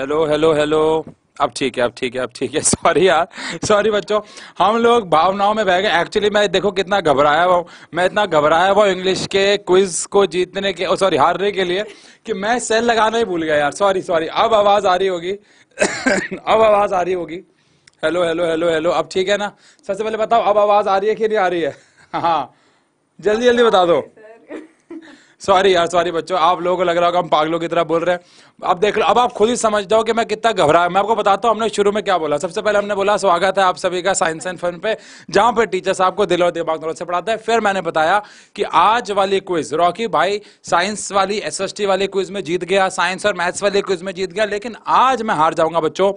Hello hello hello अब ठीक है अब ठीक है अब ठीक है सॉरी यार सॉरी बच्चों हम लोग भावनाओं में बह गए एक्चुअली मैं देखो कितना घबराया हुआ हूँ मैं इतना घबराया हुआ इंग्लिश के क्विज को जीतने के सॉरी हारने के लिए कि मैं सेल लगाना ही भूल गया यार सॉरी सॉरी अब आवाज़ आ रही होगी अब आवाज़ आ रही होगी हेलो हेलो हेलो हेलो अब ठीक है ना सबसे पहले बताओ अब आवाज़ आ रही है कि नहीं आ रही है हाँ जल्दी जल्दी बता दो सॉरी यार सॉरी बच्चों आप लोगों को लग रहा होगा हम पागलों की तरह बोल रहे हैं अब देख लो अब आप खुद ही समझ जाओ कि मैं कितना घबरा मैं आपको बताता हूँ हमने शुरू में क्या बोला सबसे पहले हमने बोला स्वागत है आप सभी का साइंस एंड फन पे जहाँ पे टीचर साहब को दिल और दिमाग दौर से पढ़ाते है फिर मैंने बताया कि आज वाली क्विज रॉकी भाई साइंस वाली एस वाली क्विज में जीत गया साइंस और मैथ्स वाली क्विज में जीत गया लेकिन आज मैं हार जाऊंगा बच्चों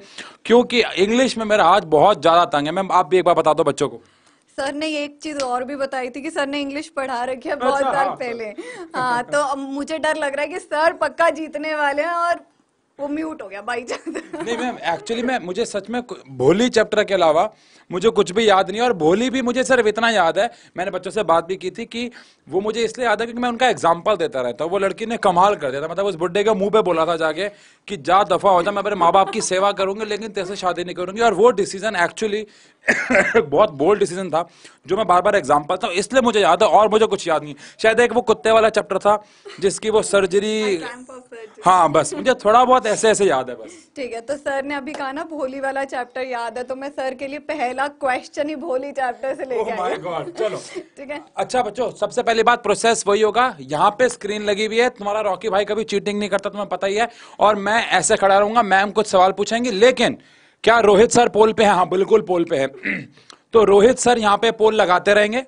क्योंकि इंग्लिश में मेरा आज बहुत ज़्यादा तंग है मैं आप भी एक बार बता दो बच्चों को सर ने एक चीज और भी बताई थी कि सर ने इंग्लिश पढ़ा रखी है बहुत अच्छा। साल हाँ, पहले हाँ तो मुझे डर लग रहा है कि सर पक्का जीतने वाले हैं और वो म्यूट हो गया बाई नहीं मैम एक्चुअली मैं मुझे सच में भोली चैप्टर के अलावा मुझे कुछ भी याद नहीं और भोली भी मुझे सिर्फ इतना याद है मैंने बच्चों से बात भी की थी कि वो मुझे इसलिए याद है क्योंकि मैं उनका एग्जाम्पल देता रहता हूँ वो लड़की ने कमाल कर दिया था मतलब उस बुढ़े के मुंह पे बोला था जाके कि जा दफा हो जा मैं अपने माँ बाप की सेवा करूंगी लेकिन तेरे शादी नहीं करूंगी और वो डिसीजन एक्चुअली बहुत बोल्ड डिसीजन था जो मैं बार बार एग्जाम्पल था इसलिए मुझे याद है और मुझे कुछ याद नहीं शायद एक वो कुत्ते वाला चैप्टर था जिसकी वो सर्जरी हाँ बस मुझे थोड़ा बहुत ऐसे ऐसे याद है बस ठीक है तो सर ने अभी कहा ना भोली वाला चैप्टर याद है तो मैं सर के लिए पहला क्वेश्चन ही भोली चैप्टर से लेके oh गॉड चलो ठीक है अच्छा बच्चों सबसे पहली बात प्रोसेस वही होगा यहाँ पे स्क्रीन लगी हुई है तुम्हारा रॉकी भाई कभी चीटिंग नहीं करता तुम्हें पता ही है और मैं ऐसे खड़ा रहूंगा मैम कुछ सवाल पूछेंगी लेकिन क्या रोहित सर पोल पे है हाँ बिल्कुल पोल पे है तो रोहित सर यहाँ पे पोल लगाते रहेंगे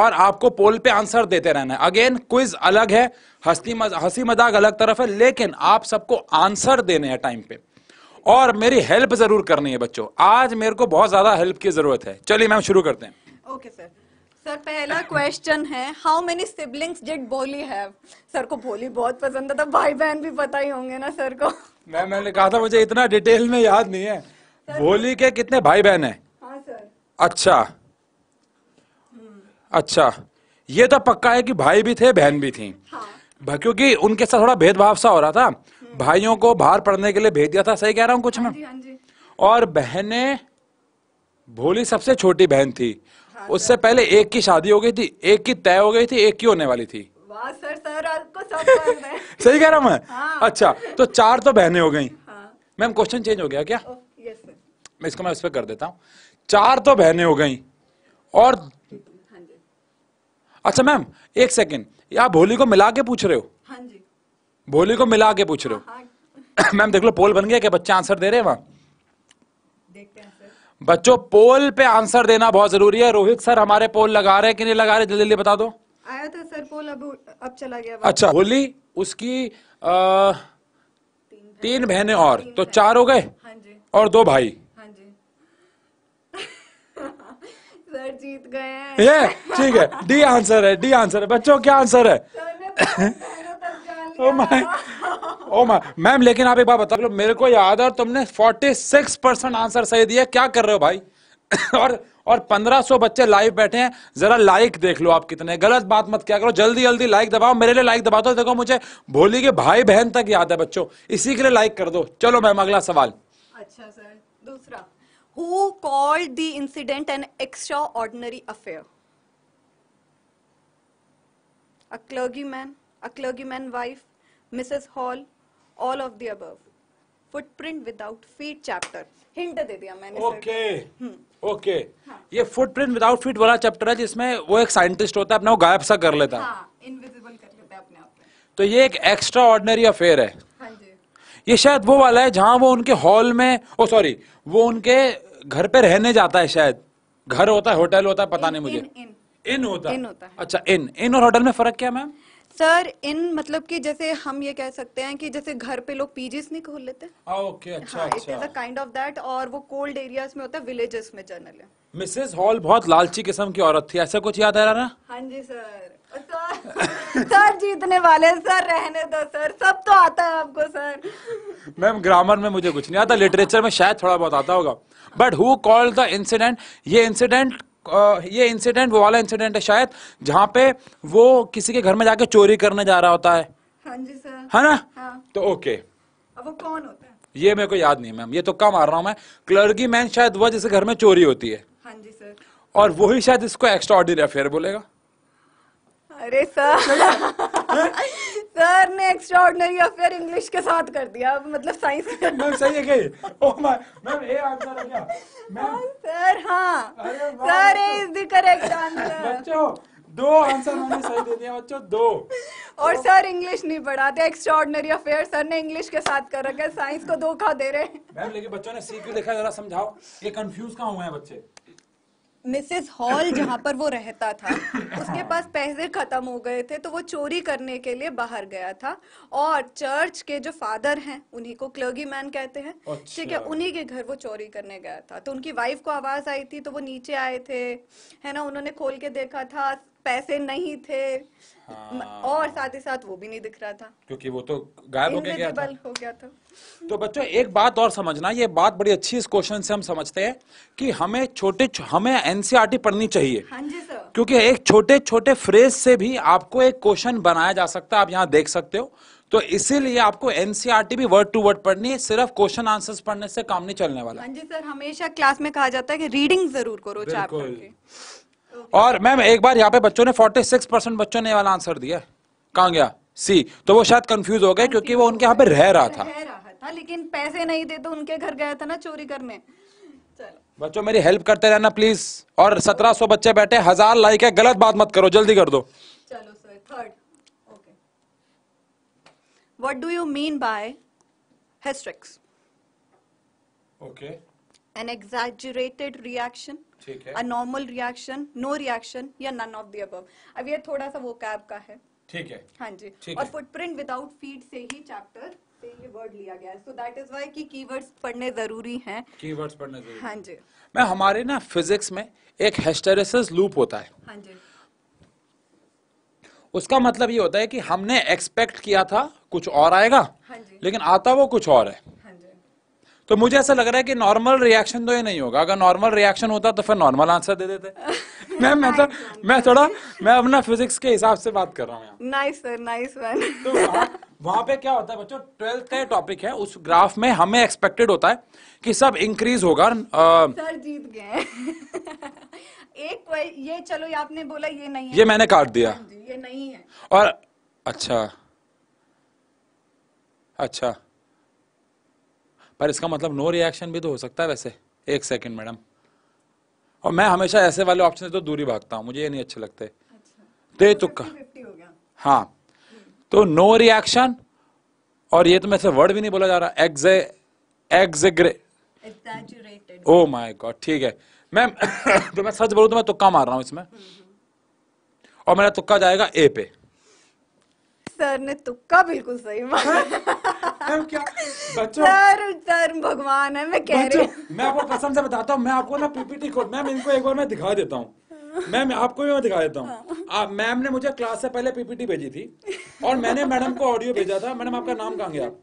और आपको पोल पे आंसर देते रहना है अगेन क्विज अलग है हंसी हंसी मजाक अलग तरफ है लेकिन आप सबको आंसर देने हैं टाइम पे और मेरी हेल्प जरूर करनी है बच्चों आज मेरे को बहुत ज्यादा हेल्प की जरूरत है चलिए मैम शुरू करते हैं ओके सर सर पहला क्वेश्चन है how many siblings did Bholi have sir को बोली बहुत पसंद है तो भाई बहन भी पता ही होंगे ना सर को मैम मैंने कहा था मुझे इतना डिटेल में याद नहीं है भोली के कितने भाई बहन है हाँ, अच्छा अच्छा ये तो पक्का है कि भाई भी थे बहन भी थी हाँ। क्योंकि उनके साथ थोड़ा भेदभाव सा हो रहा था हम्म। भाइयों को बाहर पढ़ने के लिए भेज दिया था सही कह रहा हूँ कुछ मैं हाँ हाँ और बहने भोली सबसे छोटी बहन थी हाँ, उससे पहले एक की शादी हो गई थी एक की तय हो गई थी एक की होने वाली थी सर सर आपको सब सही कह रहा हूँ मैं हाँ। अच्छा तो चार तो बहनें हो गई मैम क्वेश्चन चेंज हो गया क्या इसको मैं उस पर कर देता हूँ चार तो बहनें हो गई और अच्छा मैम एक सेकेंड आप भोली को मिला के पूछ रहे हो हाँ जी भोली को मिला के पूछ रहे हो हाँ, हाँ। मैम देख लो पोल बन गया क्या बच्चे आंसर दे रहे हैं वहां बच्चों पोल पे आंसर देना बहुत जरूरी है रोहित सर हमारे पोल लगा रहे हैं कि नहीं लगा रहे जल्दी जल्दी बता दो आया था सर पोल अब अब चला गया अच्छा होली उसकी आ, तीन बहनें और तीन तो चार हो गए हाँ और दो भाई सर जीत गए ये ठीक है डी आंसर है डी आंसर है बच्चों क्या आंसर है oh my oh my ma'am लेकिन आप एक बात बता लो मेरे को याद है तुमने 46 परसेंट आंसर सही दिया क्या कर रहे हो भाई और और 1500 बच्चे लाइव बैठे हैं जरा लाइक देख लो आप कितने गलत बात मत क्या करो जल्दी जल्दी लाइक दबाओ मेरे लिए लाइक दबा दो देखो मुझे भोली के भाई बहन तक याद है बच्चों इसी के लिए लाइक कर दो चलो मैम अगला सवाल अच्छा sir who called the incident an extraordinary affair? A clergyman, a clergyman wife, Mrs. Hall, all of the above. Footprint without feet chapter hint दे दिया मैंने ओके ओके हम्म. हाँ. ये फुटप्रिंट विदाउट फीट वाला चैप्टर है जिसमें वो एक साइंटिस्ट होता है अपना वो गायब सा कर लेता है हाँ, इनविजिबल कर लेता है अपने आप तो ये एक एक्स्ट्रा ऑर्डिनरी अफेयर है हाँ जी ये शायद वो वाला है जहाँ वो उनके हॉल में ओ oh, सॉरी वो उनके घर पे रहने जाता है शायद घर होता है होटल होता है पता नहीं मुझे इन, होता है अच्छा इन इन और होटल में फर्क क्या मैम सर इन मतलब कि जैसे हम ये कह सकते हैं कि जैसे घर पे लोग पीजीस नहीं खोल लेते हाँ, ओके हाँ, अच्छा इट इज अच्छा। अ काइंड ऑफ दैट और वो कोल्ड एरियाज में होता है विलेजेस में जनरल मिसेस हॉल बहुत लालची किस्म की औरत थी ऐसा कुछ याद आ रहा ना हाँ जी सर सर जीतने वाले सर रहने दो सर सब तो आता है आपको सर मैम ग्रामर में मुझे कुछ नहीं आता लिटरेचर में शायद थोड़ा बहुत आता होगा but who call the incident ये इंसिडेंट ये इंसिडेंट वो वाला इंसिडेंट है शायद जहाँ पे वो किसी के घर में जाके चोरी करने जा रहा होता है हाँ जी सर है ना हाँ। तो ओके अब वो कौन होता है ये मेरे को याद नहीं मैम ये तो कम आ रहा हूँ मैं क्लर्गी मैन शायद वह जिसे घर में चोरी होती है हाँ जी सर और वही शायद इसको एक्स्ट्रा ऑर्डिनरी अफेयर बोलेगा अरे सर सर ने एक्स्ट्राऑर्डिनरी अफेयर इंग्लिश के साथ कर दिया मतलब साइंस मैम सही है गई oh my ma'am A answer है क्या हाँ, सर हां sir is the correct answer दो आंसर मैंने सही दे दिया बच्चों दो और तो- सर इंग्लिश नहीं पढ़ाते एक्स्ट्राऑर्डिनरी अफेयर सर ने इंग्लिश के साथ कर रखा है साइंस को धोखा दे रहे हैं मैम लेकिन बच्चों ने सीख क्यू देखा जरा समझाओ ये कंफ्यूज कहाँ हुए हैं बच्चे मिसेस हॉल जहाँ पर वो रहता था उसके पास पैसे खत्म हो गए थे तो वो चोरी करने के लिए बाहर गया था और चर्च के जो फादर हैं उन्हीं को क्लर्गी मैन कहते हैं अच्छा। ठीक है उन्हीं के घर वो चोरी करने गया था तो उनकी वाइफ को आवाज आई थी तो वो नीचे आए थे है ना उन्होंने खोल के देखा था पैसे नहीं थे हाँ। और साथ ही साथ वो भी नहीं दिख रहा था क्योंकि वो तो गायब हो गया था हो गया था तो बच्चों एक बात और समझना ये बात बड़ी अच्छी इस क्वेश्चन से हम समझते हैं कि हमें छोटे हमें एनसीईआरटी e पढ़नी चाहिए हाँ जी सर क्योंकि एक छोटे छोटे फ्रेज से भी आपको एक क्वेश्चन बनाया जा सकता है आप यहाँ देख सकते हो तो इसीलिए आपको एनसीआरटी e भी वर्ड टू वर्ड पढ़नी है सिर्फ क्वेश्चन आंसर्स पढ़ने से काम नहीं चलने वाला हाँ जी सर हमेशा क्लास में कहा जाता है कि रीडिंग जरूर करो चैप्टर और मैम एक बार यहाँ पे बच्चों ने 46 परसेंट बच्चों ने वाला आंसर दिया कहाँ गया सी तो वो शायद कंफ्यूज हो गए हाँ क्योंकि वो उनके यहाँ पे रह रहा था रह रहा था हाँ, लेकिन पैसे नहीं दे तो उनके घर गया था ना चोरी करने बच्चों मेरी हेल्प करते रहना प्लीज और 1700 बच्चे बैठे हजार लाइक है गलत बात मत करो जल्दी कर दो चलो sir third okay what do you mean by hysterics okay an exaggerated reaction a normal reaction, no reaction या नन ऑफ दी above. अब ये थोड़ा सा वो कैब का है ठीक है हाँ जी और फुटप्रिंट विदाउट फीट से ही चैप्टर से ये वर्ड लिया गया है सो दैट इज वाई की कीवर्ड्स पढ़ने जरूरी हैं कीवर्ड्स पढ़ने जरूरी हाँ जी मैं हमारे ना फिजिक्स में एक हिस्टेरेसिस लूप होता है हाँ जी उसका मतलब ये होता है कि हमने एक्सपेक्ट किया था कुछ और आएगा हाँ जी लेकिन आता वो कुछ और है हाँ तो मुझे ऐसा लग रहा है कि नॉर्मल रिएक्शन तो ये नहीं होगा अगर नॉर्मल रिएक्शन होता तो फिर नॉर्मल आंसर दे देते मैं मैं तो मैं थोड़ा मैं अपना फिजिक्स के हिसाब से बात कर रहा हूँ नाइस सर नाइस वन तो वहाँ पे क्या होता है बच्चों ट्वेल्थ का टॉपिक है उस ग्राफ में हमें एक्सपेक्टेड होता है कि सब इंक्रीज होगा सर जीत गए एक ये चलो ये आपने बोला ये नहीं है ये मैंने काट दिया हाँ ये नहीं है और अच्छा अच्छा पर इसका मतलब नो रिएक्शन भी तो हो सकता है वैसे एक सेकेंड मैडम और मैं हमेशा ऐसे वाले ऑप्शन से तो दूरी भागता हूँ मुझे ये नहीं अच्छे लगते अच्छा। तो ये तो हाँ तो नो रिएक्शन और ये तो मैं वर्ड भी नहीं बोला जा रहा एग्जे एग्जेग्रे ओ माय गॉड ठीक है मैम तो मैं सच बोलू तो मैं तुक्का मार रहा हूँ इसमें हम्म, हम्म। और मेरा तुक्का जाएगा ए पे सर ने तुक्का बिल्कुल सही मारा क्या बच्चों सर सर भगवान है मैं कह रही हूँ मैं आपको कसम से बताता हूँ मैं आपको ना पीपीटी कोड मैम इनको एक बार मैं दिखा देता हूँ मैम आपको भी मैं दिखा देता हूँ हाँ। मैम ने मुझे क्लास से पहले पीपीटी भेजी थी और मैंने मैडम को ऑडियो भेजा था मैडम आपका नाम कहाँ गया आप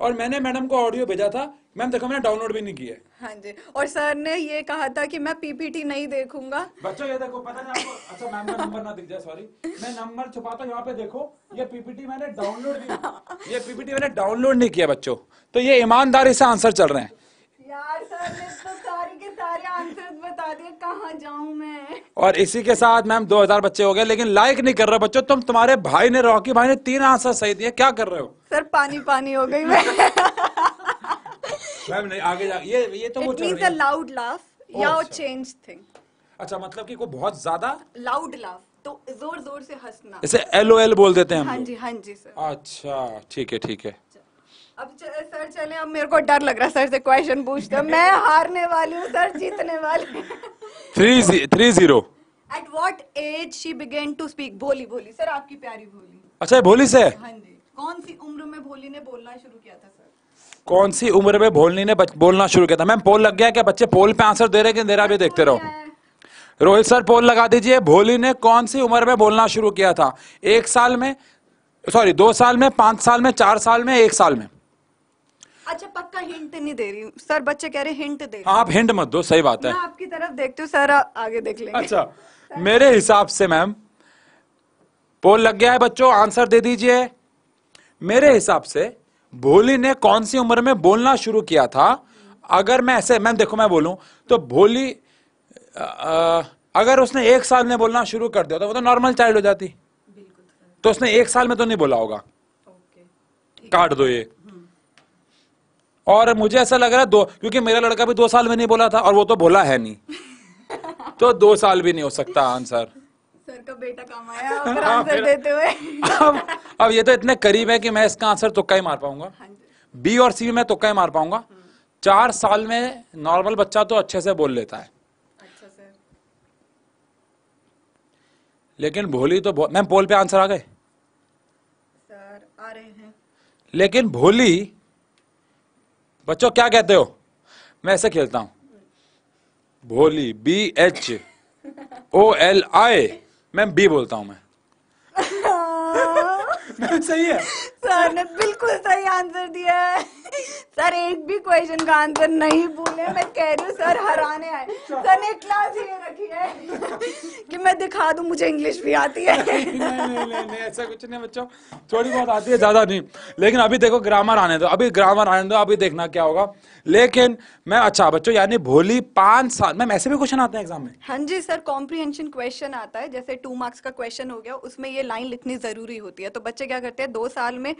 और मैंने मैडम को ऑडियो भेजा था मैम देखो मैंने डाउनलोड भी नहीं किया हाँ जी और सर ने ये कहा था कि मैं पीपीटी नहीं देखूंगा बच्चों ये देखो पता नहीं आपको अच्छा मैम का नंबर ना दिख जाए सॉरी मैं नंबर छुपाता तो हूँ यहाँ पे देखो ये पीपीटी मैंने डाउनलोड नहीं ये पीपीटी मैंने डाउनलोड नहीं किया बच्चों तो ये ईमानदारी से आंसर चल रहे हैं बता दिया कहाँ जाऊँ मैं और इसी के साथ मैम 2000 बच्चे हो गए लेकिन लाइक नहीं कर रहे बच्चों तुम तुम्हारे भाई ने रॉकी भाई ने तीन आंसर सही दिए क्या कर रहे हो सर पानी पानी हो गई मैं मैम नहीं आगे जा ये ये तो it means a loud laugh या चेंज अच्छा। थिंग अच्छा मतलब कि कोई बहुत ज्यादा लाउड लाफ तो जोर जोर से हंसना इसे एल बोल देते हैं हाँ जी हाँ जी सर अच्छा ठीक है ठीक है अब च, सर चले अब मेरे को डर लग रहा है सर से क्वेश्चन पूछते मैं हारने वाली हूँ सर जीतने वाली three three zero at what age she began to speak Bholi Bholi sir आपकी प्यारी भोली अच्छा भोली से हाँ जी कौन सी उम्र में भोली ने बोलना शुरू किया था सर कौन सी उम्र में भोलनी ने बोलना शुरू किया था मैम पोल लग गया क्या बच्चे पोल पे आंसर दे रहे हैं देरा भी देखते रहो रोहित सर पोल लगा दीजिए भोली ने कौन सी उम्र में बोलना शुरू किया था एक साल में सॉरी दो साल में पांच साल में चार साल में एक साल में अच्छा पक्का हिंट नहीं दे रही हूँ सर बच्चे कह रहे हिंट दे आप हिंट मत दो सही बात है मैं आपकी तरफ देखती हूँ सर आगे देख लेंगे अच्छा मेरे हिसाब से मैम पोल लग गया है बच्चों आंसर दे दीजिए मेरे हिसाब से भोली ने कौन सी उम्र में बोलना शुरू किया था अगर मैं ऐसे मैम देखो मैं बोलूं तो भोली अगर उसने एक साल में बोलना शुरू कर दिया तो वो तो नॉर्मल चाइल्ड हो जाती तो उसने एक साल में तो नहीं बोला होगा काट दो ये और मुझे ऐसा लग रहा है दो क्योंकि मेरा लड़का भी दो साल में नहीं बोला था और वो तो बोला है नहीं तो दो साल भी नहीं हो सकता आंसर का बेटा कमाया हाँ, देते हुए अब अब ये तो इतने करीब है कि मैं इसका आंसर तुक्का ही मार पाऊंगा हाँ बी और सी में तो तुक्का ही मार पाऊंगा चार साल में नॉर्मल बच्चा तो अच्छे से बोल लेता है अच्छा लेकिन भोली तो भो... मैम पोल पे आंसर आ गए सर आ रहे हैं लेकिन भोली बच्चों क्या कहते हो मैं ऐसे खेलता हूं Bholi B H O L I ma'am B बोलता हूं मैं सही है सर ने बिल्कुल सही आंसर दिया है सर एक भी क्वेश्चन का आंसर नहीं भूले मैं कह रही हूँ सर हराने आए सर ने क्लास ही रखी है कि मैं दिखा दू मुझे इंग्लिश भी आती है नहीं, नहीं, नहीं, ऐसा कुछ नहीं बच्चों थोड़ी बहुत आती है ज्यादा नहीं लेकिन अभी देखो ग्रामर आने दो अभी ग्रामर आने दो अभी देखना क्या होगा लेकिन मैं अच्छा बच्चों यानी भोली पांच साल मैम ऐसे भी क्वेश्चन आते हैं एग्जाम में हाँ जी सर कॉम्प्रीहेंशन क्वेश्चन आता है जैसे टू मार्क्स का क्वेश्चन हो गया उसमें ये लाइन लिखनी जरूरी होती है तो बच्चे क्या करते हैं दो साल में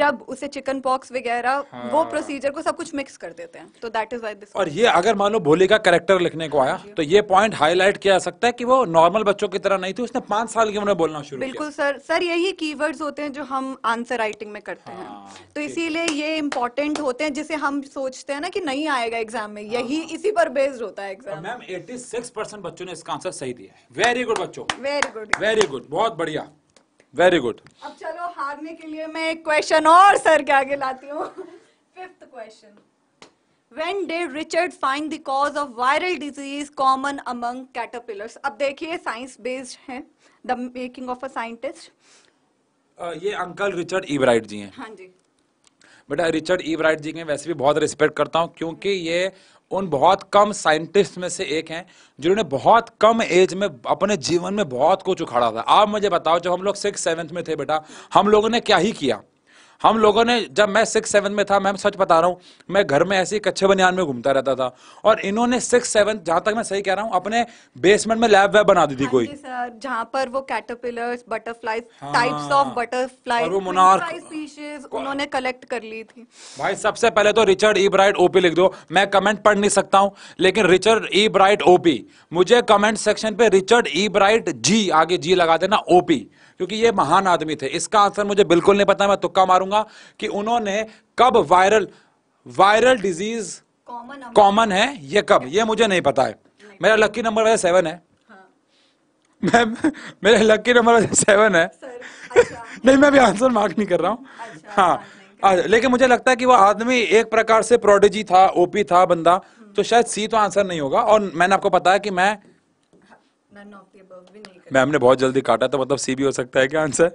जब उसे चिकन पॉक्स वगैरह हाँ। वो प्रोसीजर को सब कुछ मिक्स कर देते हैं तो दैट इज वाई दिस और ये अगर मान लो भोले का करेक्टर लिखने को आया तो ये पॉइंट हाईलाइट किया जा सकता है कि वो नॉर्मल बच्चों की तरह नहीं थी उसने पांच साल की उम्र में बोलना शुरू बिल्कुल सर सर यही की होते हैं जो हम आंसर राइटिंग में करते हैं हाँ, तो इसीलिए ये इंपॉर्टेंट होते हैं जिसे हम सोचते हैं ना कि नहीं आएगा एग्जाम में हाँ, यही हाँ। इसी पर बेस्ड होता है एग्जाम मैम 86 परसेंट बच्चों ने इसका आंसर सही दिया है वेरी गुड बच्चों वेरी गुड वेरी गुड बहुत बढ़िया वेरी गुड हारने के लिए मैं एक क्वेश्चन और सर के आगे लाती हूँ fifth question When did Richard find the cause of viral disease common among caterpillars? अब देखिए साइंस बेस्ड है the making of a scientist ये अंकल रिचर्ड इवराइट जी हैं हाँ जी बेटा रिचर्ड इवराइट जी के वैसे भी बहुत रिस्पेक्ट करता हूँ क्योंकि ये उन बहुत कम साइंटिस्ट में से एक हैं जिन्होंने बहुत कम एज में अपने जीवन में बहुत कुछ उखाड़ा था आप मुझे बताओ जब हम लोग सिक्स सेवन्थ में थे बेटा हम लोगों ने क्या ही किया हम लोगों ने जब मैं सिक्स सेवन में था मैं सच बता रहा हूँ मैं घर में ऐसे कच्चे बनियान में घूमता रहता था और इन्होंने सिक्स सेवन जहाँ तक मैं सही कह रहा हूँ अपने बेसमेंट में लैब वैब बना दी थी हाँ कोई जहाँ पर वो caterpillars butterfly types of butterfly वो मोनार्क उन्होंने कलेक्ट कर ली थी भाई सबसे पहले तो रिचर्ड ई ब्राइट ओपी लिख दो मैं कमेंट पढ़ नहीं सकता हूँ लेकिन रिचर्ड ई ब्राइट ओपी मुझे कमेंट सेक्शन पे रिचर्ड ई ब्राइट जी आगे जी लगा देना ओपी क्योंकि ये महान आदमी थे इसका आंसर मुझे बिल्कुल नहीं पता मैं तुक्का मारूंगा कि उन्होंने कब वायरल वायरल डिजीज कॉमन है ये कब ये मुझे नहीं पता है मेरा लक्की नंबर वैसे सेवन है हाँ। मैम मेरे लक्की नंबर वैसे सेवन है अच्छा। नहीं मैं भी आंसर मार्क नहीं कर रहा हूँ अच्छा, हाँ लेकिन मुझे लगता है कि वो आदमी एक प्रकार से प्रोडिजी था ओपी था बंदा तो हम्म। शायद सी तो आंसर नहीं होगा और मैंने आपको पता है कि मैं हाँ, मैम ने बहुत जल्दी काटा तो मतलब सी भी हो सकता है क्या आंसर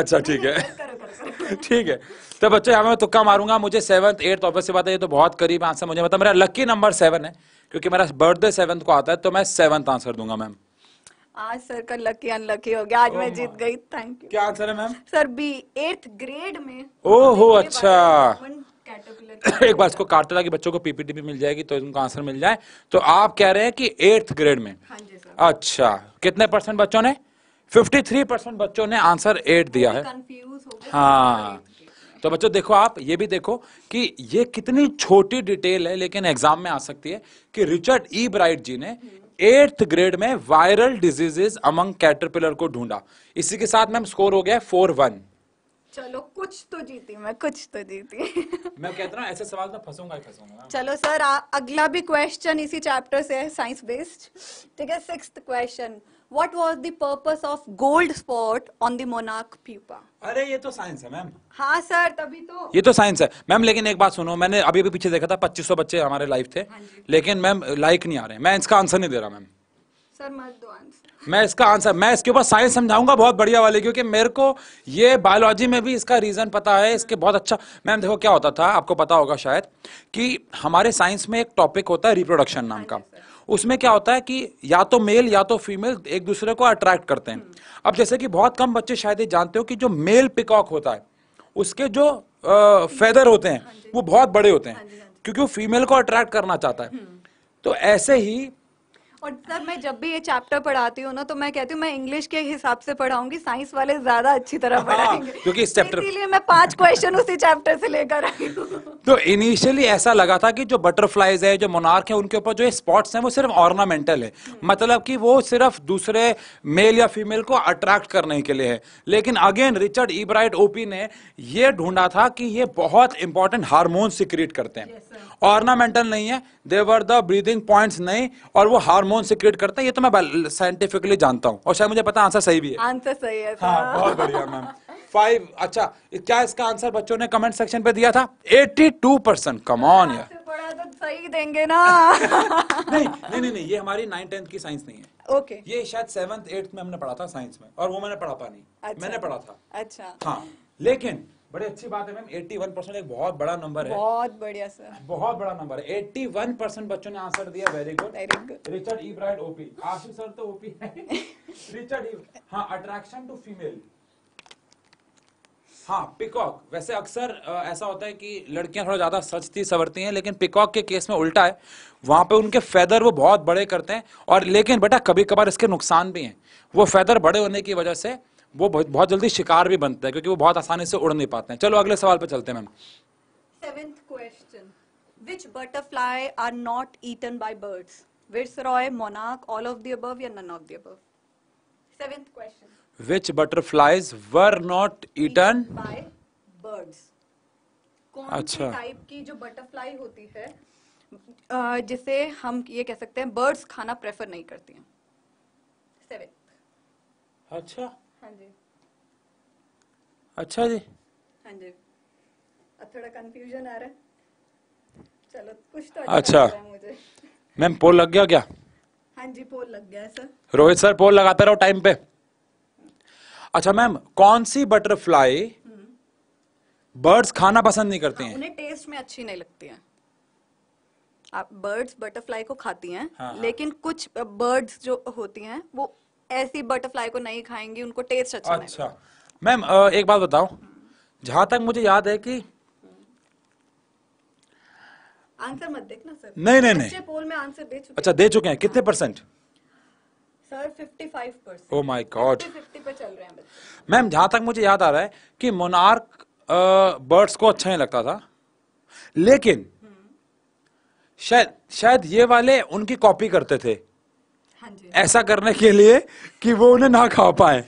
अच्छा ठीक है ठीक है तो बच्चों यहाँ मैं तुक्का मारूंगा मुझे सेवंथ एट्थ ऑफिस से बात है ये तो बहुत करीब आंसर मुझे मतलब मेरा लकी नंबर सेवन है क्योंकि मेरा बर्थडे सेवंथ को आता है तो मैं सेवंथ आंसर दूंगा मैम आज सर का लकी अनलकी हो गया आज मैं जीत गई थैंक यू क्या आंसर है ma'am sir B eighth grade में ओहो अच्छा एक बार इसको काटते ताकि बच्चों को पीपीटी मिल जाएगी तो उनका आंसर मिल जाए तो आप कह रहे हैं कि एट्थ ग्रेड में हाँ जी अच्छा कितने परसेंट बच्चों ने 53 परसेंट बच्चों ने आंसर एट दिया है हाँ तो बच्चों देखो आप ये भी देखो कि ये कितनी छोटी डिटेल है लेकिन एग्जाम में आ सकती है कि रिचर्ड ई ब्राइट जी ने एट्थ ग्रेड में वायरल डिजीजेज अमंग कैटरपिलर को ढूंढा इसी के साथ मैम स्कोर हो गया फोर वन चलो कुछ तो जीती मैं कुछ तो जीती मैं कहता ना ऐसे सवाल में तो फंसूंगा फंसूंगा चलो सर आ, अगला भी क्वेश्चन इसी चैप्टर से है साइंस बेस्ड ठीक है six question what was the purpose of gold spot on the monarch pupa अरे ये तो साइंस है मैम हाँ सर तभी तो ये तो साइंस है मैम लेकिन एक बात सुनो मैंने अभी अभी पीछे देखा था 2500 बच्चे हमारे लाइव थे हाँ लेकिन मैम लाइक नहीं आ रहे मैं इसका आंसर नहीं दे रहा मैम सर मत दो आंसर मैं इसका आंसर मैं इसके ऊपर साइंस समझाऊंगा बहुत बढ़िया वाले क्योंकि मेरे को ये बायोलॉजी में भी इसका रीज़न पता है इसके बहुत अच्छा मैम देखो क्या होता था आपको पता होगा शायद कि हमारे साइंस में एक टॉपिक होता है रिप्रोडक्शन नाम का हाँ उसमें क्या होता है कि या तो मेल या तो फीमेल एक दूसरे को अट्रैक्ट करते हैं हम्म। अब जैसे कि बहुत कम बच्चे शायद ये जानते हो कि जो मेल पिकॉक होता है उसके जो फेदर होते हैं हाँ वो बहुत बड़े होते हैं हाँ क्योंकि वो फीमेल को अट्रैक्ट करना चाहता है हम्म। तो ऐसे ही और सर मैं जब भी ये चैप्टर पढ़ाती हूँ ना तो मैं कहती हूँ मैं इंग्लिश के हिसाब से पढ़ाऊंगी साइंस वाले ज्यादा अच्छी तरह हाँ, क्योंकि इस चैप्टर इसीलिए मैं पांच क्वेश्चन उसी चैप्टर से लेकर आई तो इनिशियली ऐसा लगा था कि जो बटरफ्लाइज है जो मोनार्क है उनके ऊपर जो स्पॉट्स है वो सिर्फ ऑर्नामेंटल है मतलब की वो सिर्फ दूसरे मेल या फीमेल को अट्रैक्ट करने के लिए है लेकिन अगेन रिचर्ड इब्राइट ओपी ने ये ढूंढा था कि ये बहुत इंपॉर्टेंट हार्मोन सिक्रिएट करते हैं ऑर्नामेंटल नहीं है देवर द ब्रीदिंग पॉइंट नहीं और वो हार्मोन हार्मोन क्रिएट करता है ये तो मैं साइंटिफिकली जानता हूँ और शायद मुझे पता आंसर सही भी है आंसर सही है हाँ, हाँ। बहुत बढ़िया मैम फाइव अच्छा क्या इसका आंसर बच्चों ने कमेंट सेक्शन पे दिया था एटी टू परसेंट कमॉन यार तो सही देंगे ना नहीं नहीं नहीं ये हमारी नाइन टेंथ की साइंस नहीं है ओके ये शायद सेवन्थ एट्थ में हमने पढ़ा था साइंस में और वो मैंने पढ़ा पा नहीं अच्छा। मैंने पढ़ा था अच्छा हाँ लेकिन बड़ी अच्छी बात है मैम 81 परसेंट एक बहुत बड़ा नंबर है बहुत बढ़िया सर बहुत बड़ा नंबर है 81 परसेंट बच्चों ने आंसर दिया very good very good Richard Ebright OP Ashish sir तो ओपी है रिचर्ड हाँ अट्रैक्शन टू फीमेल हाँ पिकॉक वैसे अक्सर ऐसा होता है कि लड़कियां थोड़ा ज़्यादा सचती सवरती हैं लेकिन पिकॉक के केस में उल्टा है वहां पे उनके फेदर वो बहुत बड़े करते हैं और लेकिन बेटा कभी कभार इसके नुकसान भी हैं वो फेदर बड़े होने की वजह से वो बहुत बहुत जल्दी शिकार भी बनते हैं क्योंकि वो बहुत आसानी से उड़ नहीं पाते हैं चलो अगले सवाल पे चलते हैं ma'am seventh question which butterfly are not eaten by birds Roy मोनाक ऑल ऑफ द अबव या none of the above seventh question which butterflies were not eaten by birds कौन अच्छा टाइप की जो बटरफ्लाई होती है जिसे हम ये कह सकते हैं बर्ड्स खाना प्रेफर नहीं करती हैं सेवेंथ अच्छा हाँ अच्छा जी हाँ जी अब थोड़ा कंफ्यूजन आ रहा है चलो कुछ तो अच्छा, अच्छा। मुझे मैम पोल लग गया क्या हाँ जी पोल लग गया सर रोहित सर पोल लगाते रहो टाइम पे अच्छा मैम कौन सी बटरफ्लाई हम्म। बर्ड्स खाना पसंद नहीं करती हाँ, हैं उन्हें टेस्ट में अच्छी नहीं लगती हैं आप बर्ड्स बटरफ्लाई को खाती हैं हाँ, हाँ। लेकिन कुछ बर्ड्स जो होती हैं वो ऐसी बटरफ्लाई को नहीं खाएंगी उनको टेस्ट अच्छा अच्छा मैम एक बात बताओ जहां तक मुझे याद है कि आंसर मत देखना सर नहीं नहीं नहीं पोल में आंसर दे चुके अच्छा दे चुके हैं कितने परसेंट हाँ। Sir 55 percent oh my God 50 पे चल रहे हैं मैम जहां तक मुझे याद आ रहा है कि मोनार्क बर्ड्स को अच्छा नहीं लगता था लेकिन हम्म। शायद शायद ये वाले उनकी कॉपी करते थे हाँ ऐसा करने के लिए कि वो उन्हें ना खा पाए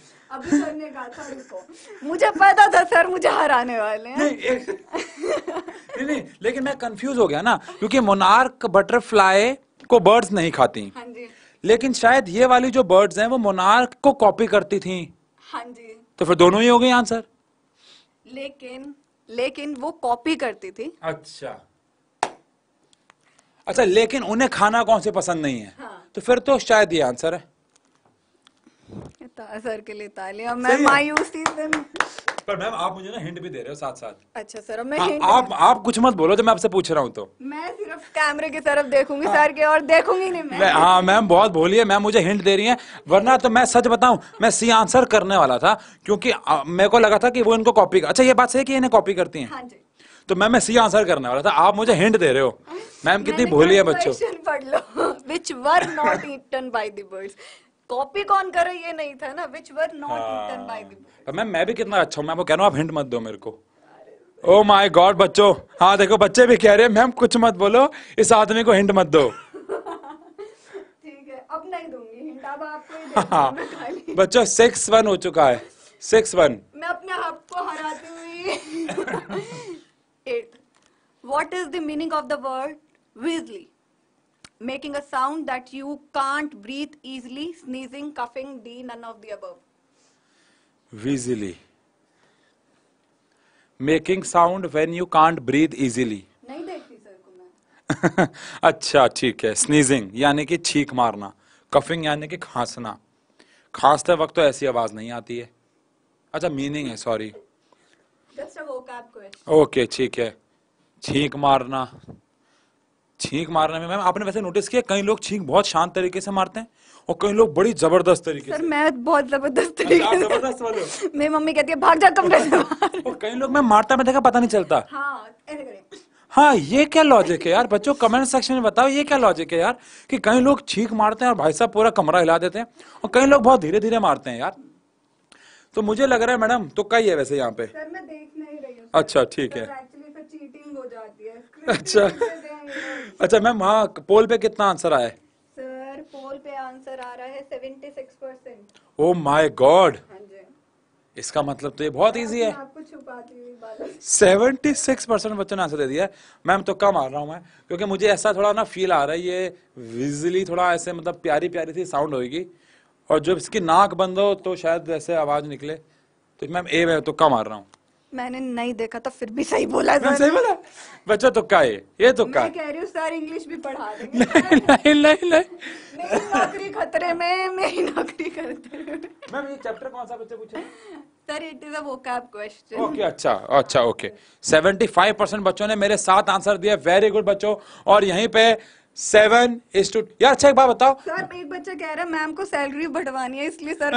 मुझे पता था सर मुझे हराने वाले हैं नहीं, एक, नहीं, नहीं लेकिन मैं कंफ्यूज हो गया ना क्योंकि मोनार्क बटरफ्लाई को बर्ड्स नहीं खाती हाँ जी लेकिन शायद ये वाली जो बर्ड्स हैं वो मोनार्क को कॉपी करती थी हाँ जी तो फिर दोनों ही हो गए आंसर लेकिन लेकिन वो कॉपी करती थी अच्छा अच्छा लेकिन उन्हें खाना कौन से पसंद नहीं है हाँ। तो फिर तो शायद ये आंसर है सर के लिए तालियां मैं मायूस थी पर मैम आप मुझे ना हिंट भी दे रहे हो साथ साथ अच्छा सर मैं आ, हाँ, आप आप कुछ मत बोलो जब मैं आपसे पूछ रहा हूँ तो मैं सिर्फ कैमरे की तरफ देखूंगी आ, हाँ। सर के और देखूंगी नहीं मैं हाँ मैम बहुत भोली है मैम मुझे हिंट दे रही है वरना तो मैं सच बताऊं मैं सी आंसर करने वाला था क्योंकि मेरे को लगा था कि वो इनको कॉपी अच्छा ये बात सही की इन्हें कॉपी करती है हाँ जी तो मैम मैं सी आंसर करने वाला था आप मुझे हिंट दे रहे हो मैम कितनी भोली है बच्चों पढ़ लो which were not eaten by third copy कौन करे ये नहीं था ना which were not eaten by the ma'am मैं भी कितना अच्छा हूं मैं वो कह रहा आप हिंट मत दो मेरे को ओ माय गॉड बच्चों हाँ देखो बच्चे भी कह रहे हैं मैम कुछ मत बोलो इस आदमी को हिंट मत दो ठीक है अब नहीं दूंगी हिंट अब आपको हाँ बच्चों सिक्स वन हो चुका है सिक्स वन मैं अपने आप को हराती हुई it What is the meaning of the word Weasley? Making a sound that you can't breathe easily, sneezing, coughing, D, none of the above. Weasley. Making sound when you can't breathe easily. अच्छा ठीक है sneezing यानी कि छींक मारना coughing यानी कि खांसना खांसते वक्त तो ऐसी आवाज नहीं आती है अच्छा मीनिंग है सॉरी ओके ठीक है छींक मारना छींक मारने में मैम आपने वैसे नोटिस किया कई लोग छींक बहुत शांत तरीके से मारते हैं और कई लोग बड़ी जबरदस्त तरीके सर से मैं बहुत जबरदस्त अच्छा, तरीके से जबरदस्त वाले मेरी मम्मी कहती है भाग जा कमरे से और कई लोग मैं मारता मैं देखा पता नहीं चलता हाँ, हाँ ये क्या लॉजिक है यार बच्चों कमेंट सेक्शन में बताओ ये क्या लॉजिक है यार कि कई लोग छींक मारते हैं और भाई साहब पूरा कमरा हिला देते हैं और कई लोग बहुत धीरे धीरे मारते हैं यार तो मुझे लग रहा है मैडम तो कई है वैसे यहाँ पे सर मैं देख अच्छा ठीक है तो अच्छा अच्छा मैम वहाँ पोल पे कितना आंसर आया सर पोल पे आंसर आ रहा है 76 ओ माय गॉड इसका मतलब तो ये बहुत इजी है सेवेंटी सिक्स परसेंट बच्चों ने आंसर दे दिया मैम तो कम आ रहा हूँ मैं क्योंकि मुझे ऐसा थोड़ा ना फील आ रहा है ये विजली थोड़ा ऐसे मतलब प्यारी प्यारी सी साउंड होगी और जब इसकी नाक बंद हो तो शायद ऐसे आवाज़ निकले तो मैम ए मैं तो कम आ रहा हूँ मैंने नहीं देखा था तो फिर भी सही बोला सर सही बोला बच्चा तुक्का तो है ये तुक्का तो मैं कह रही हूँ सर इंग्लिश भी पढ़ा देंगे नहीं नहीं नहीं नहीं नौकरी खतरे में मेरी नौकरी खतरे में मैम ये चैप्टर कौन सा बच्चे पूछे sir it is a vocab question okay अच्छा अच्छा ओके 75 परसेंट बच्चों ने मेरे साथ आंसर दिया वेरी गुड बच्चों और यहीं पे सेवन इज टू यार अच्छा एक बात बताओ सर एक बच्चा कह रहा है मैम को सैलरी बढ़वानी है इसलिए सर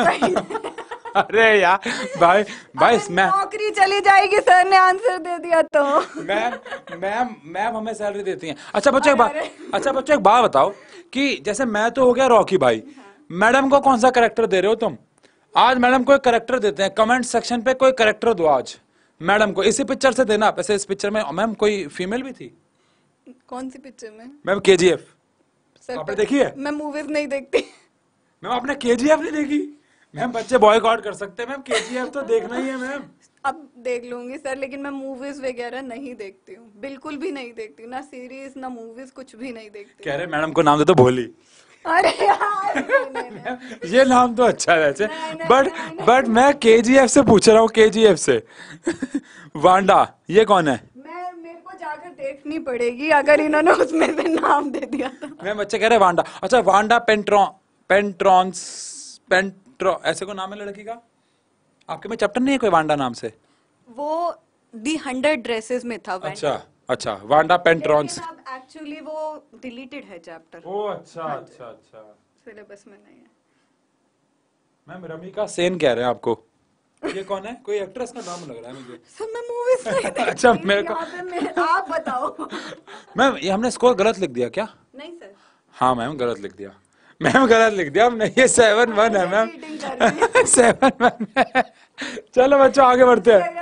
अरे यार भाई भाई मैम नौकरी चली जाएगी सर ने आंसर दे दिया तो मैम मैम मैम हमें सैलरी देती हैं अच्छा बच्चों एक बात अच्छा बच्चों एक बात बताओ कि जैसे मैं तो हो गया रॉकी भाई हाँ। मैडम को कौन सा करेक्टर दे रहे हो तुम आज मैडम को एक करेक्टर देते हैं कमेंट सेक्शन पे कोई करेक्टर दो आज मैडम को इसी पिक्चर से देना वैसे इस पिक्चर में मैम कोई फीमेल भी थी कौन सी पिक्चर में मैम के जी एफ आपने देखी है मैं मूवीज नहीं देखती मैम आपने के जी एफ नहीं देखी मैम बच्चे बॉयकॉट कर सकते हैं मैम के जी एफ तो देखना ही है मैम अब देख लूंगी सर लेकिन मैं मूवीज वगैरह नहीं देखती हूँ बिल्कुल भी नहीं देखती ना सीरीज ना मूवीज कुछ भी नहीं देखती कह रहे मैडम को नाम दे तो भोली अरे यार नहीं, नहीं। ये नाम तो अच्छा है वैसे बट बट मैं के जी एफ से पूछ रहा हूँ के जी एफ से वांडा ये कौन है जाकर देखनी पड़ेगी अगर इन्होंने उसमें से नाम दे दिया तो मैं बच्चे कह रहे वांडा अच्छा वांडा पेंट्रॉन पेंट्रॉन्स पेंट्रो ऐसे को नाम है लड़की का आपके में चैप्टर नहीं है कोई वांडा नाम से वो दी हंड्रेड ड्रेसेस में था अच्छा अच्छा वांडा पेंट्रॉन्स एक्चुअली वो डिलीटेड है चैप्टर ओ अच्छा हाँ अच्छा अच्छा सिलेबस में नहीं है मैम रमी का सेन कह रहे हैं आपको ये कौन है कोई एक्ट्रेस का नाम लग रहा है मुझे सर मैं मूवीज नहीं देखती अच्छा मेरे को आप बताओ मैम ये हमने स्कोर गलत लिख दिया क्या नहीं सर हाँ मैम गलत लिख दिया मैम गलत लिख दिया हमने ये सेवन वन हाँ, है मैम सेवन वन चलो बच्चों आगे बढ़ते हैं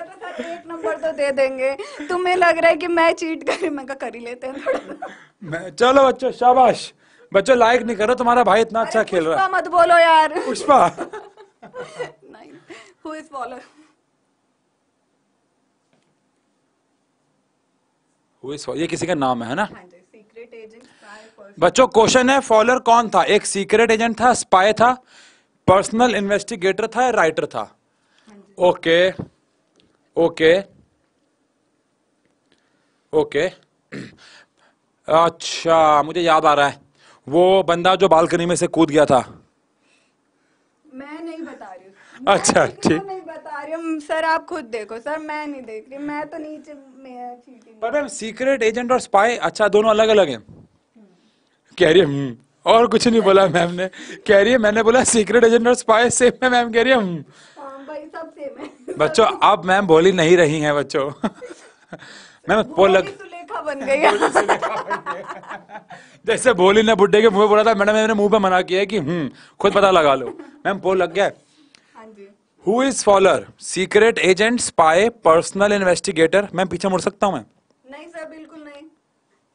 एक नंबर तो दे देंगे तुम्हें लग रहा है कि मैं चीट कर रही मैं का करी लेते हैं मैं चलो बच्चों शाबाश बच्चों लाइक नहीं करो तुम्हारा भाई इतना अच्छा खेल रहा है मत बोलो यार Pushpa Who is bowler Who is ये किसी का नाम है ना हाँ बच्चों क्वेश्चन है फॉलर कौन था एक सीक्रेट एजेंट था स्पाई था पर्सनल इन्वेस्टिगेटर था या राइटर था ओके ओके ओके अच्छा मुझे याद आ रहा है वो बंदा जो बालकनी में से कूद गया था अच्छा तो ठीक नहीं बता रही हूँ सर आप खुद देखो सर मैं नहीं देख रही मैं तो नीचे पर मैम सीक्रेट एजेंट और स्पाई अच्छा दोनों अलग अलग हैं कह रही है हम्म, और कुछ नहीं बोला मैम ने कह रही है मैंने बोला सीक्रेट एजेंट और स्पाई सेम है मैम कह रही है हम्म. हाँ, बच्चों आप मैम बोली नहीं रही हैं बच्चों मैम पोलग तो तो बन गई जैसे बोली ने बुड्ढे के मुंह बोला था मैडम मैंने मुंह पे मना किया कि हम्म खुद पता लगा लो मैम पोल लग गया who is fowler secret agent spy personal investigator मैं पीछे मुड़ सकता हूँ मैं नहीं सर बिल्कुल नहीं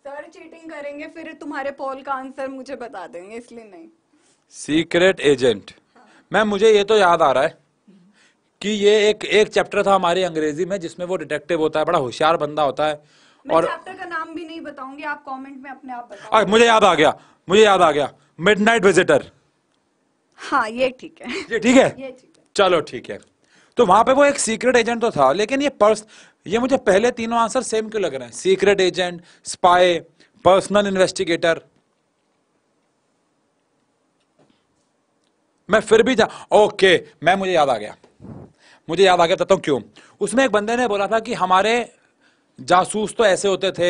सर चीटिंग करेंगे फिर तुम्हारे पॉल का आंसर मुझे बता देंगे इसलिए नहीं सीक्रेट एजेंट मैम मुझे ये तो याद आ रहा है कि ये एक एक चैप्टर था हमारे अंग्रेजी में जिसमें वो डिटेक्टिव होता है बड़ा होशियार बंदा होता है मैं और चैप्टर का नाम भी नहीं बताऊंगी आप कमेंट में अपने आप बताओ मुझे याद आ गया मुझे याद आ गया मिडनाइट विजिटर हाँ ये ठीक है ये ठीक है ये ठीक चलो ठीक है तो वहां पे वो एक सीक्रेट एजेंट तो था लेकिन ये पर्स ये मुझे पहले तीनों आंसर सेम क्यों लग रहे हैं secret agent spy personal investigator मैं फिर भी जा ओके मैं मुझे याद आ गया मुझे याद आ गया था हूँ तो क्यों उसमें एक बंदे ने बोला था कि हमारे जासूस तो ऐसे होते थे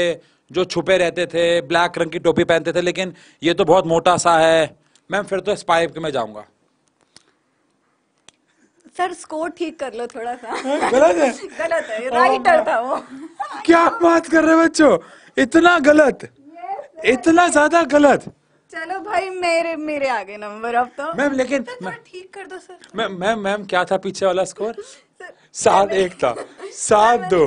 जो छुपे रहते थे ब्लैक रंग की टोपी पहनते थे लेकिन ये तो बहुत मोटा सा है मैम फिर तो स्पाइप के मैं जाऊँगा सर स्कोर ठीक कर लो थोड़ा सा हाँ, गलत है गलत है राइटर था वो क्या बात कर रहे बच्चों इतना गलत इतना ज्यादा गलत चलो भाई मेरे मेरे आगे नंबर अब तो मैम लेकिन ठीक कर दो सर मैम मैम मैम क्या था पीछे वाला स्कोर सात एक था सात दो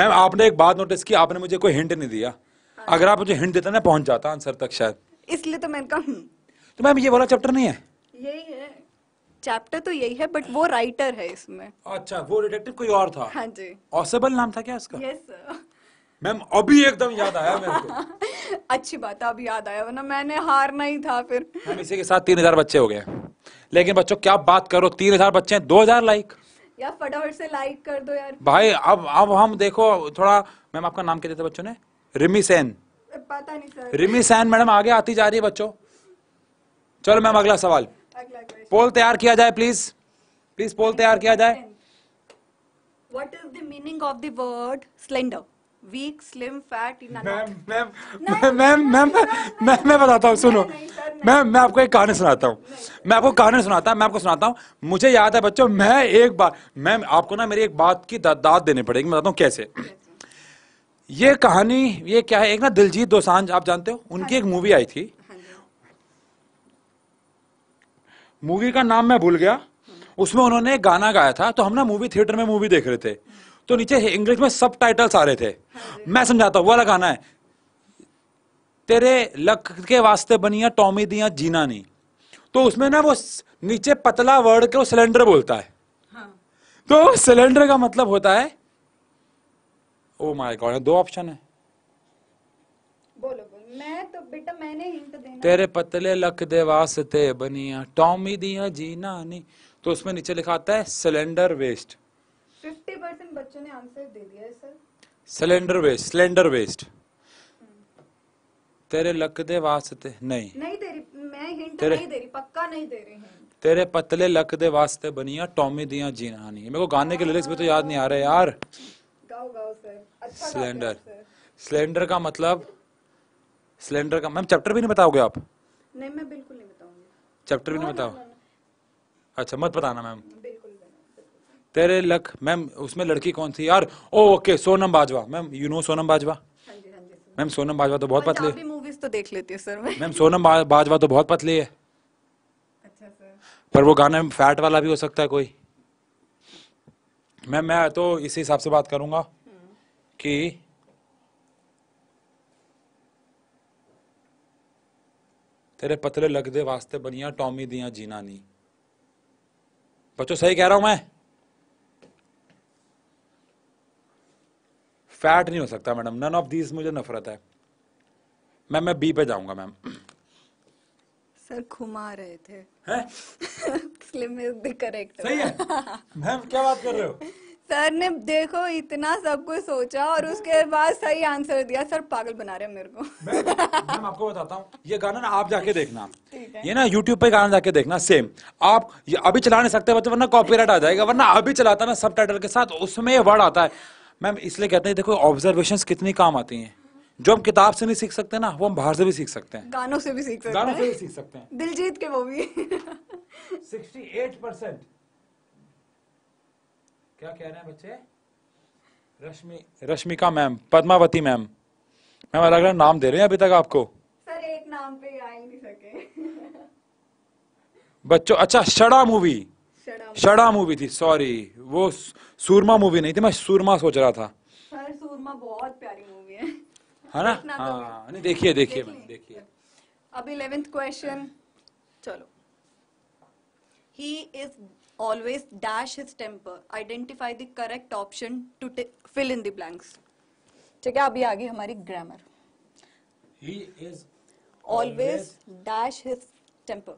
मैम आपने एक बात नोटिस की आपने मुझे कोई हिंट नहीं दिया हाँ। अगर आप मुझे हिंट देते ना पहुंच जाता आंसर तक शायद इसलिए तो मैंने कहा तो मैम ये वाला चैप्टर नहीं है यही है चैप्टर तो यही है बट वो राइटर है इसमें अच्छा वो डिटेक्टिव कोई और था हाँ जी ऑसेबल नाम था क्या उसका यस yes, मैम अभी एकदम याद आया मेरे को अच्छी बात है अभी याद आया वरना मैंने हारना ही था फिर इसी के साथ तीन हजार बच्चे हो गए लेकिन बच्चों क्या बात करो तीन हजार बच्चे दो हजार लाइक यार फटाफट से लाइक कर दो यार भाई अब अब हम देखो थोड़ा मैम आपका नाम क्या देते बच्चों ने रिमी सेन पता नहीं सर रिमी सैन मैडम आगे आती जा रही है बच्चों चलो मैम अगला सवाल पोल तैयार किया जाए प्लीज प्लीज पोल तैयार किया जाए What is the meaning of the word slender? Weak, slim, fat, ma'am ma'am ma'am ma'am मैं मैं बताता हूँ सुनो मैम मैं आपको एक कहानी सुनाता हूँ मैं आपको कहानी सुनाता मैं आपको सुनाता हूँ मुझे याद है बच्चों मैं एक बार मैम आपको ना मेरी एक बात की दाद देनी पड़ेगी मैं बताता हूँ कैसे ये कहानी ये क्या है एक ना दिलजीत दोसांझ आप जानते हो उनकी हाँ, एक मूवी हाँ। आई थी मूवी का नाम मैं भूल गया उसमें उन्होंने गाना गाया था तो हम ना मूवी थिएटर में मूवी देख रहे थे तो नीचे इंग्लिश में सब टाइटल्स आ रहे थे मैं समझाता हूँ वो वाला गाना है तेरे लक के वास्ते बनिया टॉमी दिया जीना नहीं तो उसमें ना वो नीचे पतला वर्ड के वो सिलेंडर बोलता है हाँ। तो सिलेंडर का मतलब होता है ओ माय गॉड दो ऑप्शन है बेटा मैंने हिंट देना तेरे पतले लक दे वास्ते बनिया टॉमी दिया जीना नहीं तो उसमें नीचे लिखा आता है सिलेंडर वेस्ट 50 परसेंट बच्चों ने आंसर दे दिया है sir cylinder waist cylinder waist तेरे लक दे वास्ते नहीं नहीं दे रही मैं हिंट तेरे... नहीं दे रही पक्का नहीं दे रही हूं तेरे पतले लक दे वास्ते बनिया टॉमी दिया जीना नहीं मेरे को गाने के लिरिक्स भी तो याद नहीं आ रहे यार गाओ गाओ सर अच्छा सिलेंडर सिलेंडर का मतलब सिलेंडर का मैम चैप्टर भी नहीं बताओगे आप नहीं मैं बिल्कुल नहीं बताऊंगी चैप्टर भी नहीं बताओ अच्छा मत बताना मैम तेरे लक मैम उसमें लड़की कौन थी यार oh okay Sonam Bajwa ma'am you know Sonam Bajwa ma'am हाँ हाँ सोनम बाजवा तो बहुत पतली मूवीज तो देख लेती है सर मैम सोनम बाजवा तो बहुत पतली है तो तो अच्छा, पर वो गाने में फैट वाला भी हो सकता है कोई मैम मैं तो इसी हिसाब से बात करूंगा हम्म। कि तेरे पतले लगदे वास्ते बनिया टॉमी दिया जीना नहीं बच्चों सही कह रहा हूं मैं फैट नहीं हो सकता मैडम नन ऑफ दीज मुझे नफरत है मैम मैं बी पे जाऊंगा मैम सर घुमा रहे थे हैं इसलिए मैं करेक्ट सही है मैम क्या बात कर रहे हो सर ने देखो इतना सब कुछ सोचा और उसके बाद सही आंसर दिया सर पागल बना रहे मेरे को मैं, आपको बताता हूँ ये गाना ना आप जाके देखना ये ना यूट्यूब पे गाना जाके देखना सेम आप ये अभी चला नहीं सकते बच्चे वरना कॉपीराइट आ जाएगा वरना अभी चलाता ना सब के साथ उसमें ये वर्ड आता है मैम इसलिए कहते हैं देखो ऑब्जर्वेशन कितनी काम आती है जो हम किताब से नहीं सीख सकते ना वो हम बाहर से भी सीख सकते हैं गानों से भी सीख सकते हैं गानों से भी सीख सकते हैं दिलजीत के वो भी 68% क्या कह रहे हैं बच्चे Rashmi Rashmika ma'am Padmavati ma'am ma'am अलग अलग नाम दे रहे हैं अभी तक आपको सर एक नाम पे आ ही नहीं सके बच्चों अच्छा शड़ा मूवी शड़ा मूवी थी सॉरी वो सूरमा मूवी नहीं थी मैं सूरमा सोच रहा था सर सूरमा बहुत प्यारी मूवी है ना तो। हाँ नहीं देखिए देखिए मैम देखिए अब इलेवेंथ क्वेश्चन चलो he is always dash his temper identify the correct option to fill in the blanks ठीक है अभी आगे हमारी grammar. he is always dash his temper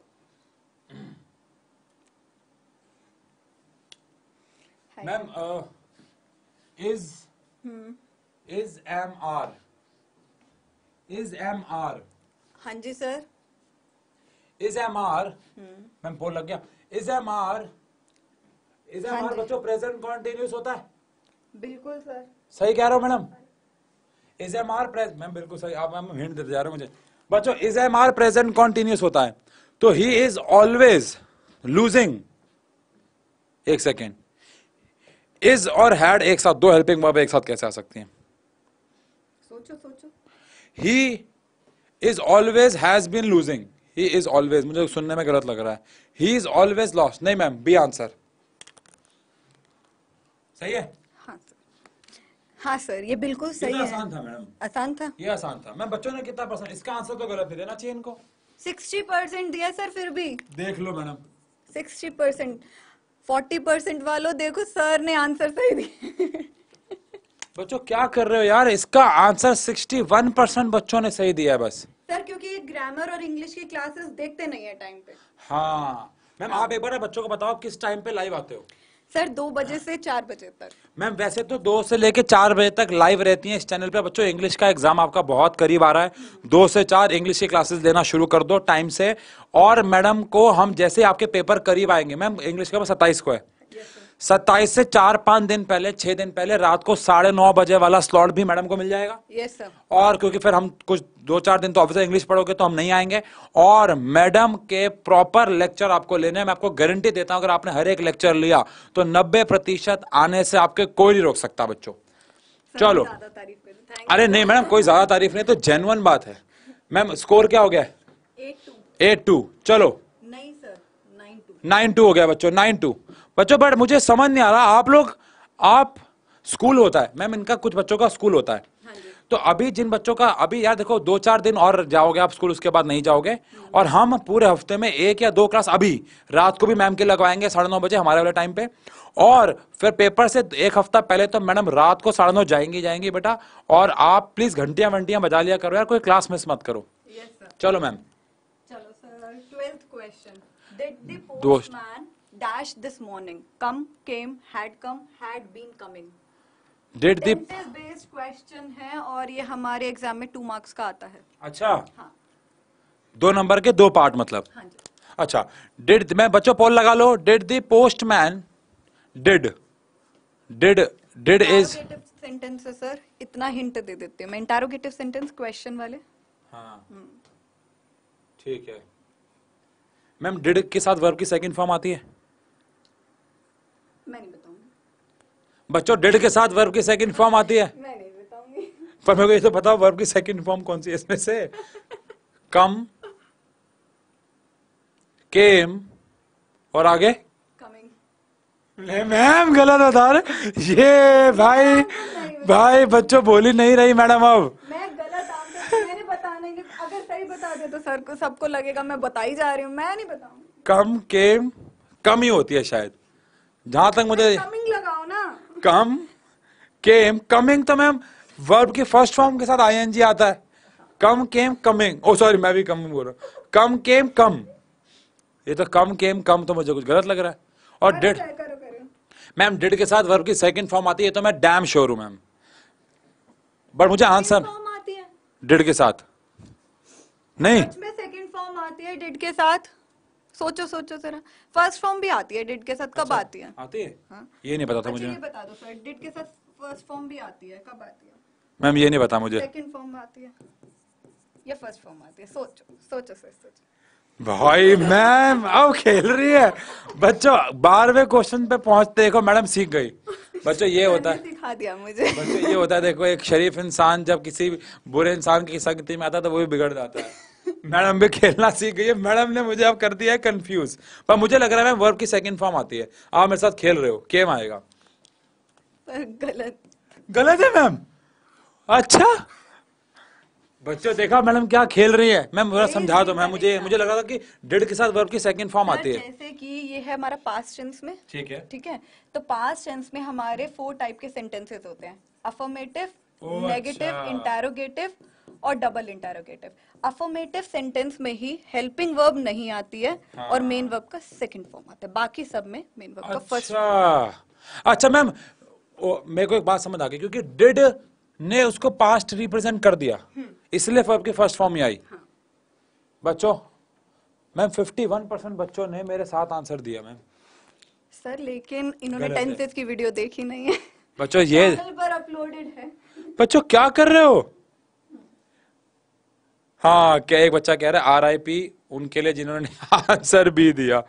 Ma'am, uh, is hmm. is R is R. हाँ जी sir is mr ma'am बोल लग गया is mr इसे हमारे बच्चों प्रेजेंट कॉन्टिन्यूस होता है बिल्कुल सर सही कह रहा हूँ madam is am are praise ma'am बिल्कुल सही आप मैम हिंट देते जा रहे हो मुझे बच्चों is am are present continuous होता है तो ही इज ऑलवेज लूजिंग एक सेकेंड इज और हैड एक साथ दो हेल्पिंग वर्ब एक साथ कैसे आ सकती हैं सोचो सोचो he is always has been losing he is always मुझे सुनने में गलत लग रहा है ही इज ऑलवेज लॉस्ट नहीं मैम बी आंसर सही है हाँ सर हाँ, ये बिल्कुल सही है आसान था मैडम आसान था ये आसान था मैं बच्चों ने कितना परसेंट इसका आंसर तो गलत है देना चाहिए इनको सिक्सटी परसेंट दिया सर फिर भी देख लो madam sixty percent forty percent वालों देखो सर ने आंसर सही दिया बच्चों क्या कर रहे हो यार इसका आंसर सिक्सटी वन परसेंट बच्चों ने सही दिया बस सर क्योंकि ग्रामर और इंग्लिश की क्लासेस देखते नहीं है टाइम पे हाँ मैम आप एक बार बच्चों को बताओ किस टाइम पे लाइव आते हो सर दो बजे से चार बजे तक मैम वैसे तो दो से लेके चार बजे तक लाइव रहती हैं इस चैनल पे बच्चों इंग्लिश का एग्जाम आपका बहुत करीब आ रहा है दो से चार इंग्लिश की क्लासेस लेना शुरू कर दो टाइम से और मैडम को हम जैसे आपके पेपर करीब आएंगे मैम इंग्लिश का बस सत्ताईस को है सत्ताईस से चार पांच दिन पहले छह दिन पहले रात को साढ़े नौ बजे वाला स्लॉट भी मैडम को मिल जाएगा यस yes, सर और क्योंकि फिर हम कुछ दो चार दिन तो ऑफिस इंग्लिश पढ़ोगे तो हम नहीं आएंगे और मैडम के प्रॉपर लेक्चर आपको लेने मैं आपको गारंटी देता हूं अगर आपने हर एक लेक्चर लिया तो नब्बे प्रतिशत आने से आपके कोई नहीं रोक सकता बच्चों चलो अरे नहीं मैडम कोई ज्यादा तारीफ नहीं तो जेनुअन बात है मैम स्कोर क्या हो गया एट टू चलो नहीं सर नाइन टू हो गया बच्चों नाइन टू बच्चों बट मुझे समझ नहीं आ रहा आप लोग आप स्कूल होता है मैम इनका कुछ बच्चों का स्कूल होता है हाँ तो अभी जिन बच्चों का अभी यार देखो दो चार दिन और जाओगे आप स्कूल उसके बाद नहीं जाओगे और हम पूरे हफ्ते में एक या दो क्लास अभी रात को भी मैम के लगवाएंगे साढ़े नौ बजे हमारे वाले टाइम पे और फिर पेपर से एक हफ्ता पहले तो मैडम रात को साढ़े नौ जाएंगी जाएंगी बेटा और आप प्लीज घंटियां वंटियां बजा लिया करो यार कोई क्लास मिस मत करो yes, चलो मैम दोस्त dash this morning. Come, came, had come, had been coming. Did the based question hai aur ye hamare exam mein 2 marks ka aata hai acha ha दो नंबर के दो part मतलब हाँ जी. अच्छा डिड मैं बच्चों पोल लगा लो did the postman did did did is sentence है सर इतना हिंट दे देते हैं मैं सेंटेंस क्वेश्चन वाले हाँ ठीक है मैम डिड के साथ वर्ब की सेकंड फॉर्म आती है बच्चों डेढ़ के साथ वर्ब की सेकंड फॉर्म आती है मैं नहीं बताऊंगी पर मेरे को ये तो बताओ वर्ब की सेकंड फॉर्म कौन सी है इसमें से कम केम और आगे मैम गलत बता रहे ये भाई भाई बच्चों बोली नहीं रही मैडम अब मैं गलत तो मैंने अगर सही बता दे तो सर को सबको लगेगा मैं बताई जा रही हूँ मैं नहीं बताऊंगी कम केम कम ही होती है शायद जहां तक मुझे कम केम कमिंग तो मैम वर्ब के फर्स्ट फॉर्म के साथ आईएनजी आता है कम केम कमिंग ओ सॉरी मैं भी कम बोल रहा हूँ कम केम कम ये तो कम केम कम तो मुझे कुछ गलत लग रहा है और डिड मैम डिड के साथ वर्ब की सेकंड फॉर्म आती है तो मैं डैम श्योर हूं मैम बट मुझे आंसर डिड के साथ नहीं सेकंड फॉर्म आती है डिड के साथ सोचो सोचो जरा फर्स्ट फॉर्म भी आती है डिड के साथ कब अच्छा, आती है आती है हाँ। ये नहीं पता था अच्छा, मुझे ये बता दो सर डिड के साथ फर्स्ट फॉर्म भी आती है कब आती है मैम ये नहीं पता मुझे सेकंड फॉर्म आती है या फर्स्ट फॉर्म आती है सोचो सोचो सर सोचो भाई मैम अब खेल रही है बच्चों बारहवें क्वेश्चन पे पहुंचते देखो मैडम सीख गई बच्चों ये होता है दिखा दिया मुझे बच्चों ये होता है देखो एक शरीफ इंसान जब किसी बुरे इंसान की संगति में आता है तो वो भी बिगड़ जाता है मैडम भी खेलना सीख गई है मैडम ने मुझे अब कर दिया है कंफ्यूज पर मुझे लग रहा है वर्ब की सेकंड फॉर्म आती है आप मेरे साथ खेल रहे हो केम आएगा गलत गलत है मैम अच्छा बच्चों देखा मैडम क्या खेल रही है मैम थोड़ा समझा दो मैम मुझे मुझे लग रहा था कि डिड के साथ वर्ब की सेकंड फॉर्म हाँ, आती है जैसे कि ये है हमारा पास्ट टेंस में ठीक है ठीक है तो पास्ट टेंस में हमारे फोर टाइप के सेंटेंसेस होते हैं अफर्मेटिव नेगेटिव इंटेरोगेटिव और डबल इंटेरोगेटिव अफॉर्मेटिव सेंटेंस में ही हेल्पिंग वर्ब नहीं आती है हाँ। और मेन वर्ब का सेकंड फॉर्म आता है बाकी सब में मेन वर्ब का फर्स्ट अच्छा मैम अच्छा, मेरे को एक बात समझ आ गई क्योंकि डिड ने उसको पास्ट रिप्रेजेंट कर दिया हम्म। इसलिए वर्ब की फर्स्ट फॉर्म ही आई हाँ। बच्चों मैम 51 परसेंट बच्चों ने मेरे साथ आंसर दिया मैम सर लेकिन इन्होंने टेंसेस की वीडियो देखी नहीं है बच्चों ये पर अपलोडेड है बच्चों क्या कर रहे हो हाँ क्या एक बच्चा कह रहा है आरआईपी उनके लिए जिन्होंने आंसर भी दिया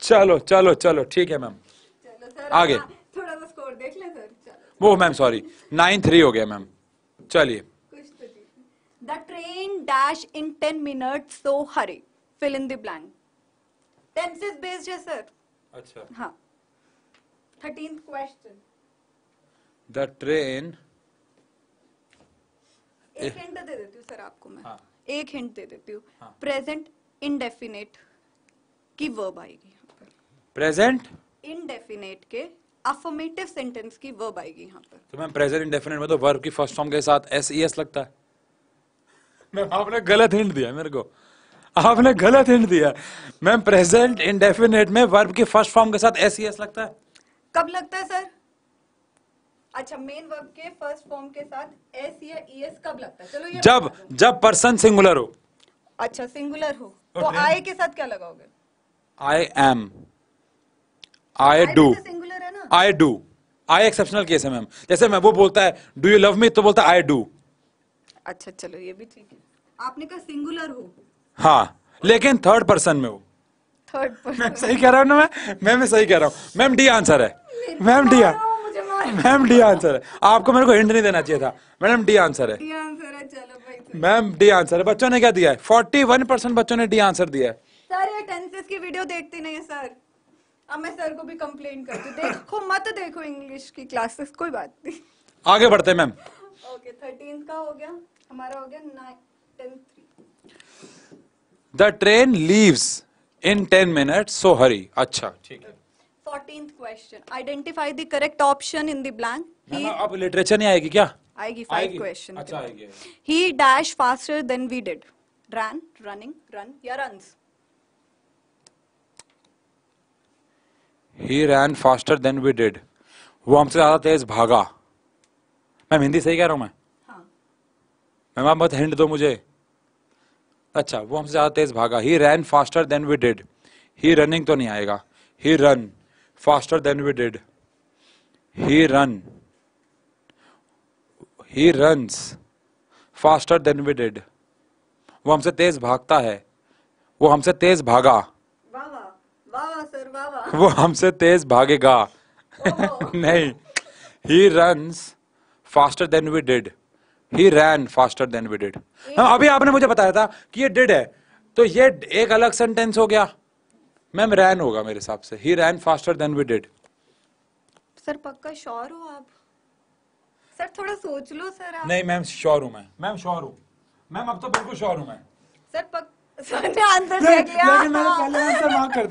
चलो चलो चलो ठीक है मैम हाँ, आगे थोड़ा सा स्कोर देख ले सर वो मैम सॉरी नाइन थ्री हो गया मैम चलिए the train dash in ten minute so hurry fill in the blank tenses based है सर अच्छा हाँ थर्टीन क्वेश्चन द ट्रेन एक घंटा दे देती हूँ सर आपको मैं हाँ. एक हिंट दे देती हूँ प्रेजेंट हाँ। इनडेफिनेट की वर्ब आएगी यहाँ पर प्रेजेंट इनडेफिनेट के अफर्मेटिव सेंटेंस की वर्ब आएगी यहाँ पर तो मैम प्रेजेंट इनडेफिनेट में तो वर्ब की फर्स्ट फॉर्म के साथ एस ई एस लगता है मैम आपने गलत हिंट दिया मेरे को आपने गलत हिंट दिया मैम प्रेजेंट इनडेफिनेट में वर्ब की फर्स्ट फॉर्म के साथ एस ई एस लगता है कब लगता है सर अच्छा मेन वर्ब के फर्स्ट फॉर्म के साथ एस या ई e एस कब लगता है चलो ये जब जब पर्सन सिंगुलर हो अच्छा सिंगुलर हो तो आई के साथ क्या लगाओगे I am I do singular है ना I do I exceptional case है मैम जैसे मैं वो बोलता है डू यू लव मी तो बोलता है आई डू अच्छा चलो ये भी ठीक है आपने कहा सिंगुलर हो हाँ लेकिन थर्ड पर्सन में हो थर्ड पर्सन सही कह रहा हूँ ना मैं मैम मैं सही कह रहा हूँ मैम डी आंसर है ma'am D answer ma'am D answer है आपको मेरे को हिंट नहीं देना चाहिए था मैडम डी आंसर है मैम डी आंसर है बच्चों ने क्या दिया है फोर्टी वन परसेंट बच्चों ने डी आंसर दिया है सर ये टेंसेस की वीडियो देखते नहीं है सर अब मैं सर को भी कंप्लेन करती देखो मत देखो इंग्लिश की क्लासेस कोई बात नहीं आगे बढ़ते मैम ओके थर्टीन का हो गया हमारा हो गया nine the train leaves in ten minute so hurry अच्छा ठीक है fourteen question identify the correct option in the blank अब लिटरेचर नहीं आएगी क्या आएगी five question he dash faster than we did run running run या run he ran faster than we did वो हमसे ज्यादा तेज भागा मैम हिंदी सही कह रहा हूँ मैं हाँ. मैम आप मत हिंट दो मुझे अच्छा वो हमसे ज्यादा तेज भागा he ran faster than we did he running तो नहीं आएगा he run faster than we did. He run. He runs faster than we did. वो हमसे तेज भागता है वो हमसे तेज भागा वावा, वावा सर, वावा। वो हमसे तेज भागेगा नहीं he runs faster than we did he ran faster than we did अभी आपने मुझे बताया था कि ये डिड है तो ये एक अलग सेंटेंस हो गया मैम रैन होगा मेरे हिसाब से he ran faster than we did sir पक्का श्योर हो आप सर थोड़ा सोच लो सर आप नहीं मैम श्योर हूं मैं मैम श्योर हूं मैम अब तो बिल्कुल श्योर हूं मैं सर पक सर मैंने पहले आंसर मार्क कर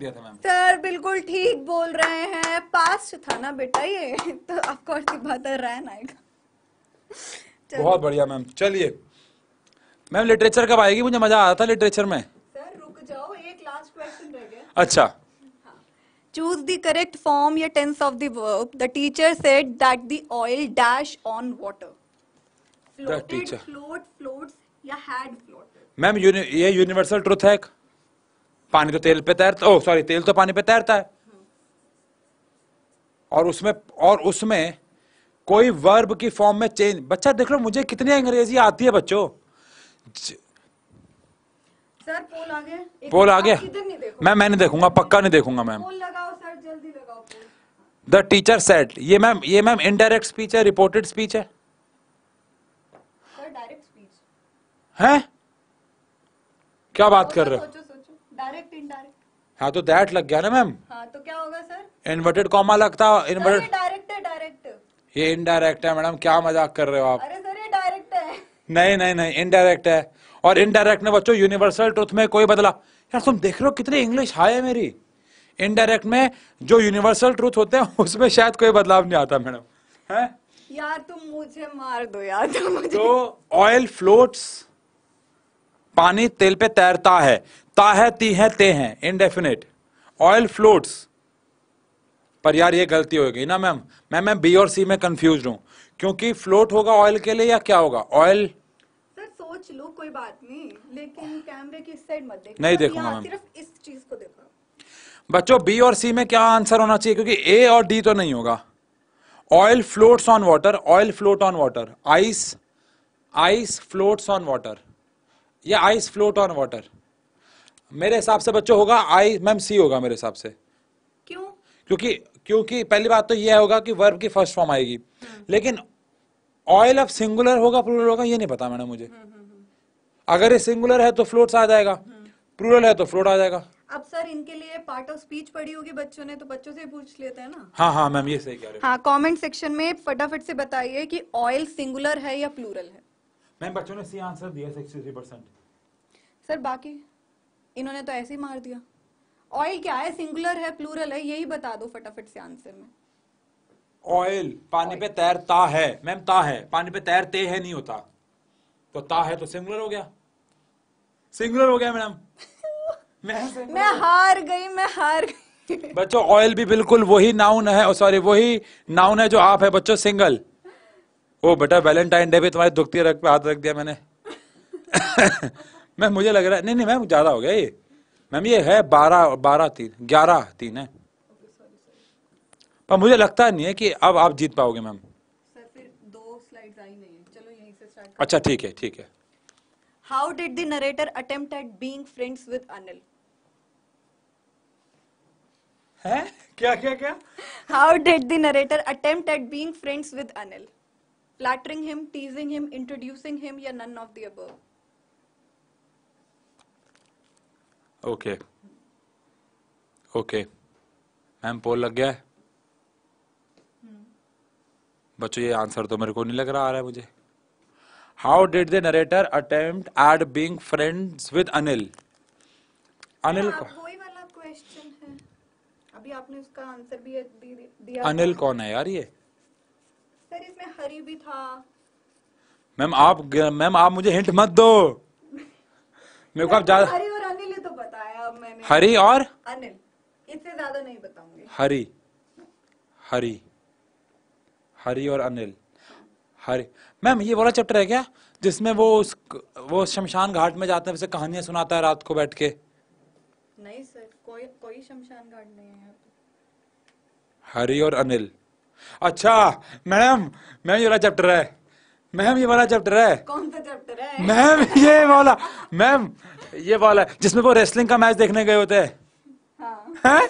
दिया था मैम सर बिल्कुल ठीक बोल रहे हैं पास था ना बेटा ये तो आपको और की बात है रैन आएगा बहुत बढ़िया मैम चलिए मैम लिटरेचर कब आएगी मुझे मजा आ रहा था लिटरेचर में अच्छा चूज द करेक्ट फॉर्म या tense of verb the teacher said that the oil dash on water ma'am ये यूनिवर्सल ट्रुथ है पानी तो तेल पे तैरता ओह सॉरी तेल तो पानी पे तैरता है और उसमें और उसमें कोई वर्ब की फॉर्म में चेंज बच्चा देख लो मुझे कितनी अंग्रेजी आती है बच्चों सर पोल आ गया पोल आ गया मैम मैं नहीं देखूंगा पक्का नहीं देखूंगा मैम द टीचर सेट ये मैम ये मैम इनडायरेक्ट स्पीच है रिपोर्टेड स्पीच है हैं क्या बात कर रहे हो डायरेक्ट इनडायरेक्ट हाँ तो दैट लग गया ना मैम हाँ तो क्या होगा सर इन्वर्टेड कॉमा लगता इन्वर्टेड डायरेक्ट है डायरेक्ट ये इनडायरेक्ट है मैडम क्या मजाक कर रहे हो आप अरे सर ये डायरेक्ट है नहीं नहीं नहीं इनडायरेक्ट है और इनडायरेक्ट में बच्चों यूनिवर्सल ट्रुथ में कोई बदला यार तुम देख रहे हो कितनी इंग्लिश हाई है मेरी इनडायरेक्ट में जो यूनिवर्सल ट्रूथ होते हैं उसमें शायद कोई बदलाव नहीं आता मैडम है यार तुम मुझे मार दो यार तुम मुझे तो ऑयल फ्लोट्स पानी तेल पे तैरता है ता है ती है ते हैं इनडेफिनेट ऑयल फ्लोट्स पर यार ये गलती हो गई ना मैम मैम मैं बी और सी में कंफ्यूज हूं क्योंकि फ्लोट होगा ऑयल के लिए या क्या होगा ऑयल सोच लो कोई बात नहीं लेकिन कैमरे की साइड मत देखो नहीं देखो सिर्फ इस चीज को देखो बच्चों बी और सी में क्या आंसर होना चाहिए क्योंकि ए और डी तो नहीं होगा oil floats on water oil float on water ice ice floats on water या आइस फ्लोट ऑन वाटर मेरे हिसाब से बच्चों होगा आई मैम सी होगा मेरे हिसाब से क्यों क्योंकि क्योंकि पहली बात तो यह होगा कि वर्ब की फर्स्ट फॉर्म आएगी हम्म। लेकिन ऑयल अब सिंगुलर होगा प्लूरल होगा ये नहीं पता मैंने मुझे हम्म, हम्म। अगर ये सिंगुलर है तो फ्लोट आ जाएगा प्लूरल है तो फ्लोट आ जाएगा अब सर इनके लिए पार्ट ऑफ स्पीच पढ़ी होगी बच्चों ने तो बच्चों से पूछ लेते हैं ना हाँ हाँ मैम ये सही कह रहे हाँ कमेंट सेक्शन में फटाफट से बताइए कि ऑयल सिंगुलर है या प्लूरल है मैम बच्चों ने सी आंसर दिया सिक्सटी परसेंट सर बाकी इन्होंने तो ऐसे ही मार दिया ऑयल क्या है सिंगुलर है प्लूरल है यही बता दो फटाफट से आंसर में ऑयल पानी पे तैरता है मैम ता है पानी पे तैरते है नहीं होता तो ता है तो सिंगुलर हो गया सिंगुलर हो गया मैडम मैं, मैं हार गई मैं हार गई बच्चों ऑयल भी बिल्कुल वही नाउन है सॉरी वही नाउन है जो आप है बच्चों सिंगल ओ बेटा वैलेंटाइन डे भी तुम्हारे दुखती रख पे हाथ रख दिया मैंने मैं मुझे लग रहा है नहीं नहीं मैम ज्यादा हो गया ये मैम ये है बारह बारह तीन ग्यारह तीन है पर मुझे लगता नहीं है कि अब आप जीत पाओगे मैम अच्छा ठीक है ठीक है how did the narrator attempt at being friends with Anil? hai kya kya kya how did the narrator attempt at being friends with anil flattering him teasing him introducing him या none of the above okay okay ma'am poll लग गया है बच्चों ये answer तो मेरे को नहीं लग रहा आ रहा है मुझे How did the narrator attempt at being friends with Anil? Anil वही अनिल कौन है यार ये सर इसमें हरी भी था मैम आप मैम आप मुझे हिंट मत दो मेरे को आप ज्यादा हरी और अनिल तो बताया मैंने हरी और अनिल इससे ज्यादा नहीं बताऊंगी हरी हरी हरी और अनिल हरी मैम ये वाला चैप्टर है क्या जिसमें वो उस वो शमशान घाट में जाते हैं उसे कहानियां सुनाता है रात को बैठ के नहीं सर कोई कोई शमशान घाट नहीं है हरी और अनिल अच्छा मैडम मैम ये वाला चैप्टर है मैम ये वाला चैप्टर है कौन सा चैप्टर है मैम ये वाला मैम ये वाला जिसमें वो रेसलिंग का मैच देखने गए होते हैं हाँ। है?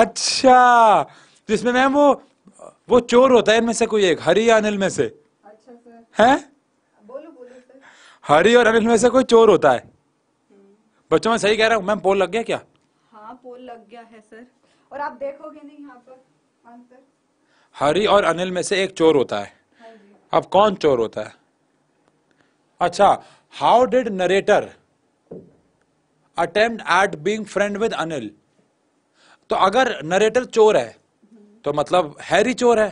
अच्छा जिसमें मैम वो वो चोर होता है इनमें से कोई एक हरी या अनिल में से अच्छा है हरी और अनिल में से कोई चोर होता है हम्म। बच्चों मैं सही कह रहा हूँ मैम पोल लग गया क्या हाँ पोल लग गया है सर और आप देखोगे नहीं यहाँ पर आंसर हरी और अनिल में से एक चोर होता है हाँ अब कौन चोर होता है अच्छा how did narrator attempt at being friend with Anil तो अगर नरेटर चोर है तो मतलब हैरी चोर है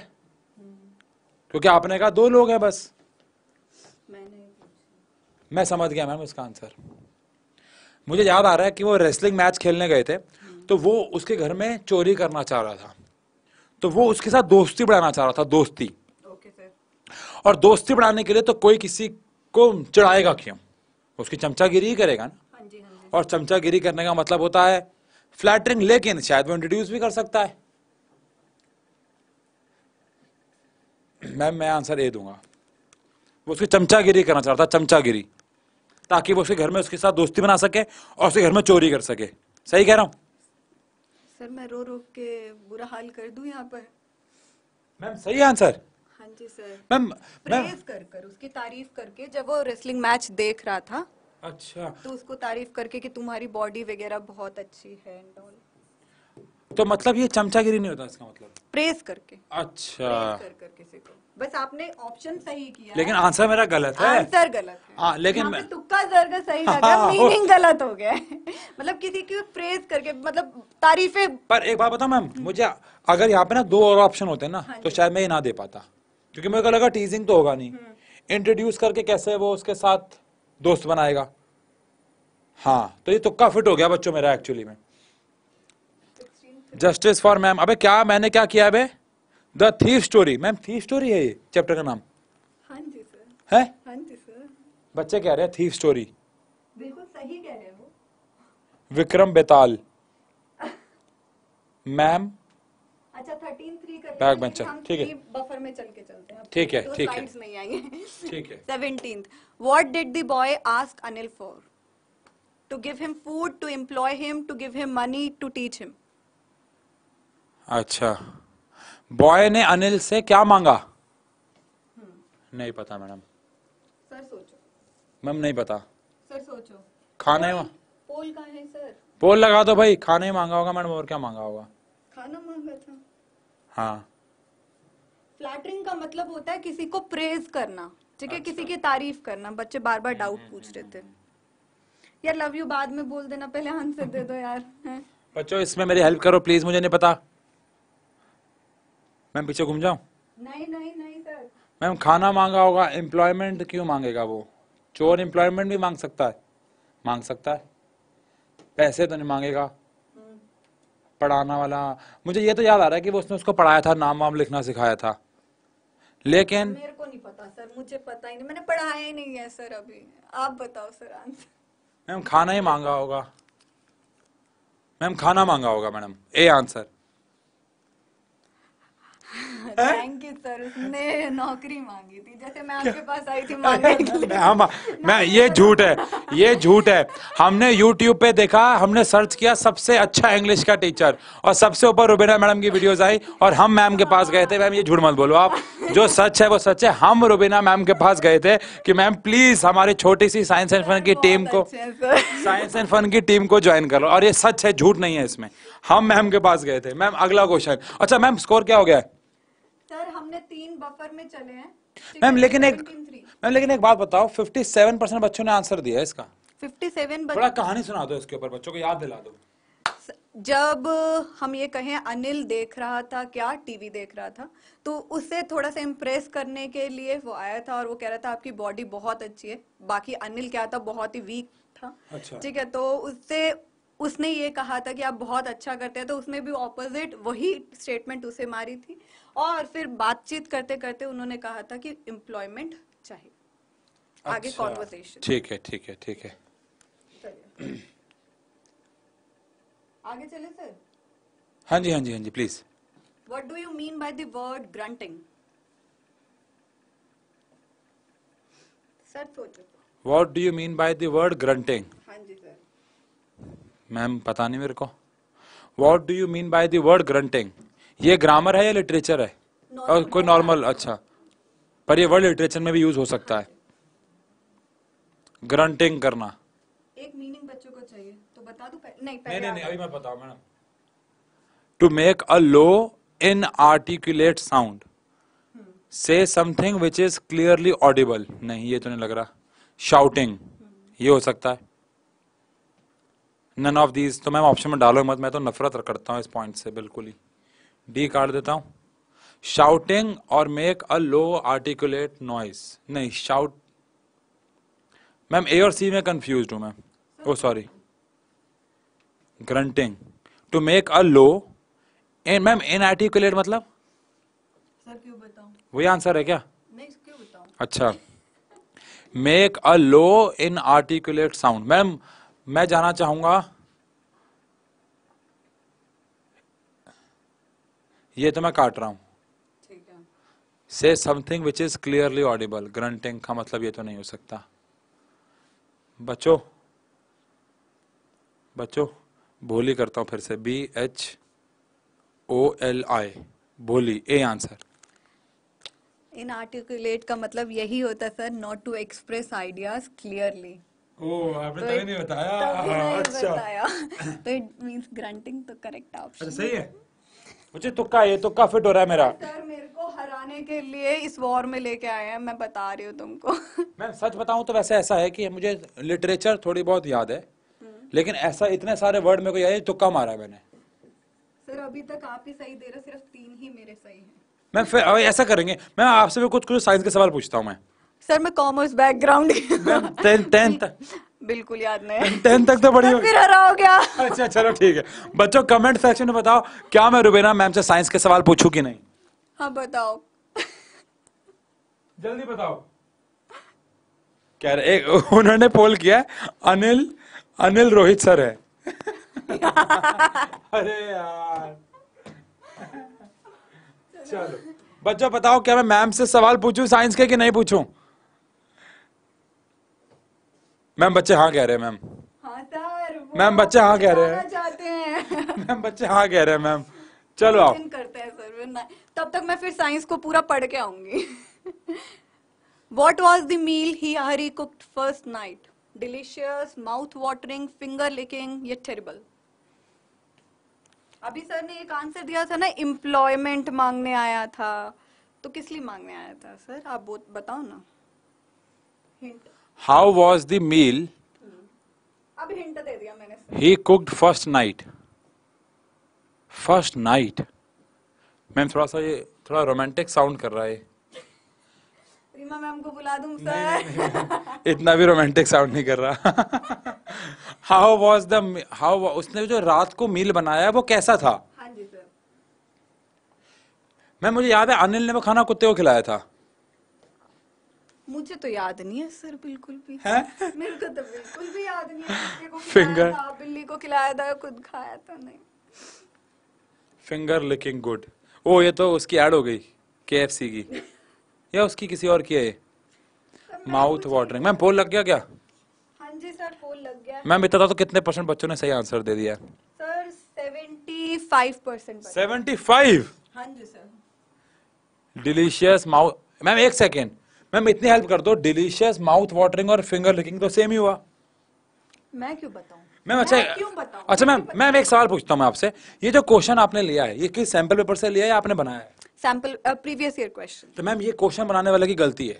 क्योंकि आपने कहा दो लोग हैं बस मैं समझ गया मैम उसका आंसर मुझे याद आ रहा है कि वो रेसलिंग मैच खेलने गए थे तो वो उसके घर में चोरी करना चाह रहा था तो वो उसके साथ दोस्ती बढ़ाना चाह रहा था दोस्ती और दोस्ती बढ़ाने के लिए तो कोई किसी को चढ़ाएगा क्यों उसकी चमचागिरी ही करेगा ना हाँ हाँ और चमचागिरी करने का मतलब होता है फ्लैटरिंग लेकिन शायद वो इंट्रोड्यूस भी कर सकता है मैम मैं आंसर ए दूंगा वो उसकी चमचागिरी करना चाह रहा था चमचागिरी ताकि वो उसके घर में उसके साथ दोस्ती बना सके और उसके घर में चोरी कर सके सही कह रहा हूँ सर मैं रो रो के बुरा हाल कर दूं यहाँ पर मैम सही आंसर हाँ जी सर मैम प्रेज कर कर उसकी तारीफ करके जब वो रेसलिंग मैच देख रहा था अच्छा तो उसको तारीफ करके कि तुम्हारी बॉडी वगैरह बहुत अच्छी है एंड ऑल तो मतलब ये चमचागिरी नहीं होता इसका मतलब प्रेस करके अच्छा प्रेस कर, किसी को बस आपने ऑप्शन सही किया लेकिन आंसर मेरा गलत है आंसर गलत है आ, हाँ, लेकिन मैं... तुक्का का सही लगा मीनिंग हाँ, हाँ, गलत हो गया मतलब किसी की प्रेज करके मतलब तारीफे पर एक बात बताओ मैम मुझे अगर यहाँ पे ना दो और ऑप्शन होते ना हाँ तो शायद मैं ये ना दे पाता क्योंकि मुझे लगा टीजिंग तो होगा नहीं इंट्रोड्यूस हम्म। करके कैसे वो उसके साथ दोस्त बनाएगा हाँ तो ये तुक्का फिट हो गया बच्चों मेरा एक्चुअली में जस्टिस फॉर मैम अबे क्या मैंने क्या किया अबे the thief story ma'am thief story है ये चैप्टर का नाम हाँ जी सर है हाँ जी सर बच्चे कह रहे हैं थीफ स्टोरी बिल्कुल सही कह रहे हैं वो विक्रम बेताल मैम अच्छा थर्टीन थ्री बैक बेंचर ठीक है बफर में चल के चलते हैं ठीक है तो ठीक है नहीं आएंगे ठीक है seventeen what did the boy ask Anil for to give him food to employ him to give him money to teach him अच्छा बॉय ने अनिल से क्या मांगा नहीं पता मैडम सर सोचो मैम नहीं पता सर सोचो खाने में पोल का है सर पोल लगा दो भाई खाने मांगा होगा मैडम और क्या मांगा होगा खाना मांगा था हाँ फ्लैटरिंग का मतलब होता है किसी को प्रेज करना ठीक है अच्छा। किसी की तारीफ करना बच्चे बार बार डाउट पूछ रहे हम्म, थे हम्म। यार लव यू बाद में बोल देना पहले आंसर दे दो यार बच्चों इसमें मेरी हेल्प करो प्लीज मुझे नहीं पता मैम पीछे घूम जाऊं नहीं नहीं नहीं सर मैम खाना मांगा होगा एम्प्लॉयमेंट क्यों मांगेगा वो चोर एम्प्लॉयमेंट भी मांग सकता है मांग सकता है पैसे तो नहीं मांगेगा पढ़ाना वाला मुझे ये तो याद आ रहा है कि वो उसने उसको पढ़ाया था नाम वाम लिखना सिखाया था लेकिन मेरे को नहीं पता सर मुझे पता ही नहीं मैंने पढ़ाया ही नहीं है सर अभी आप बताओ सर आंसर मैम खाना ही मांगा होगा मैम खाना मांगा होगा madam A answer thank you sir उसने नौकरी मांगी थी जैसे मैं आपके पास आई थी मांगने के लिए मैं ये झूठ है ये झूठ है हमने YouTube पे देखा हमने सर्च किया सबसे अच्छा इंग्लिश का टीचर और सबसे ऊपर रुबीना मैडम की वीडियोस आई और हम मैम के पास गए थे मैम ये झूठ मत बोलो आप जो सच है वो सच है हम रुबीना मैम के पास गए थे कि मैम प्लीज हमारी छोटी सी साइंस एंड फन की टीम को साइंस एंड फन की टीम को ज्वाइन करो और ये सच है झूठ नहीं है इसमें हम हाँ, मैम के पास गए थे मैम अगला क्वेश्चन अच्छा मैम स्कोर क्या हो गया है सर हमने तीन बफर में चले हैं मैम लेकिन एक मैम लेकिन एक बात बताओ 57 परसेंट बच्चों ने आंसर दिया है इसका 57 बड़ा कहानी सुना दो इसके ऊपर बच्चों को याद दिला दो जब हम ये कहें अनिल देख रहा था क्या टीवी देख रहा था तो उसे थोड़ा सा इम्प्रेस करने के लिए वो आया था और वो कह रहा था आपकी बॉडी बहुत अच्छी है बाकी अनिल क्या था बहुत ही वीक था अच्छा। ठीक अच्छा। है तो उससे उसने ये कहा था कि आप बहुत अच्छा करते हैं तो उसने भी ऑपोजिट वही स्टेटमेंट उसे मारी थी और फिर बातचीत करते करते उन्होंने कहा था कि एम्प्लॉयमेंट चाहिए अच्छा, आगे कॉन्वर्सेशन ठीक है ठीक है ठीक है आगे चले सर हाँ जी हाँ जी हाँ जी please what do you mean by the word grunting sir सोचो what do you mean by the word grunting ma'am पता नहीं मेरे को what do you mean by the word grunting ये ग्रामर है या लिटरेचर है और कोई नॉर्मल अच्छा पर ये वर्ड लिटरेचर में भी यूज हो सकता है ग्रंटिंग करना एक मीनिंग बच्चों को चाहिए तो बता दो नहीं पहले नहीं नहीं, नहीं अभी मैं बताऊं madam to make a low inarticulate sound से something which is clearly audible नहीं ये तो नहीं लग रहा शाउटिंग हम्म। ये हो सकता है नन ऑफ दीज तो मैम ऑप्शन में डालो मत मैं तो नफरत करता हूँ इस पॉइंट से बिल्कुल ही डी काट देता हूँ शाउटिंग और make a low articulate noise नहीं शाउट मैम ए और सी में कंफ्यूज हूँ oh, ma'am oh sorry grunting to make a low and ma'am inarticulate मतलब सर क्यों बताऊं वही आंसर है क्या नहीं क्यों बताऊं अच्छा make a low inarticulate sound ma'am मैं जाना चाहूंगा ये तो मैं काट रहा हूँ से something which is clearly audible grunting का मतलब ये तो नहीं हो सकता बच्चो बच्चो भोली करता हूँ फिर से B H O L I Bholi A answer in articulate का मतलब यही होता है sir not to express ideas clearly तो अच्छा। तो तो मुझे लिटरेचर थोड़ी बहुत याद है हम्म। लेकिन ऐसा इतने सारे वर्ड मेरे को याद है तुक्का मारा है मैंने सर अभी तक आप ही सही दे रहे सिर्फ तीन ही मेरे सही है मैम फिर ऐसा करेंगे मैं आपसे भी कुछ कुछ साइंस के सवाल पूछता हूँ मैं सर मैं कॉमर्स बैकग्राउंड टेंथ बिल्कुल याद नहीं टेंथ तक तो बड़ी फिर हरा हो गया अच्छा चलो ठीक है बच्चों कमेंट सेक्शन में बताओ क्या मैं रुबेना मैम से साइंस के सवाल पूछूं कि नहीं हाँ बताओ जल्दी बताओ कह रहे एक उन्होंने पोल किया अनिल अनिल रोहित सर है अरे यार चलो बच्चों बताओ क्या मैं मैम से सवाल पूछूं साइंस के कि नहीं पूछूं मैम बच्चे हाँ कह रहे हैं मैम हाँ, हाँ मैम बच्चे हाँ कह रहे हैं मैम बच्चे हाँ कह रहे हैं मैम चलो आप करते हैं सर तब तक मैं फिर साइंस को पूरा पढ़ के आऊंगी what was the meal he Hari cooked first night delicious mouth watering finger licking ये टेरिबल अभी सर ने एक आंसर दिया था ना इम्प्लॉयमेंट मांगने आया था तो किस लिए मांगने आया था सर आप बताओ ना hint how was the meal he cooked first night first night ma'am थोड़ा सा ये थोड़ा रोमांटिक साउंड कर रहा है रीमा मैम को बुला दूं सर नहीं, नहीं, नहीं, इतना भी रोमांटिक साउंड नहीं कर रहा हाउ वॉज द हाउ उसने जो रात को मील बनाया वो कैसा था हाँ जी सर मैम मुझे याद है अनिल ने वो खाना कुत्ते को खिलाया था मुझे तो याद नहीं है सर बिल्कुल भी है? मेरे को तो बिल्कुल भी याद नहीं है फिंगर बिल्ली को खिलाया था खुद खाया था नहीं फिंगर लुकिंग गुड ओ ये तो उसकी ऐड हो गई के की या उसकी किसी और की है माउथ वाटरिंग मैम पोल लग गया क्या हाँ जी सर पोल लग गया मैम इतना तो कितने परसेंट बच्चों ने सही आंसर दे दिया सर 75 परसेंट 75 हाँ जी सर डिलीशियस माउथ मैम एक सेकेंड मैम इतनी हेल्प कर दो डिलीशियस माउथ वाटरिंग और फिंगर लिकिंग तो सेम ही हुआ मैं क्यों बताऊं मैम अच्छा मैं अच्छा मैम मैम एक सवाल पूछता हूँ मैं आपसे ये जो क्वेश्चन आपने लिया है ये किस सैंपल पेपर से लिया है आपने बनाया है सैंपल प्रीवियस ईयर क्वेश्चन तो मैम ये क्वेश्चन बनाने वाले की गलती है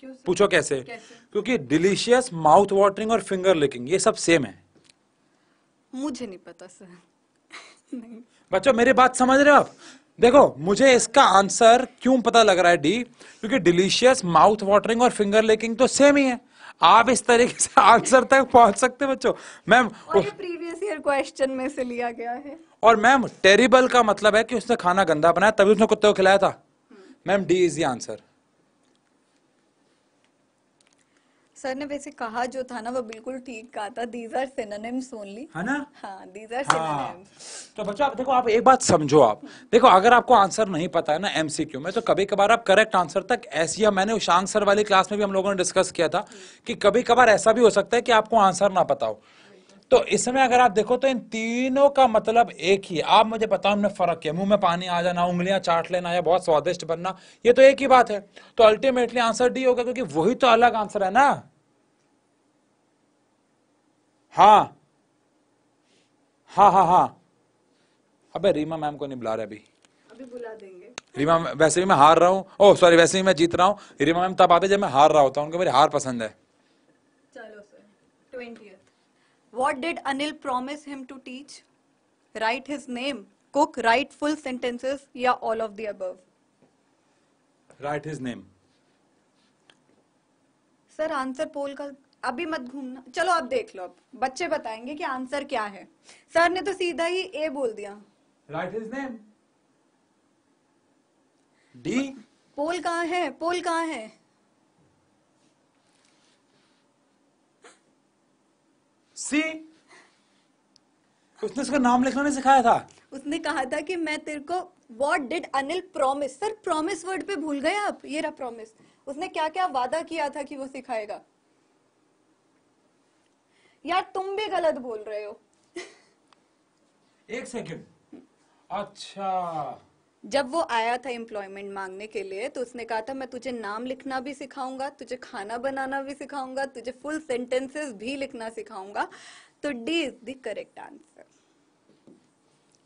क्यों पूछो कैसे, कैसे? क्योंकि डिलीशियस माउथ वाटरिंग और फिंगर लिकिंग ये सब सेम है मुझे नहीं पता सर बच्चों मेरी बात समझ रहे हो आप देखो मुझे इसका आंसर क्यों पता लग रहा है डी क्योंकि डिलीशियस माउथ वाटरिंग और फिंगर लेकिंग तो सेम ही है आप इस तरीके से आंसर तक पहुंच सकते बच्चों मैम प्रीवियस ईयर क्वेश्चन में से लिया गया है और मैम टेरिबल का मतलब है कि उसने खाना गंदा बनाया तभी उसने कुत्ते को खिलाया था ma'am D is the answer sir ने वैसे कहा जो था ना वो बिल्कुल ठीक कहा था दीज आर सिनोनिम्स ओनली है ना हाँ दीज आर सिनोनिम्स तो बच्चों आप देखो आप एक बात समझो आप देखो अगर आपको आंसर नहीं पता है ना एमसीक्यू में तो कभी कभार आप करेक्ट आंसर तक ऐसी मैंने उशांक सर वाली क्लास में भी हम लोगों ने डिस्कस किया था कि कभी कभार ऐसा भी हो सकता है कि आपको आंसर ना पता हो तो इसमें अगर आप देखो तो इन तीनों का मतलब एक ही आप मुझे बताओ हमने फर्क किया मुंह में पानी आ जाना उंगलियां चाट लेना या बहुत स्वादिष्ट बनना ये तो एक ही बात है तो अल्टीमेटली आंसर डी होगा क्योंकि वही तो अलग आंसर है ना हाँ हाँ हाँ हाँ अबे रीमा मैम को नहीं बुला रहे अभी अभी बुला देंगे रीमा वैसे भी मैं हार रहा हूँ ओह सॉरी वैसे भी मैं जीत रहा हूँ रीमा मैम तब आते जब मैं हार रहा होता हूँ उनको मेरी हार पसंद है चलो sir twenty What did Anil promise him to teach? Write his name. Cook, write full sentences. Yeah, all of the above. Write his name. Sir answer poll का अभी मत घूमना चलो आप देख लो अब बच्चे बताएंगे कि आंसर क्या है सर ने तो सीधा ही ए बोल दिया write his name D poll कहाँ है पोल कहाँ है सी उसने उसका नाम लिखना नहीं सिखाया था उसने कहा था कि मैं तेरे को what did Anil promise sir promise word पे भूल गए आप ये रहा प्रॉमिस उसने क्या क्या वादा किया था कि वो सिखाएगा यार तुम भी गलत बोल रहे हो एक सेकंड अच्छा जब वो आया था एम्प्लॉयमेंट मांगने के लिए तो उसने कहा था मैं तुझे नाम लिखना भी सिखाऊंगा तुझे खाना बनाना भी सिखाऊंगा तुझे फुल सेंटेंसेस भी लिखना सिखाऊंगा तो D is the correct answer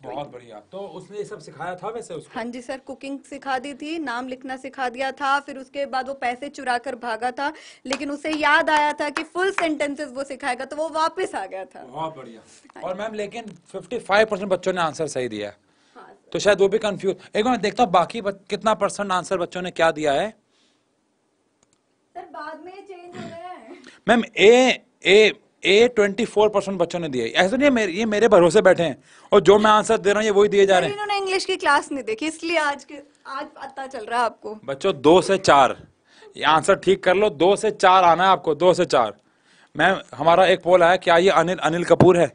बहुत बढ़िया तो उसने ये सब सिखाया था वैसे उसको हाँ जी सर कुकिंग सिखा दी थी नाम लिखना सिखा दिया था फिर उसके बाद वो पैसे चुरा कर भागा था लेकिन उसे याद आया था कि फुल सेंटेंसेस वो सिखाएगा तो वो वापस आ गया था बहुत बढ़िया हाँ और मैम लेकिन 55 परसेंट बच्चों ने आंसर सही दिया हाँ तो शायद वो भी कंफ्यूज एक बार देखता हूँ बाकी कितना परसेंट आंसर बच्चों ने क्या दिया है सर बाद में चेंज हो गया है ma'am A A A twenty four percent बच्चों ने दिया ऐसा नहीं मेरे, ये मेरे भरोसे बैठे हैं और जो मैं आंसर दे रहा हूँ ये वही दिए जा रहे हैं इंग्लिश की क्लास नहीं देखी इसलिए आज के आज पता चल रहा है आपको बच्चों दो से चार ये आंसर ठीक कर लो दो से चार आना है आपको दो से चार मैम हमारा एक पोल आया क्या ये अनिल अनिल कपूर है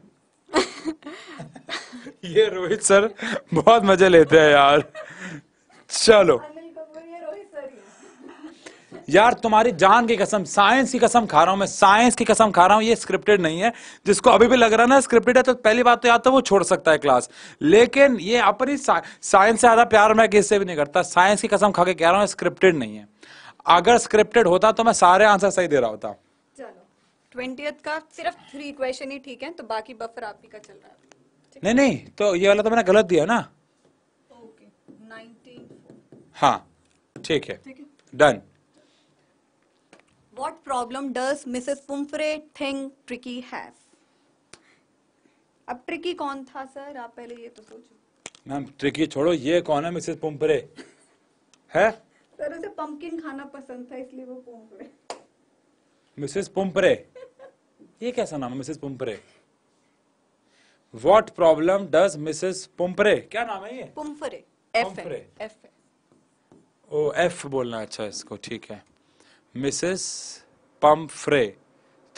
ये रोहित सर बहुत मजे लेते हैं यार चलो यार तुम्हारी जान की कसम साइंस की कसम खा रहा हूं मैं साइंस की कसम खा रहा हूं ये स्क्रिप्टेड नहीं है जिसको अभी भी लग रहा ना स्क्रिप्टेड है तो पहली बात तो याद तो वो छोड़ सकता है क्लास लेकिन ये अपनी साइंस से ज्यादा प्यार मैं किससे भी नहीं करता साइंस की कसम खा के कह रहा हूं स्क्रिप्टेड नहीं है अगर स्क्रिप्टेड होता तो मैं सारे आंसर सही दे रहा होता ट्वेंटियथ का सिर्फ थ्री क्वेश्चन ही ठीक है तो बाकी बफर आप ही का चल रहा है नहीं नहीं तो ये वाला तो मैंने गलत दिया ना ओके okay, 19 हाँ ठीक है done What problem does Mrs. Pumphrey think Tricky has? अब ट्रिकी कौन था सर आप पहले ये तो सोचो मैम ट्रिकी छोड़ो ये कौन है मिसेस पुम्परे है सर उसे पंपकिन खाना पसंद था इसलिए वो पुम्परे मिसेस पुम्परे ये कैसा नाम है Mrs Pumphrey what problem does Mrs Pumphrey क्या नाम है ये Pumphrey F F O F बोलना अच्छा इसको ठीक है Mrs Pumphrey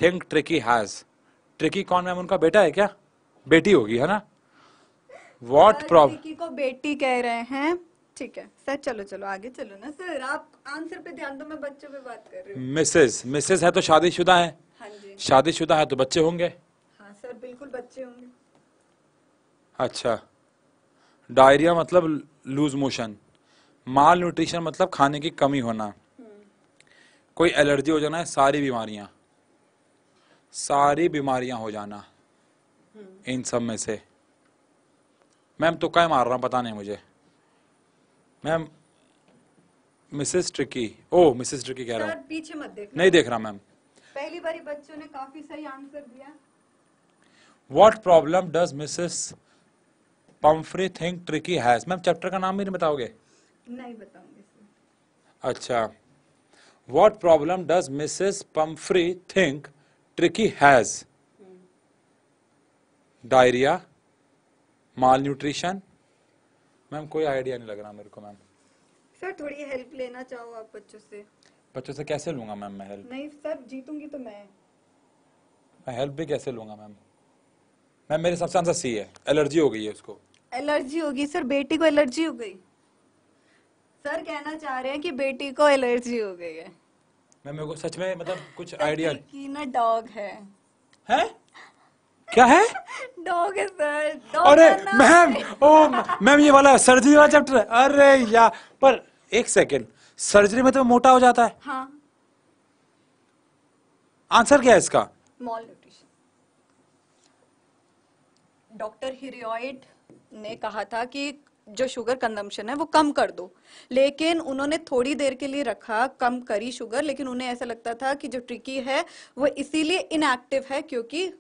think Tricky has Tricky कौन मैम उनका बेटा है क्या बेटी होगी है ना वॉट प्रॉब्लम को बेटी कह रहे हैं ठीक है सर चलो चलो आगे चलो ना सर आप आंसर पे ध्यान दो मैं बच्चों पे बात कर रही हूँ मिसेस मिसेस है तो शादीशुदा है हाँ जी शादीशुदा है तो बच्चे होंगे हाँ सर बिल्कुल बच्चे होंगे अच्छा डायरिया मतलब लूज मोशन माल न्यूट्रिशन मतलब खाने की कमी होना कोई एलर्जी हो जाना है सारी बीमारियां सारी बीमारियां हो जाना इन सब में से मैम तो क्या मार रहा हूं पता नहीं मुझे ma'am Mrs Tricky oh Mrs Tricky कह रहा हूँ पीछे मत देख नहीं देख रहा मैम पहली बार बच्चों ने काफी सही आंसर दिया what problem does Mrs Pumphrey think Tricky has ma'am chapter का नाम भी नहीं बताओगे नहीं बताऊंगी अच्छा what problem does Mrs. Pumphrey think Tricky has? Diarrhea, malnutrition. Ma'am कोई आइडिया नहीं लग रहा मेरे को मैम सर थोड़ी हेल्प लेना चाहो आप बच्चों से बच्चों से कैसे लूंगा मैम मैं हेल्प नहीं सर जीतूंगी तो मैं मैं हेल्प भी कैसे लूंगा मैम मैम मेरे सबसे आंसर सी है एलर्जी हो गई है उसको एलर्जी होगी सर बेटी को एलर्जी हो गई सर कहना चाह रहे हैं कि बेटी को एलर्जी हो गई है मैं मेरे को सच में मतलब कुछ आइडिया की ना डॉग है हैं क्या है डॉग है सर डॉग अरे मैम ओ मैम ये वाला सर्जरी वाला चैप्टर है अरे या पर एक सेकंड सर्जरी में तो मोटा हो जाता है हाँ आंसर क्या है इसका मॉल न्यूट्रिशन डॉक्टर हिरियोइड ने कहा था कि जो शुगर कंजम्पशन है वो कम कर दो लेकिन उन्होंने थोड़ी देर के लिए रखा कम करी शुगर लेकिन उन्हें ऐसा लगता था कि जो ट्रिकी है वो इसीलिए इनएक्टिव है क्योंकि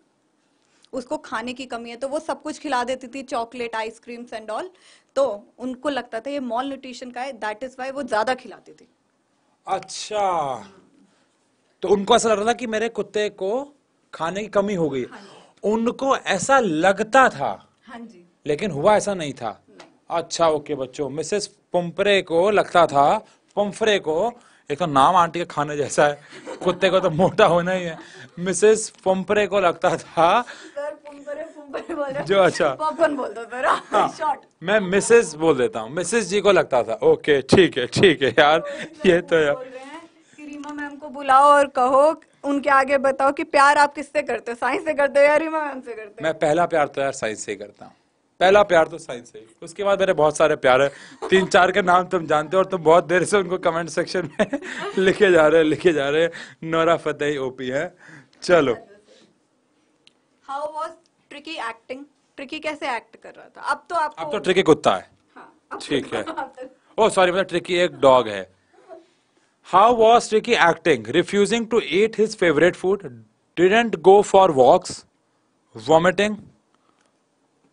उसको खाने की कमी है तो वो सब कुछ खिला देती थी चॉकलेट आइसक्रीम्स एंड ऑल तो उनको लगता था ये मॉल न्यूट्रिशन का है दैट इज वाई वो ज्यादा खिलाती थी अच्छा तो उनको ऐसा लग रहा था कि मेरे कुत्ते को खाने की कमी हो गई हाँ उनको ऐसा लगता था हाँ जी लेकिन हुआ ऐसा नहीं था अच्छा ओके बच्चों मिसेस पंपरे को लगता था पंपरे को एक तो नाम आंटी के खाने जैसा है कुत्ते को तो मोटा होना ही है मिसेस पंपरे को लगता था जो अच्छा हाँ, मैं मिसेस बोल देता हूँ मिसेस जी को लगता था ओके ठीक है ठीक है यार तो ये तो यार रीमा मैम को बुलाओ और कहो उनके आगे बताओ कि प्यार आप किससे करते हो साइंस से करते हो या रीमा मैम से करते हो मैं पहला प्यार तो यार साइंस से करता हूँ पहला प्यार तो साइंस से उसके बाद मेरे बहुत सारे प्यार है तीन चार के नाम तुम जानते हो और तुम बहुत देर से उनको कमेंट सेक्शन में लिखे जा रहे हैं लिखे जा रहे हैं नोरा फतेह ओपी है चलो how was Tricky acting Tricky कैसे एक्ट कर रहा था अब तो आपको अब तो ट्रिकी कुत्ता है हाँ, तो ठीक है तो- ओ सॉरी मतलब ट्रिकी एक डॉग है how was Tricky acting refusing to eat his favourite food didn't go for walks vomiting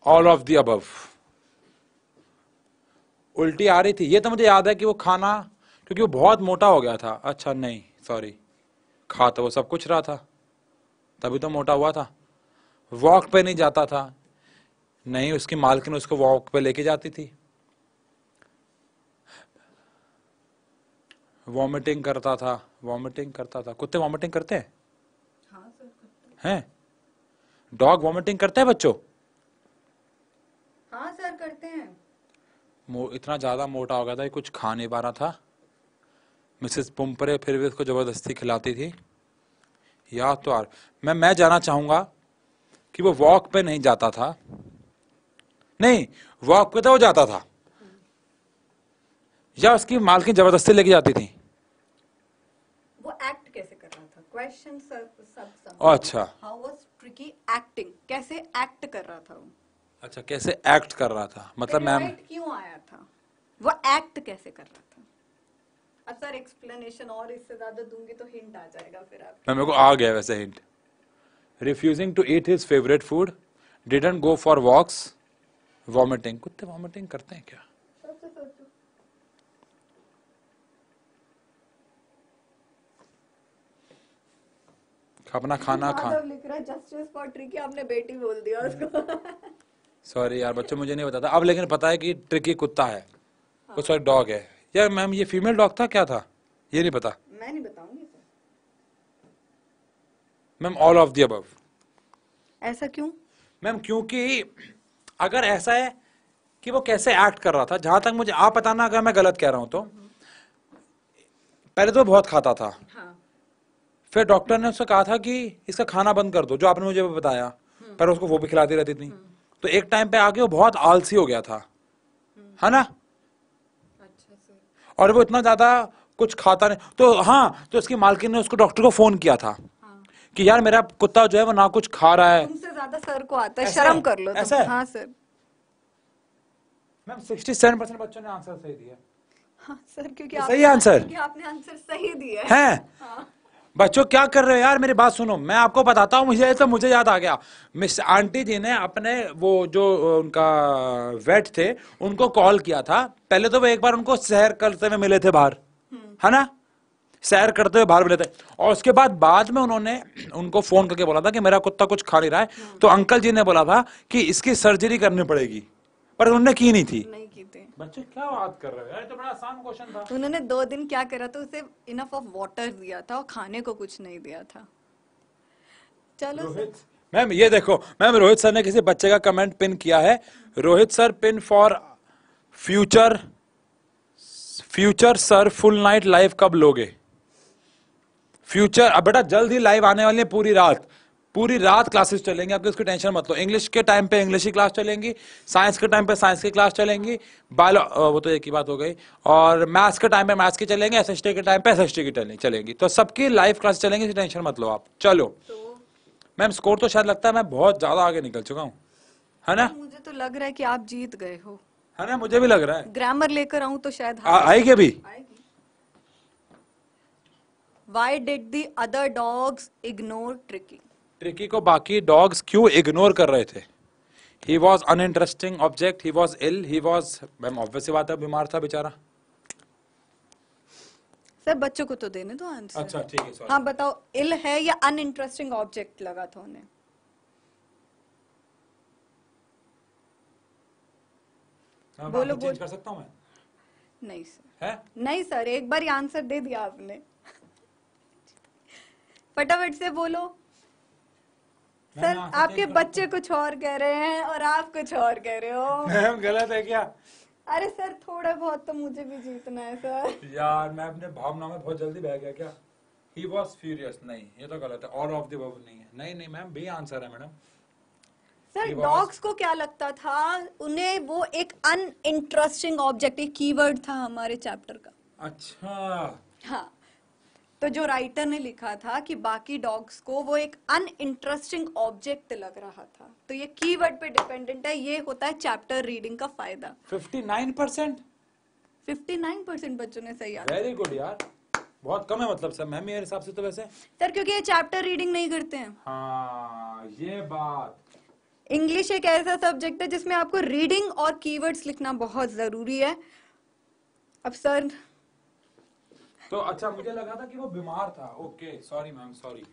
all of the above उल्टी आ रही थी ये तो मुझे याद है कि वो खाना क्योंकि वो बहुत मोटा हो गया था अच्छा नहीं सॉरी खा तो वो सब कुछ रहा था तभी तो मोटा हुआ था वॉक पे नहीं जाता था नहीं उसकी मालकिन उसको वॉक पे लेके जाती थी वॉमिटिंग करता था वॉमिटिंग करता था कुत्ते वॉमिटिंग हाँ, करते हैं हैं डॉग वॉमिटिंग करते हैं बच्चों हाँ सर करते हैं मो, इतना ज्यादा मोटा हो गया था कुछ खा नहीं पा रहा था मिसेस पुम्परे फिर भी उसको जबरदस्ती खिलाती थी या तो यार मैं मैं जाना चाहूंगा कि वो वॉक पे नहीं जाता था नहीं वॉक पे तो वो जाता था या उसकी मालकिन जबरदस्ती लेके जाती थी वो एक्ट कैसे कर रहा था क्वेश्चन सब अच्छा हाउ वाज ट्रिकी एक्टिंग कैसे एक्ट कर रहा था वो अच्छा कैसे एक्ट कर रहा था मतलब मैम क्यों आया था वो एक्ट कैसे कर रहा था अब सर एक्सप्लेनेशन और इससे ज्यादा दूंगी तो हिंट आ जाएगा फिर आप मैम मेरे को आ गया वैसे hint refusing to eat his favourite food didn't go for walks vomiting कुत्ते वॉमिटिंग करते हैं क्या अपना खाना खा लिख रहा है जस्टिस पॉटरी की आपने बेटी बोल दिया उसको सॉरी यार बच्चों मुझे नहीं पता था अब लेकिन पता है कि ट्रिकी कुत्ता है हाँ। सॉरी डॉग है यार मैम ये फीमेल डॉग था क्या था ये नहीं पता मैं नहीं बताऊंगी मैम ऑल ऑफ दी ऐसा क्यों मैम क्योंकि अगर ऐसा है कि वो कैसे एक्ट कर रहा था जहां तक मुझे आप पता ना अगर मैं गलत कह रहा हूं तो पहले तो बहुत खाता था हाँ। फिर डॉक्टर ने उससे कहा था कि इसका खाना बंद कर दो जो आपने मुझे बताया हम्म। पर उसको वो भी खिलाती रहती थी हम्म। तो एक टाइम पे आके वो बहुत आलसी हो गया था है ना अच्छा और वो इतना ज्यादा कुछ खाता नहीं तो हाँ तो इसकी मालकिन ने उसको डॉक्टर को फोन किया था हाँ। कि यार मेरा कुत्ता जो है वो ना कुछ खा रहा है ज्यादा सर को आता है शर्म कर लो ऐसा हाँ सर मैम 67 परसेंट बच्चों ने आंसर सही दिया हाँ सर क्योंकि तो सही आंसर आपने आंसर सही दिया है हाँ। बच्चों क्या कर रहे हो यार मेरी बात सुनो मैं आपको बताता हूँ मुझे ऐसा मुझे याद आ गया मिस आंटी जी ने अपने वो जो उनका वेट थे उनको कॉल किया था पहले तो वो एक बार उनको सैर करते हुए मिले थे बाहर हम्म। है ना सैर करते हुए बाहर मिले थे और उसके बाद बाद में उन्होंने उनको फोन करके बोला था कि मेरा कुत्ता कुछ खा नहीं रहा है हम्म। तो अंकल जी ने बोला था कि इसकी सर्जरी करनी पड़ेगी पर उन्होंने की नहीं थी बच्चे क्या बात कर रहे हो तो बड़ा आसान क्वेश्चन था तो उन्होंने दो दिन क्या करा तो उसे इनफ ऑफ वाटर दिया था और खाने को कुछ नहीं दिया था चलो मैम ये देखो मैम रोहित सर ने किसी बच्चे का कमेंट पिन किया है Rohit sir pin for future future sir full night live कब लोगे फ्यूचर अब बेटा जल्द ही लाइव आने वाली है पूरी रात पूरी रात क्लासेस चलेंगे आपकी उसकी टेंशन मत लो इंग्लिश के टाइम पे इंग्लिश की क्लास चलेंगी साइंस के टाइम पे साइंस की क्लास चलेंगी बायो वो तो एक ही बात हो गई और मैथ्स के टाइम पे मैथ्स की चलेंगे एस के टाइम पे एस की चलेंगी तो सबकी लाइव क्लास चलेंगे इसकी टेंशन मत लो आप चलो मैम तो? स्कोर तो शायद लगता है मैं बहुत ज्यादा आगे निकल चुका हूँ है ना मुझे तो लग रहा है की आप जीत गए हो है ना मुझे भी लग रहा है ग्रामर लेकर आऊँ तो शायद आएगी अभी Why did the other dogs ignore tricking? Tricky को बाकी डॉग्स क्यों इग्नोर कर रहे थे he was uninteresting object he was ill he was ma'am obvious बात है बीमार था बेचारा सर बच्चों को तो देने दो आंसर अच्छा ठीक है हाँ बताओ इल है या अन इंटरेस्टिंग ऑब्जेक्ट लगा था उन्हें हाँ, बोलो बोल कर सकता हूँ मैं नहीं सर है? नहीं सर एक बार आंसर दे दिया आपने फटाफट से बोलो सर आपके बच्चे कुछ और कह रहे हैं और आप कुछ और कह रहे हो मैम गलत है क्या अरे सर थोड़ा बहुत तो मुझे भी जीतना है सर यार मैं अपने भावना में बहुत जल्दी बह गया क्या ही वॉज फ्यूरियस नहीं ये तो गलत है ऑल ऑफ दी दब नहीं है नहीं नहीं मैम बी आंसर है मैडम सर डॉग्स को क्या लगता था उन्हें वो एक अन इंटरेस्टिंग ऑब्जेक्ट एक कीवर्ड था हमारे चैप्टर का अच्छा हाँ तो जो राइटर ने लिखा था कि बाकी डॉग्स को वो एक अनइंटरेस्टिंग ऑब्जेक्ट लग रहा था तो ये कीवर्ड पे डिपेंडेंट है ये होता है चैप्टर रीडिंग का फायदा 59 परसेंट परसेंट बच्चों ने सही वेरी गुड यार बहुत कम है मतलब सर मैम मेरे हिसाब से तो वैसे सर क्योंकि ये चैप्टर रीडिंग नहीं करते हैं हाँ ये बात इंग्लिश एक ऐसा सब्जेक्ट है जिसमें आपको रीडिंग और कीवर्ड्स लिखना बहुत जरूरी है अब सर तो अच्छा मुझे लगा था कि वो बीमार था okay sorry ma'am sorry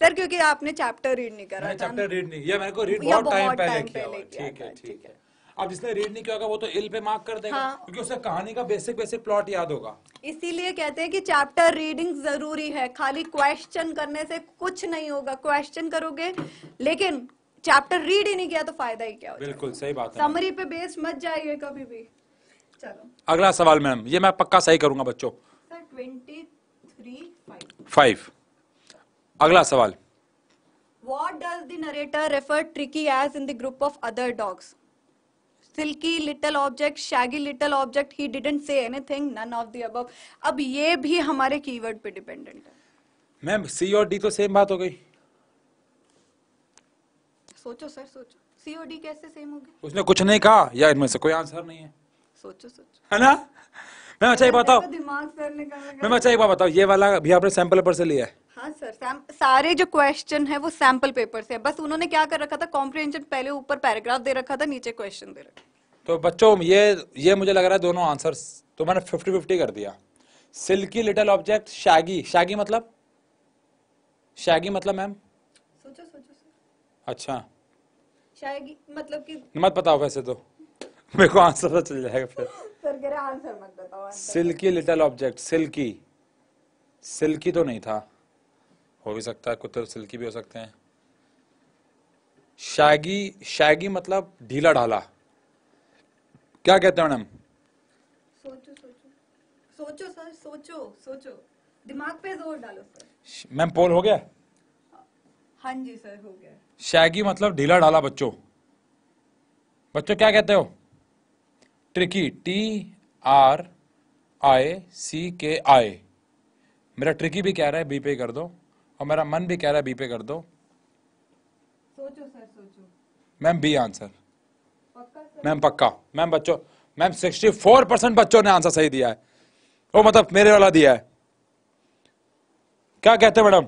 sir क्योंकि आपने चैप्टर रीड नहीं करा चैप्टर रीड नहीं ये मेरे को रीड बहुत टाइम पहले किया ठीक है ठीक है अब जिसने रीड नहीं किया होगा वो तो इल पे मार्क कर देगा हाँ। क्योंकि उसे कहानी का बेसिक बेसिक प्लॉट याद होगा इसीलिए कहते हैं कि चैप्टर रीडिंग जरूरी है खाली क्वेश्चन करने से कुछ नहीं होगा क्वेश्चन करोगे लेकिन चैप्टर रीड ही नहीं किया तो फायदा ही क्या बिल्कुल सही बात है समरी पे बेस्ड मत जाइए कभी भी चलो अगला सवाल मैम ये मैं पक्का सही करूंगा बच्चों अगला सवाल what does the narrator refer Tricky as in the group of other dogs silky little object shaggy little object he didn't say anything none of the अब ये भी हमारे कीवर्ड पे डिपेंडेंट है मैम सी और डी तो सेम बात हो गई सोचो सर सोचो सी और डी कैसे सेम होगी उसने कुछ नहीं कहा या इनमें से कोई आंसर नहीं है सोचो सोचो है ना मैं अच्छा एक बताओ मैं अच्छा एक बात बताओ ये वाला अभी आपने सैंपल पेपर से लिया है हाँ सर सारे जो क्वेश्चन है वो सैंपल पेपर से है बस उन्होंने क्या कर रखा था कॉम्प्रिहेंशन पहले ऊपर पैराग्राफ दे रखा था नीचे क्वेश्चन दे रखा तो बच्चों ये ये मुझे लग रहा है दोनों आंसर तो मैंने फिफ्टी फिफ्टी कर दिया silky little object shaggy shaggy मतलब शैगी मतलब मैम अच्छा शैगी मतलब कि मत बताओ वैसे तो मेरे को आंसर तो चल जाएगा फिर सर कह रहे आंसर मत बताओ silky little object silky silky तो नहीं था हो भी सकता है कुत्ते तो सिल्की भी हो सकते हैं शैगी शैगी मतलब ढीला ढाला क्या कहते हैं मैडम सोचो सोचो सोचो सर सोचो सोचो दिमाग पे जोर डालो सर मैम पोल हो गया हाँ जी सर हो गया शैगी मतलब ढीला ढाला बच्चों बच्चों क्या कहते हो sir Tricky T R I C K I मेरा ट्रिकी भी कह रहा है बीपे कर दो और मेरा मन भी कह रहा है बीपे कर दो सोचो सर सोचो मैम बी आंसर मैम पक्का मैम बच्चों मैम सिक्सटी फोर परसेंट बच्चों ने आंसर सही दिया है वो मतलब मेरे वाला दिया है क्या कहते हैं madam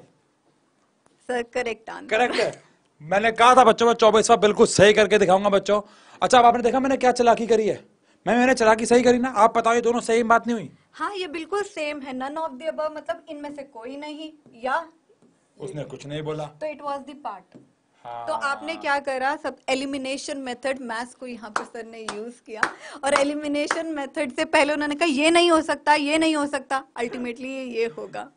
sir correct answer correct मैंने कहा था बच्चों में चौबीस बिल्कुल सही करके दिखाऊंगा बच्चों अच्छा अब आपने देखा मैंने क्या चलाकी करी है मैं मैंने चलाकी सही करी ना आप बताओ ये दोनों सेम बात नहीं हुई हाँ ये बिल्कुल सेम है नन ऑफ दी अबव मतलब इनमें से कोई नहीं या उसने कुछ नहीं बोला तो इट वाज दी पार्ट हाँ। तो आपने क्या करा सब एलिमिनेशन मेथड मैथ्स को यहाँ पर सर ने यूज किया और एलिमिनेशन मेथड से पहले उन्होंने कहा ये नहीं हो सकता ये नहीं हो सकता अल्टीमेटली ये ये होगा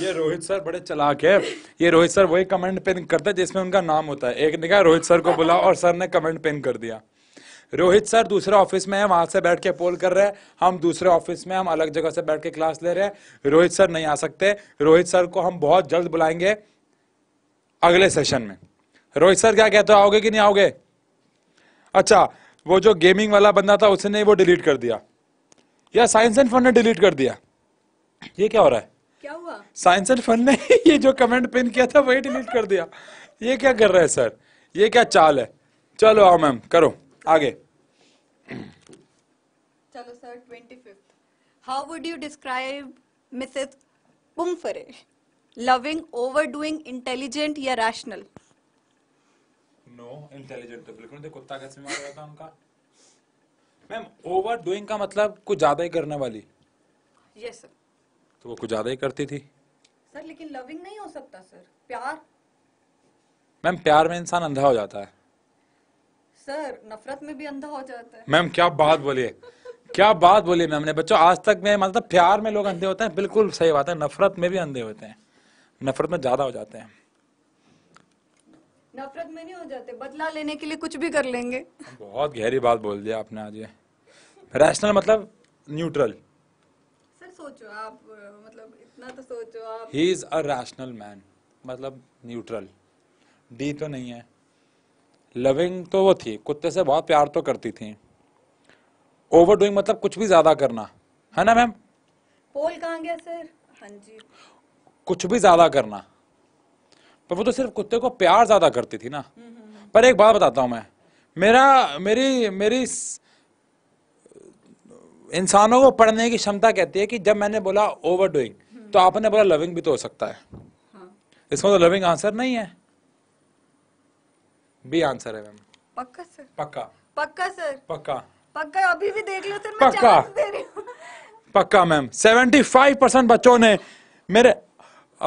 ये रोहित सर बड़े चलाक है ये रोहित सर वही कमेंट पिन करता है जिसमें उनका नाम होता है एक ने कहा रोहित सर को बुला और सर ने कमेंट पिन कर दिया रोहित सर दूसरे ऑफिस में है वहां से बैठ के पोल कर रहे हैं हम दूसरे ऑफिस में हम अलग जगह से बैठ के क्लास ले रहे हैं रोहित सर नहीं आ सकते रोहित सर को हम बहुत जल्द बुलाएंगे अगले सेशन में रोहित सर क्या कहते हो आओगे कि नहीं आओगे अच्छा वो जो गेमिंग वाला बंदा था उसने वो डिलीट कर दिया या साइंस एंड फन ने डिलीट कर दिया ये क्या हो रहा है क्या हुआ साइंस एंड फन ने ये जो कमेंट पिन किया था वही डिलीट कर दिया ये क्या कर रहे है सर ये क्या चाल है चलो आओ मैम करो आगे चलो sir fifth how would you describe Mrs Pumphrey loving overdoing intelligent या रैशनल नो इंटेलिजेंट तो बिल्कुल नहीं कुत्ता कैसे मार रहा था उनका मैम ओवर डूइंग का मतलब कुछ ज्यादा ही करने वाली यस yes, सर तो वो कुछ ज्यादा ही करती थी सर लेकिन लविंग नहीं हो सकता सर प्यार मैम प्यार में इंसान अंधा हो जाता है सर नफरत में भी अंधा हो जाता है मैम क्या बात बोलिए क्या बात बोलिए मैम ने बच्चों आज तक मैं मतलब प्यार में लोग अंधे होते हैं बिल्कुल सही बात है नफरत में भी अंधे होते हैं नफरत में ज्यादा हो जाते हैं नफरत में नहीं हो जाते बदला लेने के लिए कुछ भी कर लेंगे बहुत गहरी बात बोल दिया आपने आज ये रैशनल मतलब न्यूट्रल सर सोचो आप मतलब इतना तो सोचो आप he is a rational man मतलब न्यूट्रल डी तो नहीं है लविंग तो वो थी कुत्ते से बहुत प्यार तो करती थी ओवर डूइंग मतलब कुछ भी ज्यादा करना है ना मैम पोल कहाँ गया सर हाँ जी कुछ भी ज्यादा करना पर वो तो सिर्फ कुत्ते को प्यार ज्यादा करती थी ना पर एक बात बताता हूँ मैं मेरा मेरी मेरी इंसानों को पढ़ने की क्षमता कहती है कि जब मैंने बोला ओवर डूइंग हम्म। तो आपने बोला लविंग भी तो हो सकता है हाँ। इसमें तो लविंग आंसर नहीं है बी आंसर है मैम पक्का सर पक्का पक्का सर पक्का पक्का अभी भी देख लो सर मैं चांस दे रही हूँ पक्का मैम सेवेंटी फाइव परसेंट बच्चों ने मेरे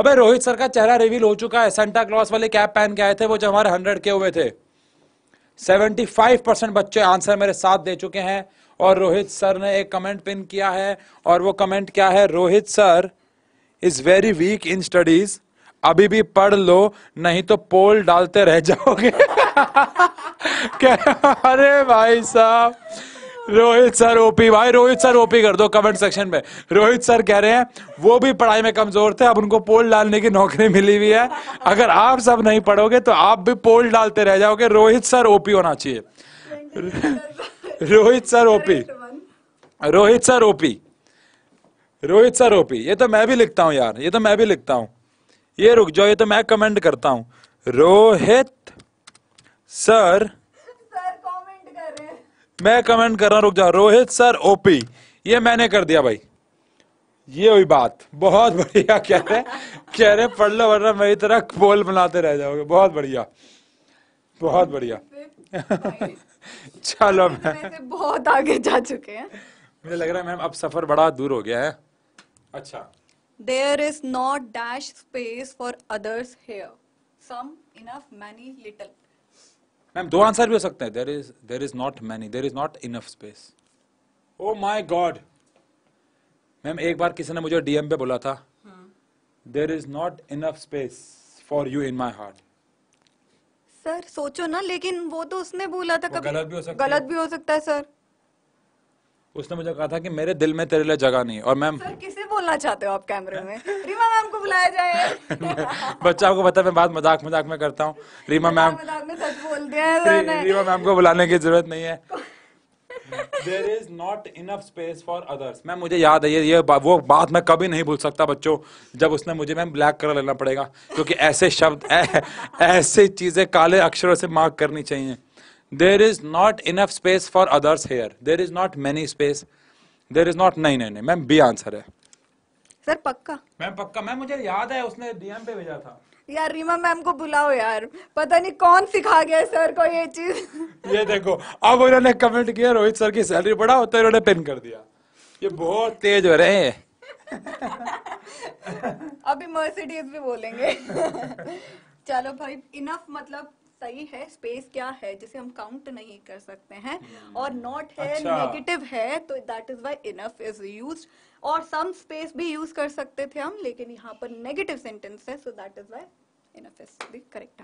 अबे रोहित सर का चेहरा रिवील हो चुका है सेंटा क्लॉस वाले कैप पहन के आए थे वो जो हमारे हंड्रेड के हुए थे सेवेंटी फाइव परसेंट बच्चे आंसर मेरे साथ दे चुके हैं और रोहित सर ने एक कमेंट पिन किया है और वो कमेंट क्या है Rohit sir is very weak in studies अभी भी पढ़ लो नहीं तो पोल डालते रह जाओगे अरे भाई साहब रोहित सर ओपी भाई रोहित सर ओपी कर दो कमेंट सेक्शन में रोहित सर कह रहे हैं वो भी पढ़ाई में कमजोर थे अब उनको पोल डालने की नौकरी मिली हुई है अगर आप सब नहीं पढ़ोगे तो आप भी पोल डालते रह जाओगे रोहित सर ओपी होना चाहिए Rohit sir OP Rohit sir OP Rohit sir OP ये तो मैं भी लिखता हूँ यार ये तो मैं भी लिखता हूँ ये रुक जाओ ये तो मैं कमेंट करता हूँ रोहित सर मैं कमेंट कर रहा हूँ रुक जाओ रोहित सर ओपी ये मैंने कर दिया भाई ये हुई बात बहुत बढ़िया कह रहे कह रहे पढ़ लो वरना मेरी तरह बोल बनाते रह जाओगे बहुत बढ़िया बहुत बढ़िया चलो मैम बहुत आगे जा चुके हैं मुझे लग रहा है मैम अब सफर बड़ा दूर हो गया है अच्छा there is not dash space for others here some enough many little ma'am दो आंसर भी हो सकते हैं there is there is not many there is not enough space oh my god ma'am एक बार किसी ने मुझे डीएम पे बोला था there is not enough space for you in my heart sir सोचो ना लेकिन वो तो उसने बोला था कभी गलत भी हो सकता गलत भी हो सकता है सर उसने मुझे कहा था कि मेरे दिल में तेरे लिए जगह नहीं और मैम किसे बोलना चाहते हो आप कैमरे में रीमा मैम को बुलाया जाए बच्चा आपको पता मैं बात मजाक मजाक में करता हूँ रीमा मैम रीमा मैम को बुलाने की जरूरत नहीं है there is not enough space for others ma'am मुझे याद है ये ये बा, वो बात मैं कभी नहीं भूल सकता बच्चों जब उसने मुझे मैम ब्लैक कलर लेना पड़ेगा क्योंकि ऐसे शब्द ऐ, ऐसे चीज़ें काले अक्षरों से मार्क करनी चाहिए there is not enough space for others here there is not many space there is not नहीं नहीं नहीं मैम बी आंसर है सर पक्का मैम पक्का मैम मुझे याद है उसने डीएम पे भेजा था यार रीमा मैम को बुलाओ यार पता नहीं कौन सिखा गया सर को ये चीज ये देखो अब उन्होंने कमेंट किया रोहित सर की सैलरी होता है तो उन्होंने पिन कर दिया ये बहुत तेज हो रहे हैं अभी मर्सिडीज भी बोलेंगे चलो भाई इनफ मतलब सही है स्पेस क्या है जिसे हम काउंट नहीं कर सकते हैं हम्म। और नॉट है नेगेटिव अच्छा। है तो that is why enough is use और सम स्पेस भी यूज कर सकते थे हम लेकिन यहाँ पर नेगेटिव सेंटेंस है so that is why correct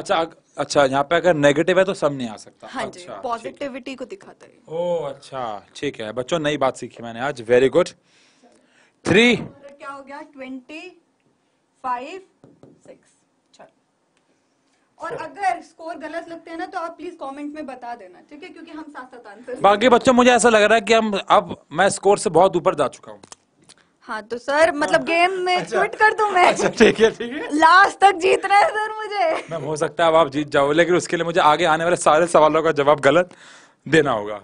अच्छा यहाँ पे अगर नेगेटिव है तो सम नहीं आ सकता हाँ जी पॉजिटिविटी अच्छा, को अच्छा ठीक है बच्चों नई बात सीखी मैंने आज वेरी गुड थ्री क्या हो गया ट्वेंटी फाइव सिक्स और अगर स्कोर गलत लगते हैं ना तो आप प्लीज कमेंट में बता देना ठीक है क्योंकि हम साथ साथ आंसर बाकी बच्चों मुझे ऐसा लग रहा है कि हम अब मैं स्कोर से बहुत ऊपर जा चुका हूँ हाँ तो सर मतलब गेम हाँ। में अच्छा, कर दूं मैं अच्छा ठीक है ठीक है लास्ट तक जीतना है सर मुझे मैं हो सकता है अब आप जीत जाओ लेकिन उसके लिए मुझे आगे आने वाले सारे सवालों का जवाब गलत देना होगा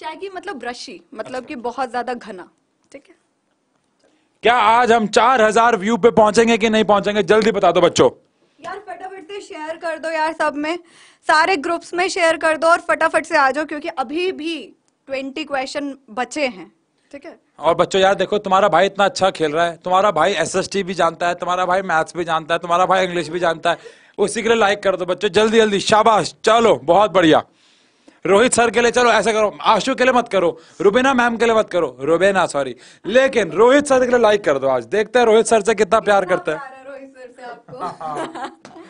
शायकी हाँ, मतलब ब्रशी मतलब की बहुत ज्यादा घना ठीक है क्या आज हम चार हजार व्यू पे पहुंचेंगे कि नहीं पहुंचेंगे जल्दी बता दो बच्चों यार फटाफट से शेयर कर दो यार सब में सारे ग्रुप्स में शेयर कर दो और फटाफट से आ जाओ क्योंकि अभी भी ट्वेंटी क्वेश्चन बचे हैं ठीक है और बच्चों यार देखो तुम्हारा भाई इतना अच्छा खेल रहा है तुम्हारा भाई एसएसटी भी जानता है तुम्हारा भाई मैथ्स भी जानता है तुम्हारा भाई इंग्लिश भी जानता है उसी के लिए लाइक कर दो बच्चों जल्दी जल्दी शाबाश चलो बहुत बढ़िया रोहित सर के लिए चलो ऐसा करो आशु के लिए मत करो रुबेना मैम के लिए मत करो रुबेना सॉरी लेकिन रोहित सर के लिए लाइक कर दो आज देखते हैं रोहित सर से कितना प्यार करते हैं से आपको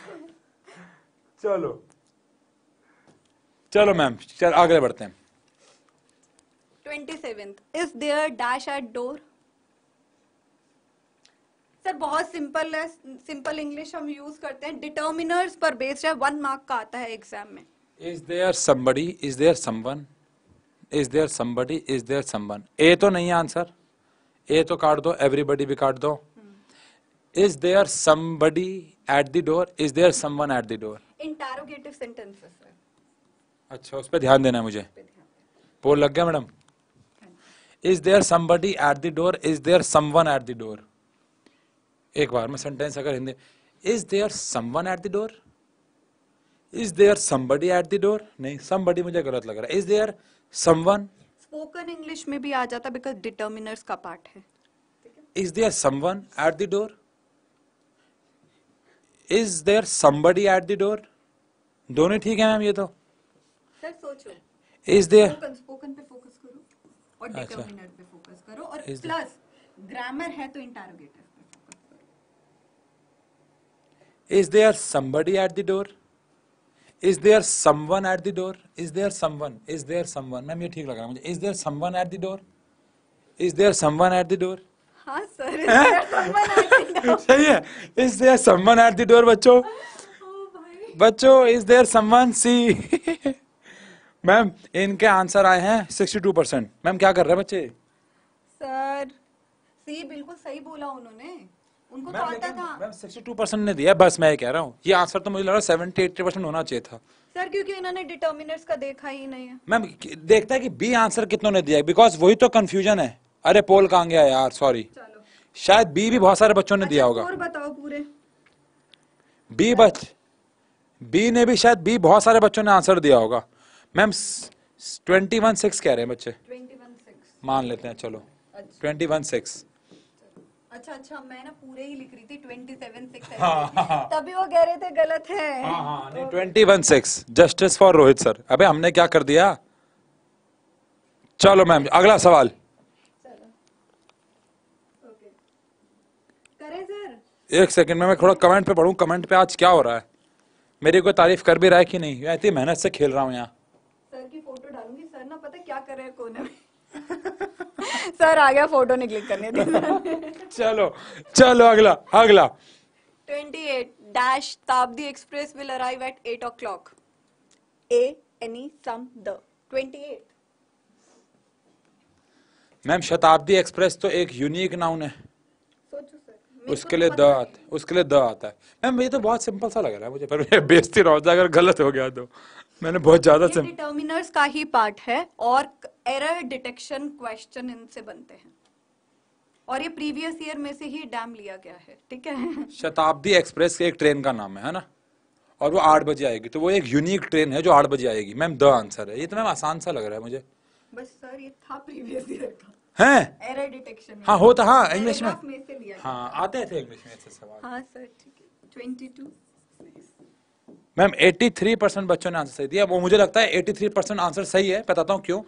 चलो चलो मैम चल आगे बढ़ते हैं twenty seventh is there dash at door sir बहुत सिंपल है सिंपल इंग्लिश हम यूज करते हैं डिटर्मिनर्स पर बेस्ड है वन मार्क का आता है एग्जाम में is there somebody is there someone is there somebody is there someone A तो नहीं आंसर ए तो काट दो एवरीबडी भी काट दो Is there somebody at the door? Is there someone at the door? Interrogative sentences. Sir. अच्छा उस पर ध्यान देना मुझे पोल लग गया madam is there somebody at the door is there someone at the door एक बार में सेंटेंस अगर Hindi is there someone at the door is there somebody at the door नहीं समबडी मुझे गलत लग रहा है is there someone spoken English में भी आ जाता बिकॉज डिटर्मिनर्स का पार्ट है is there someone at the door is there somebody at the door दोनों ठीक है मैम ये तो इज देयर स्पोकन पे फोकस करो और डिटरमिनेंट पे फोकस करो और प्लस ग्रामर है तो interrogative is there somebody at the door is there someone at the door is there someone is there someone ma'am ये ठीक लग रहा है मुझे is there someone at the door is there someone at the door हाँ sir सही है is there someone are the door बच्चों बच्चों is there someone C ma'am इनके आंसर आए हैं 62 परसेंट मैम क्या कर रहे हैं बच्चे सर सी बिल्कुल सही बोला उन्होंने उनको तो आता था 62 ने दिया बस मैं कह रहा हूँ ये आंसर तो मुझे लग रहा है परसेंट होना चाहिए था सर क्योंकि इन्होंने डिटर्मिनेट्स का देखा ही नहीं है मैम देखता है कि बी आंसर कितनों ने दिया बिकॉज वही तो कंफ्यूजन है अरे पोल कहाँ गया यार सॉरी शायद बी भी बहुत सारे बच्चों ने दिया अच्छा, होगा और बताओ पूरे बी बच बी ने भी शायद बी बहुत सारे बच्चों ने आंसर दिया होगा मैम ट्वेंटी वन सिक्स कह रहे हैं बच्चे मान लेते हैं चलो ट्वेंटी वन सिक्स अच्छा अच्छा मैं ना पूरे ही लिख रही थी ट्वेंटी सेवन सिक्स तभी वो कह रहे थे गलत है twenty one six justice for Rohit sir अबे हमने क्या कर दिया चलो मैम अगला सवाल एक सेकंड में मैं थोड़ा कमेंट पे पढ़ूँ कमेंट पे आज क्या हो रहा है मेरी कोई तारीफ कर भी रहा है कि नहीं मैं इतनी मेहनत से खेल रहा हूँ यहाँ सर की फोटो सर ना पता क्या कर रहे आ गया फोटो ने क्लिक करने दी चलो चलो अगला अगला 28 डैश ताब्दी express will arrive at 8 o'clock a any some the 28 ma'am Shatabdi express तो एक यूनिक नाउन है उसके तो लिए द आता है उसके लिए द आता है मैम ये तो बहुत सिंपल सा लग रहा है मुझे पर बेजती रौजा अगर गलत हो गया तो मैंने बहुत ज्यादा डिटर्मिनर्स का ही पार्ट है और एरर डिटेक्शन क्वेश्चन इनसे बनते हैं और ये प्रीवियस ईयर में से ही डैम लिया गया है ठीक है शताब्दी एक्सप्रेस के एक ट्रेन का नाम है ना और वो आठ बजे आएगी तो वो एक यूनिक ट्रेन है जो आठ बजे आएगी मैम द आंसर है ये तो मैम आसान सा लग रहा है मुझे बस सर ये था प्रीवियस ईयर का हैं एरर डिटेक्शन हाँ होता हाँ इंग्लिश में हाँ आते थे इंग्लिश में ऐसे सवाल हाँ सर ठीक है ट्वेंटी टू मैम 83 परसेंट बच्चों ने आंसर सही दिया वो मुझे लगता है 83 परसेंट आंसर सही है बताता हूँ क्यों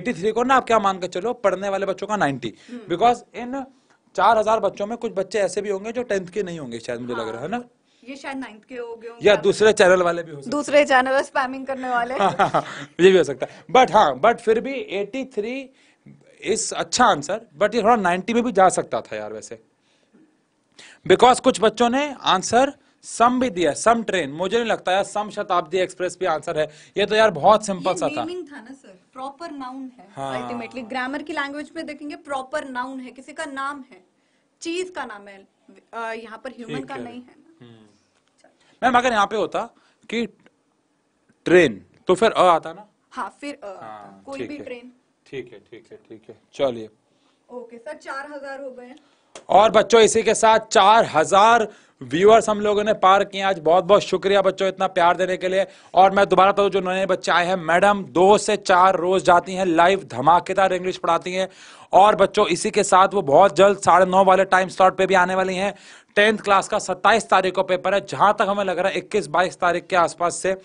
83 हम्म। को ना आप क्या मान के चलो पढ़ने वाले बच्चों का 90 बिकॉज हम्म। इन 4000 बच्चों में कुछ बच्चे ऐसे भी होंगे जो टेंथ के नहीं होंगे शायद मुझे हाँ। लग रहा है ना हाँ, ये शायद नाइन्थ के हो गए या दूसरे चैनल वाले भी हो सकते दूसरे चैनल स्पैमिंग करने वाले ये भी हो सकता है बट हाँ बट फिर भी 83 इस अच्छा आंसर बट ये थोड़ा 90 में भी जा सकता था यार वैसे बिकॉज कुछ बच्चों ने आंसर सम भी दिया सम ट्रेन मुझे नहीं लगता यार सम शताब्दी एक्सप्रेस भी आंसर है ये तो यार बहुत सिंपल सा था प्रॉपर नाउन है अल्टीमेटली हाँ। ग्रामर की लैंग्वेज में देखेंगे प्रॉपर नाउन है किसी का नाम है चीज का नाम है यहाँ पर ह्यूमन का नहीं है हम्म। मैम अगर यहाँ पे होता कि ट्रेन तो फिर अ आता ना हाँ फिर अ हाँ, कोई भी ट्रेन ठीक है ठीक है ठीक है चलिए ओके सर चार हजार हो गए और बच्चों इसी के साथ चार हजार व्यूअर्स हम लोगों ने पार किए आज बहुत बहुत शुक्रिया बच्चों इतना प्यार देने के लिए और मैं दोबारा बताऊँ तो जो नए बच्चे आए हैं मैडम दो से चार रोज जाती हैं लाइव धमाकेदार इंग्लिश पढ़ाती हैं और बच्चों इसी के साथ वो बहुत जल्द साढ़े नौ वाले टाइम स्लॉट पे भी आने वाली हैं टेंथ क्लास का सत्ताईस तारीख को पेपर है जहाँ तक हमें लग रहा है इक्कीस बाईस तारीख के आसपास से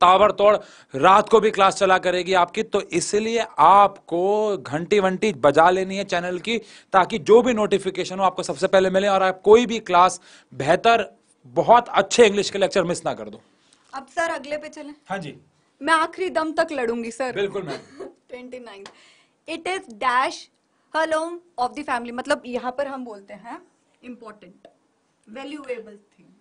ताबड़तोड़ रात को भी क्लास चला करेगी आपकी तो इसलिए आपको घंटी वंटी बजा लेनी है चैनल की ताकि जो भी नोटिफिकेशन हो आपको सबसे पहले मिले और आप कोई भी क्लास बेहतर बहुत अच्छे इंग्लिश के लेक्चर मिस ना कर दो अब सर अगले पे चले हाँ जी मैं आखिरी दम तक लड़ूंगी सर बिल्कुल ma'am twenty it is dash heirloom of the family मतलब यहाँ पर हम बोलते हैं इम्पोर्टेंट वैल्यूएबल थिंग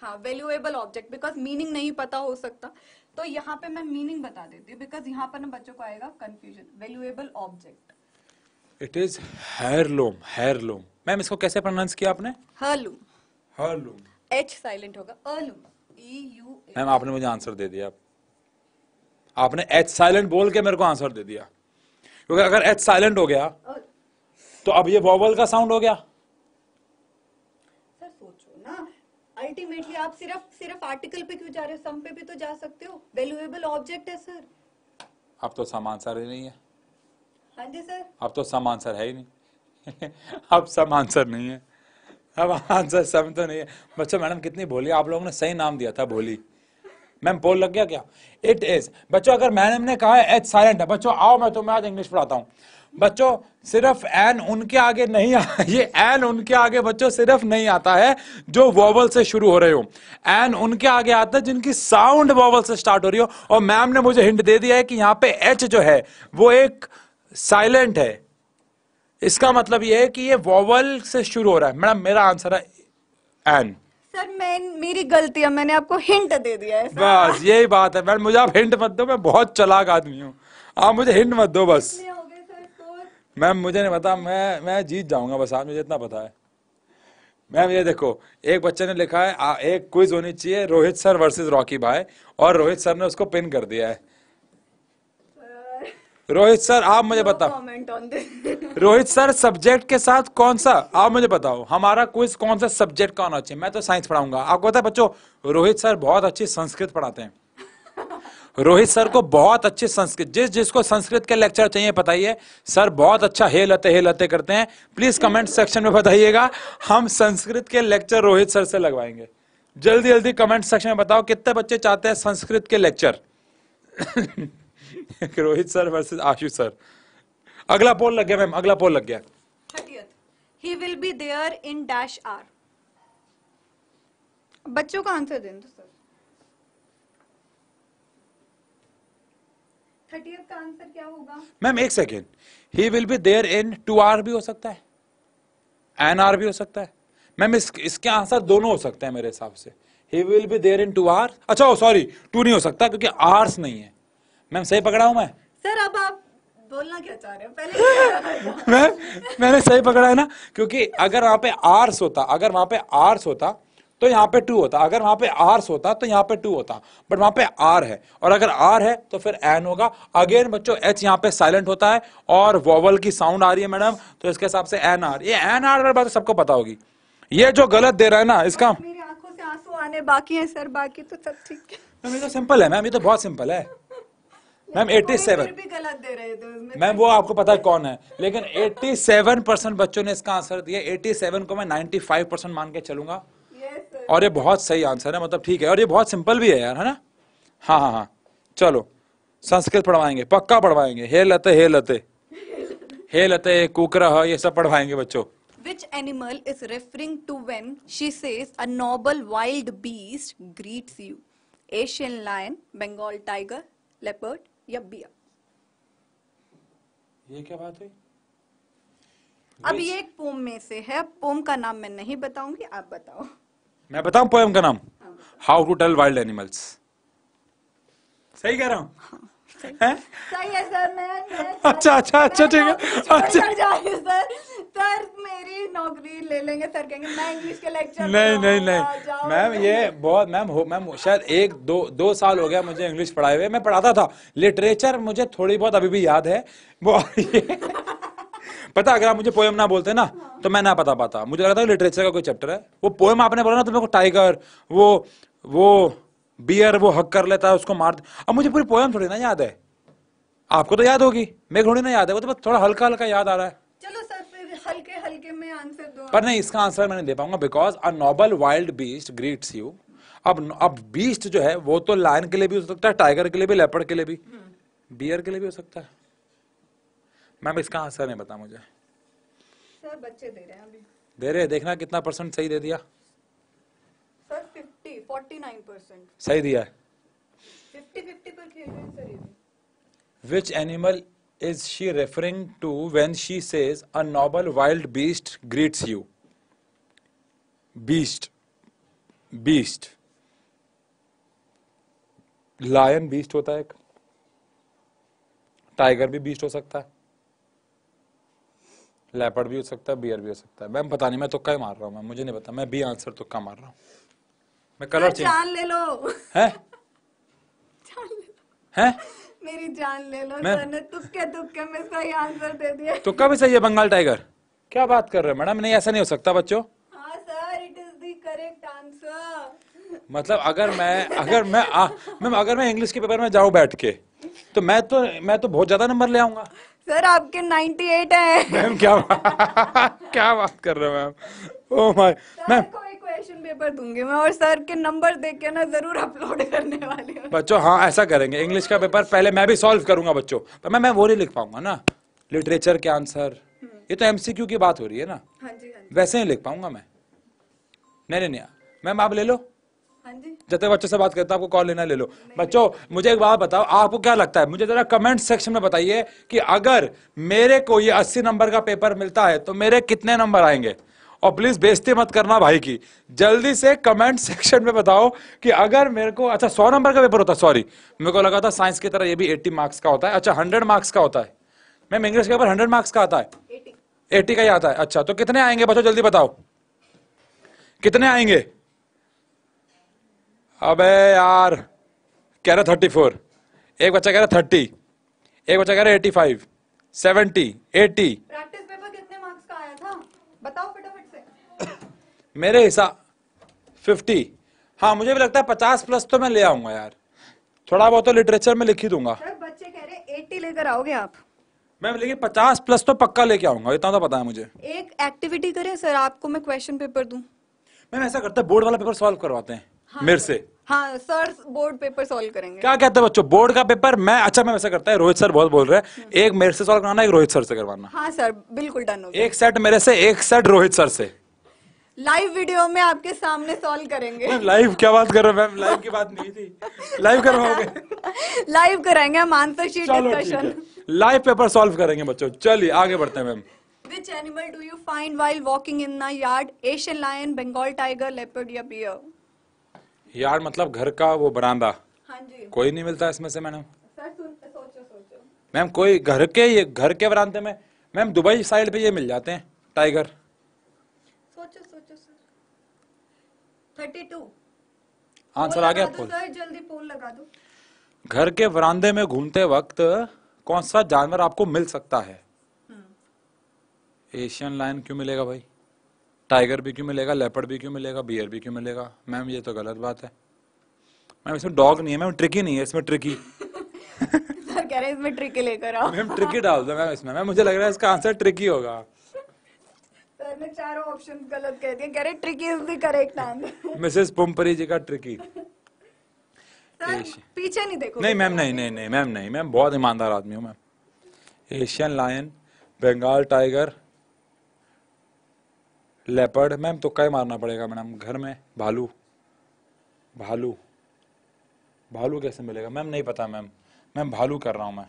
हाँ वैल्यूएबल ऑब्जेक्ट बिकॉज मीनिंग नहीं पता हो सकता तो यहाँ पे मैं मीनिंग बता देती हूँ बिकॉज यहाँ पर ना बच्चों को आएगा confusion valuable object it is heirloom heirloom ma'am इसको कैसे प्रोनाउंस किया आपने हरलूम हरलूम एच साइलेंट होगा अलूम ई यू मैम आपने मुझे आंसर दे दिया आपने एच साइलेंट बोल के मेरे को आंसर दे दिया क्योंकि अगर एच साइलेंट हो गया तो अब ये वॉवल का साउंड हो गया अल्टीमेटली आप सिर्फ सिर्फ आर्टिकल पे क्यों जा रहे हो सम पे भी तो जा सकते हो वैल्यूएबल ऑब्जेक्ट है सर अब तो समान सर ही नहीं है हाँ जी सर अब तो समान सर है ही नहीं अब सम आंसर नहीं है अब आंसर सम तो नहीं है बच्चों मैडम कितनी भोली आप लोगों ने सही नाम दिया था भोली मैम पोल लग गया क्या इट इज बच्चों अगर मैडम ने कहा एच साइलेंट है बच्चों आओ मैं तुम्हें आज इंग्लिश पढ़ाता हूँ बच्चों सिर्फ एन उनके आगे नहीं आ, ये एन उनके आगे बच्चों सिर्फ नहीं आता है जो वॉवल से शुरू हो रहे हो एन उनके आगे आता है जिनकी साउंड वॉवल से स्टार्ट हो रही हो और मैम ने मुझे हिंट दे दिया है कि यहाँ पे एच जो है वो एक साइलेंट है इसका मतलब ये है कि ये वॉवल से शुरू हो रहा है मैडम मेरा आंसर है एन सर मैं मेरी गलती है मैंने आपको हिंट दे दिया है बस यही बात है मैडम मुझे आप हिंट मत दो मैं बहुत चलाक आदमी हूँ आप मुझे हिंट मत दो बस मैम मुझे नहीं पता मैं मैं जीत जाऊंगा बस आज मुझे इतना पता है मैम ये देखो एक बच्चे ने लिखा है आ, एक क्विज होनी चाहिए रोहित सर वर्सेस रॉकी भाई और रोहित सर ने उसको पिन कर दिया है रोहित सर आप मुझे बताओ रोहित सर सब्जेक्ट के साथ कौन सा आप मुझे बताओ हमारा क्विज कौन सा सब्जेक्ट का होना चाहिए मैं तो साइंस पढ़ाऊंगा आपको पता है बच्चों रोहित सर बहुत अच्छी संस्कृत पढ़ाते हैं रोहित सर को बहुत अच्छे संस्कृत जिस जिसको संस्कृत के लेक्चर चाहिए बताइए सर बहुत अच्छा हे लते हे लते करते हैं प्लीज कमेंट सेक्शन में बताइएगा हम संस्कृत के लेक्चर रोहित सर से लगवाएंगे जल्दी जल्दी कमेंट सेक्शन में बताओ कितने बच्चे चाहते हैं संस्कृत के lecture Rohit sir versus Ashish sir अगला पोल लग गया मैम अगला पोल लग गया he will be there in dash hour बच्चों का आंसर दें मैम एक second he will be there in two hour भी हो सकता है एन आर भी हो सकता है मैम इस, इसके आंसर दोनों हो सकते हैं मेरे हिसाब से he will be there in two hour अच्छा सॉरी oh, टू नहीं हो सकता क्योंकि आर्स नहीं है मैम सही पकड़ा हूं मैं सर अब आप बोलना क्या चाह रहे हो पहले मैं मैंने सही पकड़ा है ना क्योंकि अगर वहां पे आर्स होता अगर वहां पे आर्स होता तो यहाँ पे टू होता अगर वहां पे आर्स होता तो यहाँ पे टू होता बट वहां पे आर है और अगर आर है तो फिर एन होगा अगेन बच्चों एच यहाँ पे साइलेंट होता है और वोवल की साउंड आ रही है मैडम तो इसके हिसाब से एन आर ये एन आर बात सबको पता होगी ये जो गलत दे रहा है ना इसका आंखों से आंसू आने बाकी है सर बाकी तो सब ठीक है मैम ये तो सिंपल है मैम ये तो बहुत सिंपल है मैम 87 मैम वो आपको पता है कौन है लेकिन 87 परसेंट बच्चों ने इसका आंसर दिया 87 को मैं 95 परसेंट मान के चलूंगा और ये बहुत सही आंसर है मतलब ठीक है और ये बहुत सिंपल भी है यार है ना हाँ हाँ हाँ चलो संस्कृत पढ़वाएंगे पक्का पढ़वाएंगे हे लते हे लते हे लते कुकर ये सब पढ़वाएंगे बच्चों Which animal is referring to when she says a noble wild beast greets you? Asian lion, Bengal tiger, leopard या bear? ये क्या बात है अब ये एक पोम में से है पोम का नाम मैं नहीं बताऊंगी आप बताओ मैं बताऊं पोएम का नाम how to tell wild animals सही कह रहा हूँ हाँ। सही है सर मैं अच्छा अच्छा अच्छा ठीक है अच्छा सर सर मेरी नौकरी ले लेंगे सर कहेंगे मैं इंग्लिश के लेक्चर नहीं नहीं नहीं मैम ये बहुत मैम हो मैम शायद एक दो दो साल हो गया मुझे इंग्लिश पढ़ाए हुए मैं पढ़ाता था लिटरेचर मुझे थोड़ी बहुत अभी भी याद है वो पता अगर आप मुझे पोएम ना बोलते ना तो मैं ना बता पाता मुझे लगता है लिटरेचर का कोई चैप्टर है वो पोएम आपने बोला ना तो मेरे को टाइगर वो वो बियर वो हक कर लेता है उसको मार अब मुझे पूरी पोएम थोड़ी ना याद है आपको तो याद होगी मेरे थोड़ी ना याद है वो तो बस थोड़ा हल्का हल्का याद आ रहा है चलो सर फिर हल्के हल्के में आंसर दो पर नहीं इसका आंसर मैं नहीं दे पाऊंगा because a noble wild beast greets you अब अब बीस्ट जो है वो तो लायन के लिए भी हो सकता है टाइगर के लिए भी लेपर्ड के लिए भी बियर हम्म। के लिए भी हो सकता है मैम इसका आंसर नहीं बता मुझे सर बच्चे दे रहे हैं अभी दे रहे हैं देखना कितना परसेंट सही दे दिया सर 50 49 सही दिया है 50 50 पर खेल रहे हैं सर ये which animal is she referring to when she says a noble wild beast greets you beast beast lion beast होता है एक टाइगर भी बीस्ट हो सकता है लेपर्ड भी हो सकता है बियर भी हो सकता है मैम पता नहीं मैं तुक्का ही मार रहा हूँ मैं मुझे नहीं पता मैं बी आंसर तुक्का मार रहा हूँ मैं कलर चेंज जान ले लो है जान ले लो है मेरी जान ले लो मैंने तुक्के तुक्के में सही आंसर दे दिया तुक्का भी सही है बंगाल टाइगर क्या बात कर रहे हो मैडम नहीं ऐसा नहीं हो सकता बच्चों हाँ, मतलब अगर मैं अगर मैं आ, मैं अगर मैं इंग्लिश के पेपर में जाऊं बैठ के तो मैं तो मैं तो बहुत ज्यादा नंबर ले आऊंगा सर आपके 98 हैं मैम क्या क्या बात कर रहे हो ma'am oh oh ma'am paper दूंगी मैं और सर के नंबर देख के ना जरूर अपलोड करने वाले बच्चों हाँ ऐसा करेंगे इंग्लिश का पेपर पहले मैं भी सॉल्व करूंगा बच्चों पर मैं मैं वो नहीं लिख पाऊंगा ना लिटरेचर के आंसर ये तो एमसीक्यू की बात हो रही है ना हाँ जी, हाँ जी। वैसे ही लिख पाऊंगा मैं नहीं नहीं नहीं मैम आप ले लो हाँ जितने बच्चों से बात करता हूँ आपको कॉल लेना ले लो बच्चों मुझे एक बात बताओ आपको क्या लगता है मुझे जरा कमेंट सेक्शन में बताइए कि अगर मेरे को ये अस्सी नंबर का पेपर मिलता है तो मेरे कितने नंबर आएंगे और प्लीज बेजती मत करना भाई की जल्दी से कमेंट सेक्शन में बताओ कि अगर मेरे को अच्छा सौ नंबर का पेपर होता सॉरी मेरे को लगा था साइंस की तरह ये भी एट्टी मार्क्स का होता है अच्छा हंड्रेड मार्क्स का होता है मैम इंग्लिश का पेपर हंड्रेड मार्क्स का आता है एट्टी का ही आता है अच्छा तो कितने आएंगे बच्चों जल्दी बताओ कितने आएंगे अबे यार कह रहा थर्टी फोर एक बच्चा कह रहा थर्टी एक बच्चा कह रहा eighty five seventy eighty paper कितने मार्क्स का आया था बताओ से मेरे हिसाब फिफ्टी हाँ मुझे भी लगता है पचास प्लस तो मैं ले आऊंगा यार थोड़ा बहुत तो लिटरेचर में लिख ही दूंगा बच्चे कह रहे एट्टी लेकर आओगे आप मैं लेकिन पचास प्लस तो पक्का लेके आऊंगा इतना तो पता है मुझे एक एक्टिविटी करें सर आपको मैं क्वेश्चन पेपर दूं मैम ऐसा करते हैं बोर्ड वाला पेपर सॉल्व करवाते हैं हाँ, मेरे से हाँ सर बोर्ड पेपर सॉल्व करेंगे क्या कहते हैं बच्चों बोर्ड का पेपर मैं अच्छा मैं वैसा करता है रोहित सर बहुत बोल रहे हैं हम्म। एक मेरे से सॉल्व एक रोहित सर से करवाना हाँ सर बिल्कुल डन हो एक सेट मेरे से एक सेट रोहित सर से लाइव वीडियो में आपके सामने सॉल्व करेंगे लाइव क्या बात कर रहे हैं मैम लाइव की बात नहीं थी लाइव करवाओगे लाइव कराएंगे हम answer sheet discussion live paper solve करेंगे बच्चों चलिए आगे बढ़ते हैं ma'am which animal do you find while walking in the Asian lion Bengal tiger tiger, या बियर यार मतलब घर का वो बरामदा हाँ जी कोई नहीं मिलता इसमें से मैडम मैम कोई घर के ये घर के बरामदे में मैम दुबई साइड पे ये मिल जाते हैं टाइगर सोचो सोचो थर्टी टू आंसर हाँ, आ गया फूल जल्दी फूल लगा दो घर के बरामदे में घूमते वक्त कौन सा जानवर आपको मिल सकता है हम्म। एशियन लाइन क्यों मिलेगा भाई टाइगर भी क्यों मिलेगा लेपर्ड भी क्यों मिलेगा बियर भी क्यों मिलेगा मैम ये तो गलत बात है मैम इसमें डॉग नहीं है मैम ट्रिकी नहीं है इसमें ट्रिकी सर कह रहे हैं इसमें ट्रिकी लेकर आओ मैम ट्रिकी डाल दो मैम इसमें मैम मुझे लग रहा है इसका आंसर ट्रिकी होगा चारों गलत कह दिए कह रहे Tricky is the correct answer Mrs Pumphrey ji का ट्रिकी पीछे नहीं देखो नहीं मैम तो नहीं नहीं नहीं मैम नहीं मैम बहुत ईमानदार आदमी ma'am Asian lion Bengal tiger leopard ma'am तो कई मारना पड़ेगा मैडम घर में भालू भालू भालू कैसे मिलेगा मैम नहीं पता मैम मैम भालू कर रहा हूँ मैं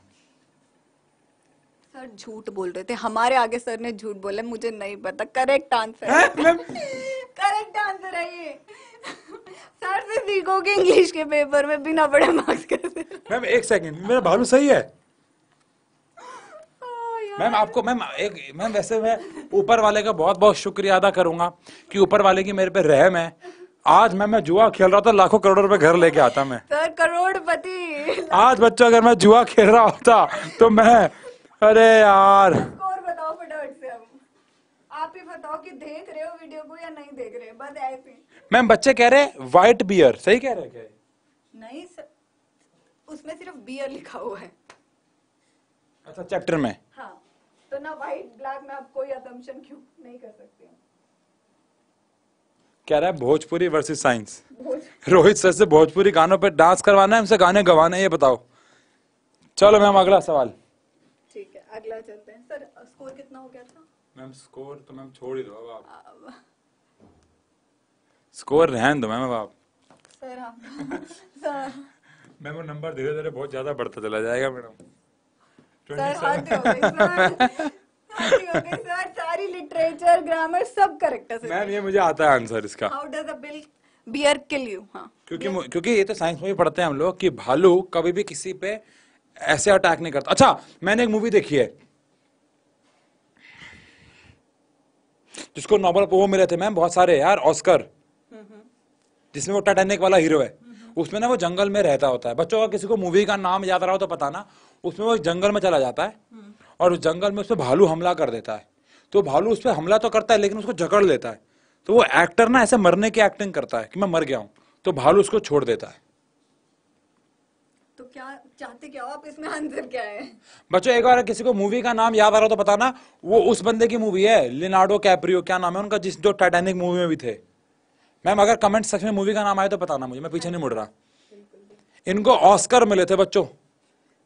सर झूठ बोल रहे थे हमारे आगे सर ने झूठ बोला मुझे नहीं पता करेक्ट आंसर करेक्ट आंसर है ये सर से सीखोगे इंग्लिश के पेपर में बिना बड़े मार्क्स के मैम एक सेकंड मेरा भालू सही है मैम आपको मैम एक मैम वैसे मैं ऊपर वाले का बहुत बहुत शुक्रिया अदा करूंगा कि ऊपर वाले की मेरे पे रहम है आज मैं मैं जुआ खेल रहा था लाखों करोड़ रुपए घर लेके आता मैं सर करोड़पति आज बच्चों अगर मैं जुआ खेल रहा होता तो मैं अरे यार और बताओ फटाफट से आप ही बताओ कि देख रहे हो वीडियो को या नहीं देख रहे बस ऐसे मैम बच्चे कह रहे व्हाइट बियर सही कह रहे क्या नहीं सर उसमें सिर्फ बियर लिखा हुआ है अच्छा चैप्टर में हाँ तो ना व्हाइट ब्लैक में आप कोई अदम्पशन क्यों नहीं कर सकते कह रहा है Bhojpuri versus science Rohit sir से भोजपुरी गानों पर डांस करवाना है हमसे गाने गवाना है ये बताओ चलो मैम अगला सवाल ठीक है अगला चलते हैं सर स्कोर कितना हो गया था मैम स्कोर तो मैम छोड़ ही दो अब आप स्कोर रहन दो मैम अब आप सर आप मैम नंबर धीरे धीरे बहुत ज्यादा बढ़ता चला जाएगा मैडम सर सर सारी लिटरेचर ग्रामर सब करेक्ट है मैम ये मुझे आता है आंसर इसका how does a bill bear kill you हाँ क्योंकि क्योंकि ये तो साइंस में पढ़ते हैं हम लोग कि भालू कभी भी किसी पे ऐसे अटैक नहीं करता अच्छा मैंने एक मूवी देखी है जिसको नोबल वो मिले थे मैम बहुत सारे यार ऑस्कर जिसमें वो टाइटैनिक वाला हीरो है हम्म। उसमें ना वो जंगल में रहता होता है बच्चों का किसी को मूवी का नाम याद रहा हो तो पता ना उसमें वो जंगल में चला जाता है और उस जंगल में उसमें भालू हमला कर देता है तो भालू उस पर हमला तो करता है लेकिन उसको जकड़ लेता है तो वो एक्टर ना ऐसे मरने की एक्टिंग करता है कि मैं मर गया हूँ तो भालू उसको छोड़ देता है तो क्या चाहते क्या हो आप इसमें आंसर क्या है बच्चों एक बार किसी को मूवी का नाम याद आ रहा तो बताना वो उस बंदे की मूवी है लिनाडो कैप्रियो क्या नाम है उनका जिस जो टाइटैनिक मूवी में भी थे मैम अगर कमेंट सेक्शन में मूवी का नाम आए तो बताना मुझे मैं पीछे नहीं मुड़ रहा इनको ऑस्कर मिले थे बच्चों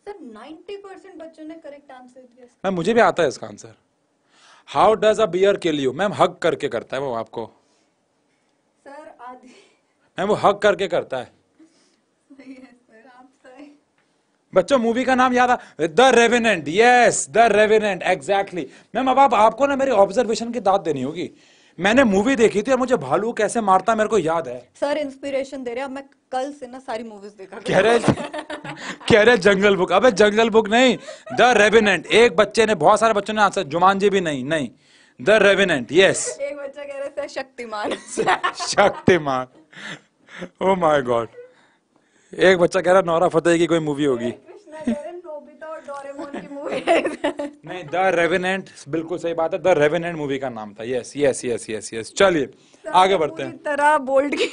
मैम मुझे भी आता है इसका answer how does a bear kill you ma'am hug करके करता है वो आपको सर आधी मैम वो हक करके करता है बच्चों मूवी का नाम याद आ the revenant yes the revenant exactly ma'am अब आप आपको ना मेरी ऑब्जर्वेशन की दाद देनी होगी मैंने मूवी देखी थी और मुझे भालू कैसे मारता मेरे को याद है सर इंस्पिरेशन दे रहे हैं मैं कल से ना सारी मूवीज देखा कह रहे कह रहे जंगल बुक अबे जंगल बुक नहीं द रेविनेंट एक बच्चे ने बहुत सारे बच्चों ने आंसर जुमान जी भी नहीं नहीं द रेविनेंट यस एक बच्चा कह रहा था Shaktimaan Shaktimaan oh my god एक बच्चा कह रहा नौरा फतेह की कोई मूवी होगी डोरेमोन की मूवी नहीं द रेवेनेंट बिल्कुल सही बात है द रेवेनेंट मूवी का नाम था yes yes yes yes yes चलिए तो आगे बढ़ते हैं तरह बोल्ड की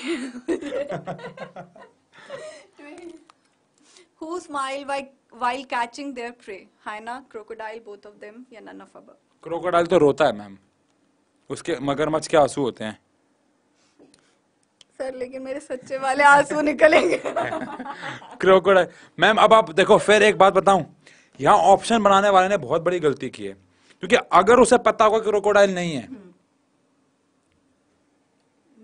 who smile while while catching their prey hyena crocodile both of them या नन ऑफ above क्रोकोडाइल तो रोता है मैम उसके मगरमच्छ के आंसू होते हैं सर लेकिन मेरे सच्चे वाले आंसू निकलेंगे क्रोकोडाइल मैम अब आप देखो फिर एक बात बताऊं यहाँ ऑप्शन बनाने वाले ने बहुत बड़ी गलती की है क्योंकि अगर उसे पता होगा कि क्रोकोडाइल नहीं है हम्म।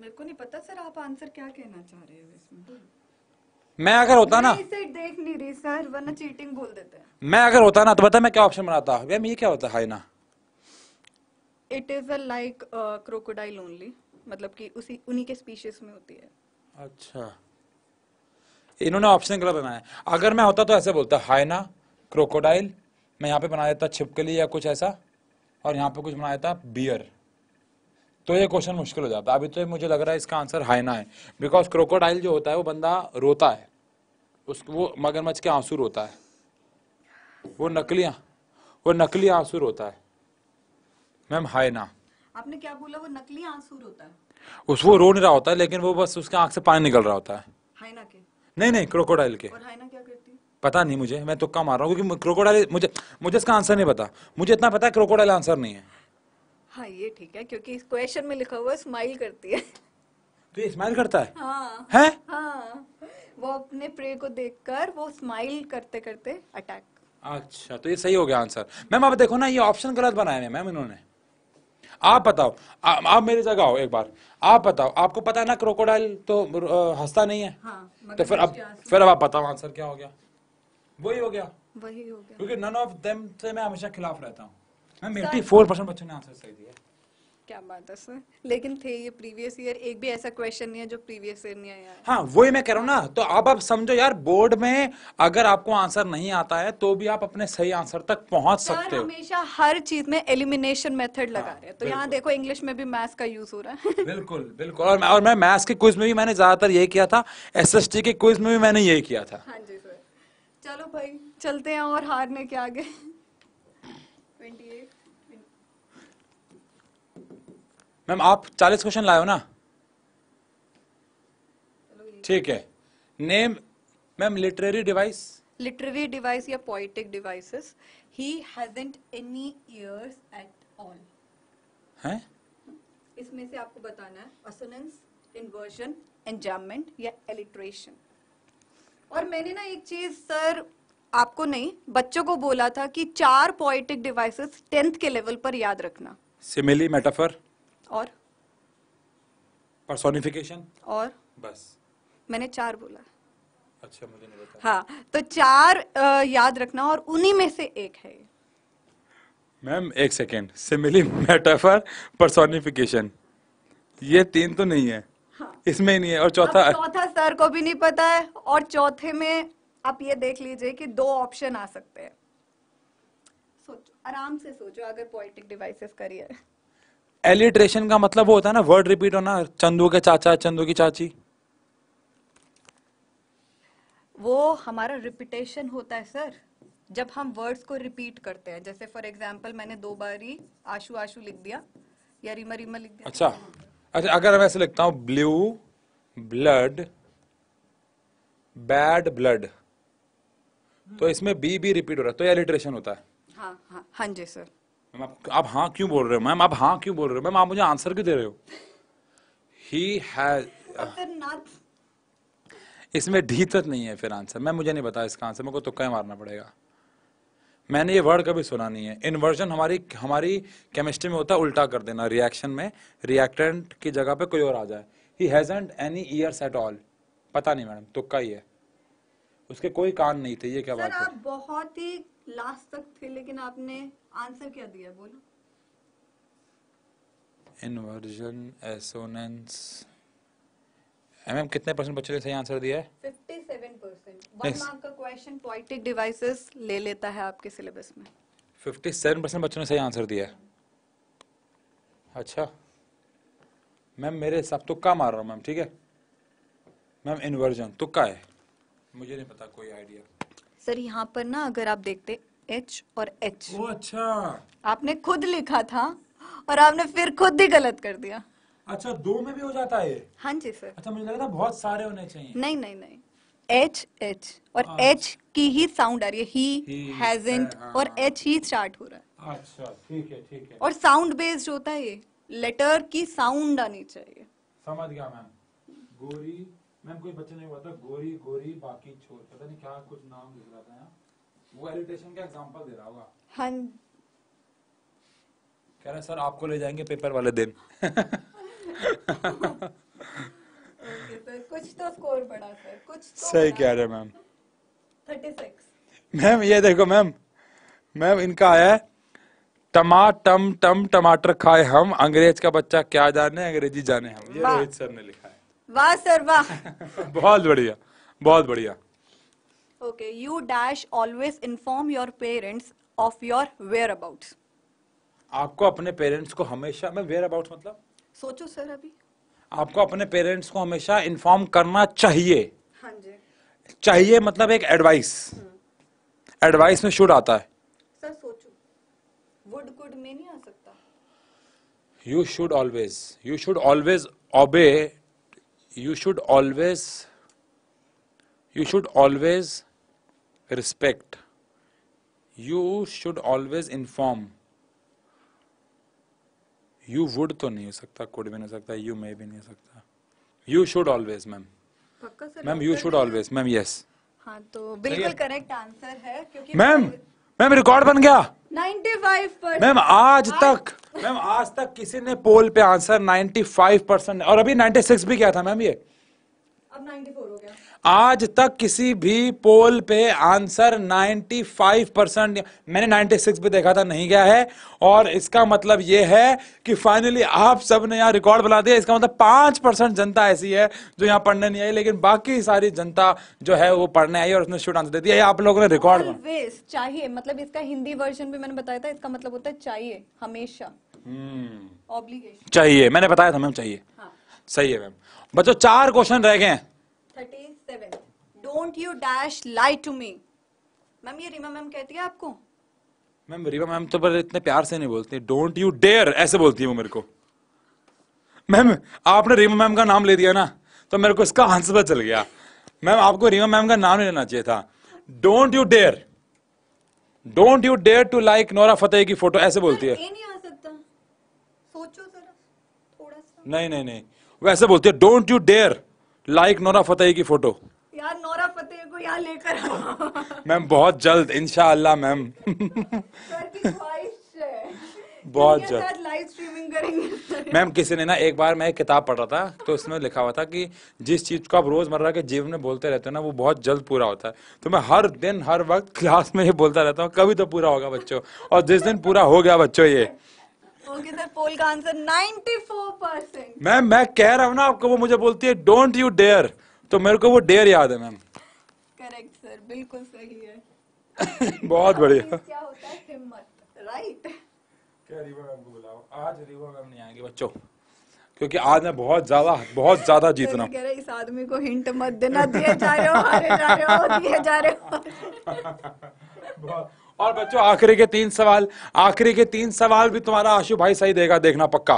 मेरे को नहीं पता सर आप आंसर क्या कहना चाह रहे हो इसमें हम्म। मैं अगर होता ना इसे देख नहीं रही सर वरना चीटिंग बोल देते हैं मैं अगर होता ना तो बता मैं क्या ऑप्शन बनाता मैम ये क्या होता है ना it is a like crocodile only मतलब कि उसी उन्हीं के स्पीशीज में होती है अच्छा इन्होंने ऑप्शन गलत बनाया अगर मैं होता तो ऐसे बोलता हाइना क्रोकोडाइल मैं यहाँ पे बना देता छिपकली या कुछ ऐसा और यहाँ पे कुछ बना देता बियर तो ये क्वेश्चन मुश्किल हो जाता है अभी तो मुझे लग रहा है इसका आंसर हाइना है बिकॉज क्रोकोडाइल जो होता है वो बंदा रोता है उस वो मगरमच्छ के आंसू रोता है वो नकली वो नकली आंसू रोता है मैम हाइना आपने क्या बोला वो नकली आंसू रोता है उस वो रो नहीं रहा होता है लेकिन वो बस उसके आंख से पानी निकल रहा होता है हाइना के नहीं नहीं क्रोकोडाइल के और हाइना क्या पता नहीं मुझे मैं तुक्का मार रहा हूँ क्योंकि क्रोकोडाइल मुझे मुझे इसका आंसर नहीं पता मुझे इतना पता है क्रोकोडाइल आंसर नहीं है हाँ ये ठीक है क्योंकि इस क्वेश्चन में लिखा हुआ स्माइल करती है तो ये स्माइल करता है हाँ, है हाँ, वो अपने प्रे को देखकर वो स्माइल करते करते अटैक अच्छा तो ये सही हो गया आंसर मैम आप देखो ना ये ऑप्शन गलत बनाया है मैम इन्होंने आप बताओ आ, आप मेरी जगह आओ एक बार आप बताओ आपको पता है ना क्रोकोडाइल तो हंसता नहीं है हाँ, तो फिर अब फिर अब आप बताओ आंसर क्या हो गया वही हो गया वही हो गया क्योंकि नन ऑफ देम से मैं हमेशा खिलाफ रहता हूँ बच्चों ने आंसर सही दिया क्या बात है सर लेकिन थे ये प्रीवियस ईयर एक भी ऐसा क्वेश्चन नहीं है जो प्रीवियस ईयर नहीं आया हाँ वही मैं कह रहा हूँ ना तो अब समझो यार बोर्ड में अगर आपको आंसर नहीं आता है तो भी आप अपने सही आंसर तक पहुंच सकते हो हमेशा हर चीज में एलिमिनेशन मेथड लगा हाँ, रहे हैं तो यहाँ देखो इंग्लिश में भी मैथ्स का यूज हो रहा है बिल्कुल बिल्कुल और मैं और मैं मैथ्स के क्विज में भी मैंने ज्यादातर यही किया था एस के क्विज में भी मैंने यही किया था हाँ जी चलो भाई चलते हैं और हारने के आगे 28 मैम आप 40 क्वेश्चन लाए हो ना ठीक है name ma'am literary device literary device या पोइटिक डिवाइसेस ही hasn't any years at all हैं इसमें से आपको बताना है असोनेंस इन्वर्जन एंजाममेंट या एलिट्रेशन और मैंने ना एक चीज सर आपको नहीं बच्चों को बोला था कि चार पोएटिक डिवाइसेस टेंथ के लेवल पर याद रखना सिमिली मेटाफर और पर्सोनिफिकेशन और बस मैंने चार बोला अच्छा मुझे नहीं पता हाँ तो चार आ, याद रखना और उन्हीं में से एक है मैम एक सेकेंड सिमिली मेटाफर पर्सोनिफिकेशन ये तीन तो नहीं है इसमें नहीं है और चौथा चौथा सर को भी नहीं पता है और चौथे में आप ये देख लीजिए कि दो ऑप्शन आ सकते हैं आराम से सोचो अगर पोइटिक डिवाइसेस करिए एलिट्रेशन का मतलब वो होता है ना वर्ड रिपीट होना चंदू के चाचा चंदू की चाची वो हमारा रिपीटेशन होता है सर जब हम वर्ड्स को रिपीट करते हैं जैसे फॉर एग्जांपल मैंने दो बार ही आशु आशु लिख दिया या रिमा रिमा लिख दिया अच्छा अच्छा अगर मैं ऐसे लिखता हूं ब्लू ब्लड बैड ब्लड तो इसमें बी बी रिपीट हो रहा है तो ये एलिट्रेशन होता है हाँ हाँ हाँ जी सर मैम आप, हाँ क्यों बोल रहे हो मैम आप हाँ क्यों बोल रहे हो मैम आप मुझे आंसर क्यों दे रहे हो ही इसमें ढीतत नहीं है फिर आंसर मैं मुझे नहीं बता इसका आंसर मेरे को तुक्का मारना पड़ेगा मैंने ये वर्ड कभी सुना नहीं है इन्वर्जन हमारी हमारी केमिस्ट्री में होता है उल्टा कर देना रिएक्शन में रिएक्टेंट की जगह पे कोई और आ जाए ही hasn't any years at all पता नहीं मैडम तो कई है उसके कोई कान नहीं थे ये क्या बात है आप बहुत ही लास्ट तक थे लेकिन आपने आंसर क्या दिया बोलो इन्वर्जन एसोनेंस मैम कितने परसेंट बच्चों ने सही आंसर दिया है 57 परसेंट वन मार्क का क्वेश्चन पॉइटिक डिवाइसेस ले लेता है आपके सिलेबस में 57 परसेंट बच्चों ने सही आंसर दिया है अच्छा मैम मेरे हिसाब तो कम आ रहा हूँ मैम ठीक है मैम इन्वर्जन तुक्का है मुझे नहीं पता कोई आइडिया सर यहाँ पर ना अगर आप देखते एच और एच अच्छा आपने खुद लिखा था और आपने फिर खुद ही गलत कर दिया अच्छा दो में भी हो जाता है हाँ जी सर अच्छा मुझे लगा था बहुत सारे होने चाहिए नहीं नहीं नहीं एच एच और एच हाँ। की ही साउंड आ रही है हाँ। ही हैजेंट और एच ही स्टार्ट हो रहा है अच्छा ठीक है ठीक है और साउंड बेस्ड होता है ये लेटर की साउंड आनी चाहिए समझ गया मैम गोरी मैम कोई बच्चे नहीं हुआ था गोरी गोरी बाकी छोर पता नहीं क्या कुछ नाम लिख रहा था वो एलिटेशन का एग्जांपल दे रहा होगा हाँ कह रहा सर आपको ले जाएंगे पेपर वाले दिन तो कुछ तो स्कोर बढ़ा सर कुछ तो सही कह रहे मैम थर्टी सिक्स मैम ये देखो मैम मैम इनका आया टमा टम टम टमाटर खाए हम अंग्रेज का बच्चा क्या जाने अंग्रेजी जाने हम ये रोहित सर ने लिखा है वाह सर वाह बहुत बढ़िया बहुत बढ़िया okay you dash always inform your parents of your whereabouts आपको अपने पेरेंट्स को हमेशा मैं वेयर अबाउट मतलब सोचो सर अभी आपको अपने पेरेंट्स को हमेशा इन्फॉर्म करना चाहिए हाँ जी चाहिए मतलब एक एडवाइस हम्म। एडवाइस में शुड आता है सर सोचो वुड कुड में नहीं आ सकता you should always you should always obey you should always you should always respect you should always inform you would तो नहीं हो सकता कुड भी नहीं हो सकता यू मे भी नहीं हो सकता you should always ma'am ma'am you should always ma'am yes हाँ तो बिल्कुल करेक्ट आंसर है मैम मैम रिकॉर्ड बन गया 95 मैम आज तक मैम आज तक किसी ने पोल पे आंसर 95 परसेंट और अभी 96 भी क्या था मैम ये अब 94 हो गया आज तक किसी भी पोल पे आंसर 95 परसेंट मैंने 96 पे देखा था नहीं गया है और इसका मतलब यह है कि फाइनली आप सब ने यहाँ रिकॉर्ड बना दिया इसका मतलब पाँच परसेंट जनता ऐसी है जो यहाँ पढ़ने नहीं आई लेकिन बाकी सारी जनता जो है वो पढ़ने आई और उसने शूट आंसर दे दिया आप लोगों ने रिकॉर्ड चाहिए मतलब इसका हिंदी वर्जन भी मैंने बताया था इसका मतलब होता है चाहिए हमेशा हम्म। चाहिए मैंने बताया था मैम चाहिए हाँ। सही है मैम बच्चों चार क्वेश्चन रह गए हैं seventh don't you dash lie to me ma'am ये रीमा मैम कहती है आपको मैम रीमा मैम तो पर इतने प्यार से नहीं बोलती डोंट यू डेयर ऐसे बोलती है वो मेरे को मैम आपने रीमा मैम का नाम ले दिया ना तो मेरे को इसका आंसर पता चल गया मैम आपको रीमा मैम का नाम नहीं लेना चाहिए था don't you dare don't you dare to like Nora Fatehi की फोटो ऐसे बोलती है नहीं नहीं नहीं वैसे बोलती है don't you dare like Nora Fatehi की फोटो यार नोरा फतेह को यहाँ लेकर मैम बहुत जल्द इनशाला मैम बहुत जल्द लाइव स्ट्रीमिंग करेंगे मैम किसी ने ना एक बार मैं एक किताब पढ़ रहा था तो उसमें लिखा हुआ था कि जिस चीज को आप रोजमर्रा के जीवन में बोलते रहते हो ना वो बहुत जल्द पूरा होता है तो मैं हर दिन हर वक्त क्लास में ये बोलता रहता हूँ कभी तो पूरा होगा बच्चों और जिस दिन पूरा हो गया बच्चों ये ओके सर पोल का आंसर 94 परसेंट मैम मैं कह रहा हूँ ना आपको वो मुझे बोलती है डोंट यू डेयर तो मेरे को वो डेयर याद है मैम करेक्ट सर बिल्कुल सही है बहुत बढ़िया क्या होता है हिम्मत राइट क्या रिवा मैम को बुलाओ आज रिवा मैम नहीं आएंगे बच्चों क्योंकि आज मैं बहुत ज्यादा बहुत ज्यादा जीतना कह रहे इस आदमी को हिंट मत देना दिए जा रहे हो हारे जा रहे हो दिए जा रहे हो और बच्चों आखिरी के तीन सवाल आखिरी के तीन सवाल भी तुम्हारा आशु भाई सही देगा देखना पक्का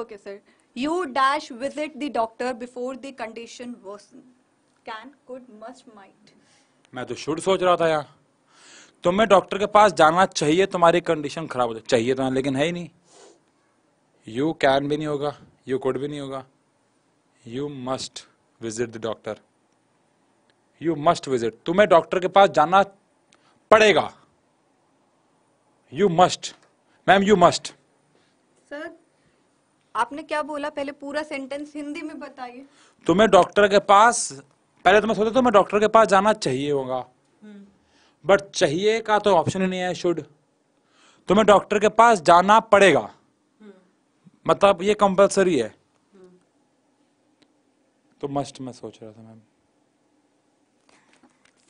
okay sir you dash visit the doctor before the condition worsen can could must might मैं तो शुड सोच रहा था यहाँ तुम्हें डॉक्टर के पास जाना चाहिए तुम्हारी कंडीशन खराब हो जाए चाहिए तो लेकिन है ही नहीं यू कैन भी नहीं होगा यू कुड भी नहीं होगा you must visit the doctor you must visit तुम्हें डॉक्टर के पास जाना पड़ेगा you must ma'am you must sir आपने क्या बोला पहले पूरा सेंटेंस हिंदी में बताइए तुम्हें डॉक्टर के पास पहले तो मैं सोचा तुम्हें डॉक्टर के पास जाना चाहिए होगा बट हम्म। चाहिए का तो ऑप्शन ही नहीं है शुड तुम्हें डॉक्टर के पास जाना पड़ेगा हम्म। मतलब ये कंपलसरी है हम्म। तो मस्ट मैं सोच रहा था मैम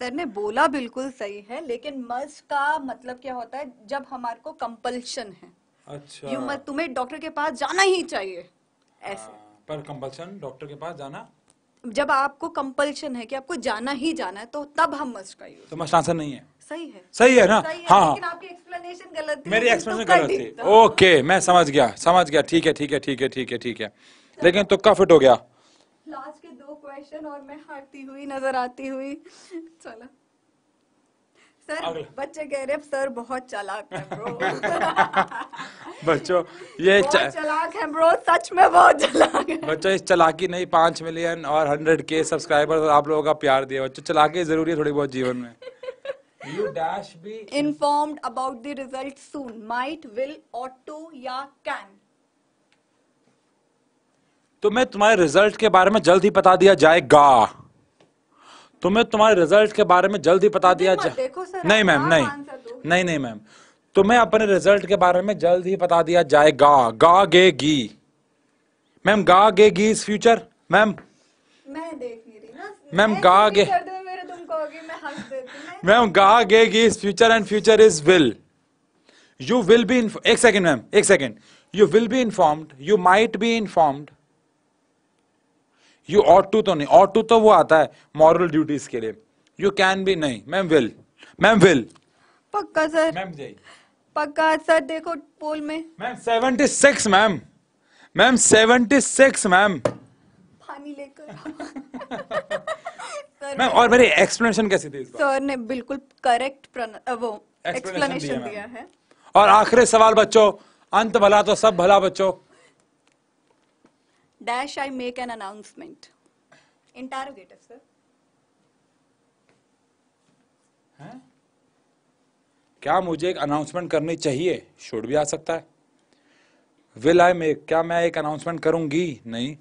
सर ने बोला बिल्कुल सही है लेकिन मस्ट का मतलब क्या होता है जब हमारे को कंपल्शन है अच्छा यू तुम्हें डॉक्टर के पास जाना ही चाहिए ऐसे हाँ, पर कंपल्शन डॉक्टर के पास जाना जब आपको कंपल्शन है कि आपको जाना ही जाना है तो तब हम मस्ट का यूज तो मस्ट आंसर नहीं है सही है सही है ना सही है, हाँ, हाँ। लेकिन आपकी गलत थी मेरी एक्सप्लेनेशन तो गलत थी ओके तो। मैं समझ गया समझ गया ठीक है ठीक है ठीक है ठीक है ठीक है लेकिन तुक्का फिट हो गया लास्ट क्वेश्चन और मैं हारती हुई नजर आती हुई चलो सर बच्चे कह रहे हैं सर बहुत चालाक है ब्रो बच्चों ये च... चालाक है ब्रो सच में बहुत चालाक है बच्चों इस चालाकी नहीं पांच मिलियन और हंड्रेड के सब्सक्राइबर आप लोगों का प्यार दिया बच्चों चालाकी जरूरी है थोड़ी बहुत जीवन में you dash be informed about the result soon might will ought to या can तुम्हें तुम्हारे रिजल्ट के बारे में जल्द ही बता दिया जाएगा तुम्हें तुम्हारे रिजल्ट के बारे में जल्द ही बता दिया जाए नहीं मैम नहीं नहीं नहीं मैम तुम्हें अपने रिजल्ट के बारे में जल्द ही बता दिया जाएगा गा गे गी मैम गा गे गी इस फ्यूचर मैम मैम गा गे मैम गा गे गी is future and future is will you will be एक सेकेंड मैम एक second you will be informed you might be informed you ought to तो नहीं ऑट टू तो वो आता है मॉरल ड्यूटीज के लिए यू कैन बी नहीं मैम विल मैम विल पक्का सर मैम जी पक्का सर देखो पोल में ma'am six ma'am ma'am six ma'am पानी लेकर मैम और मेरी एक्सप्लेनेशन कैसी थी सर ने बिल्कुल करेक्ट वो एक्सप्लेनेशन दिया है और आखिरी सवाल बच्चों अंत भला तो सब भला बच्चों dash I make an announcement. Interrogator, sir. है? क्या मुझे एक अनाउंसमेंट करनी चाहिए शुड भी आ सकता है विल आई मेक क्या मैं एक अनाउंसमेंट करूंगी नहीं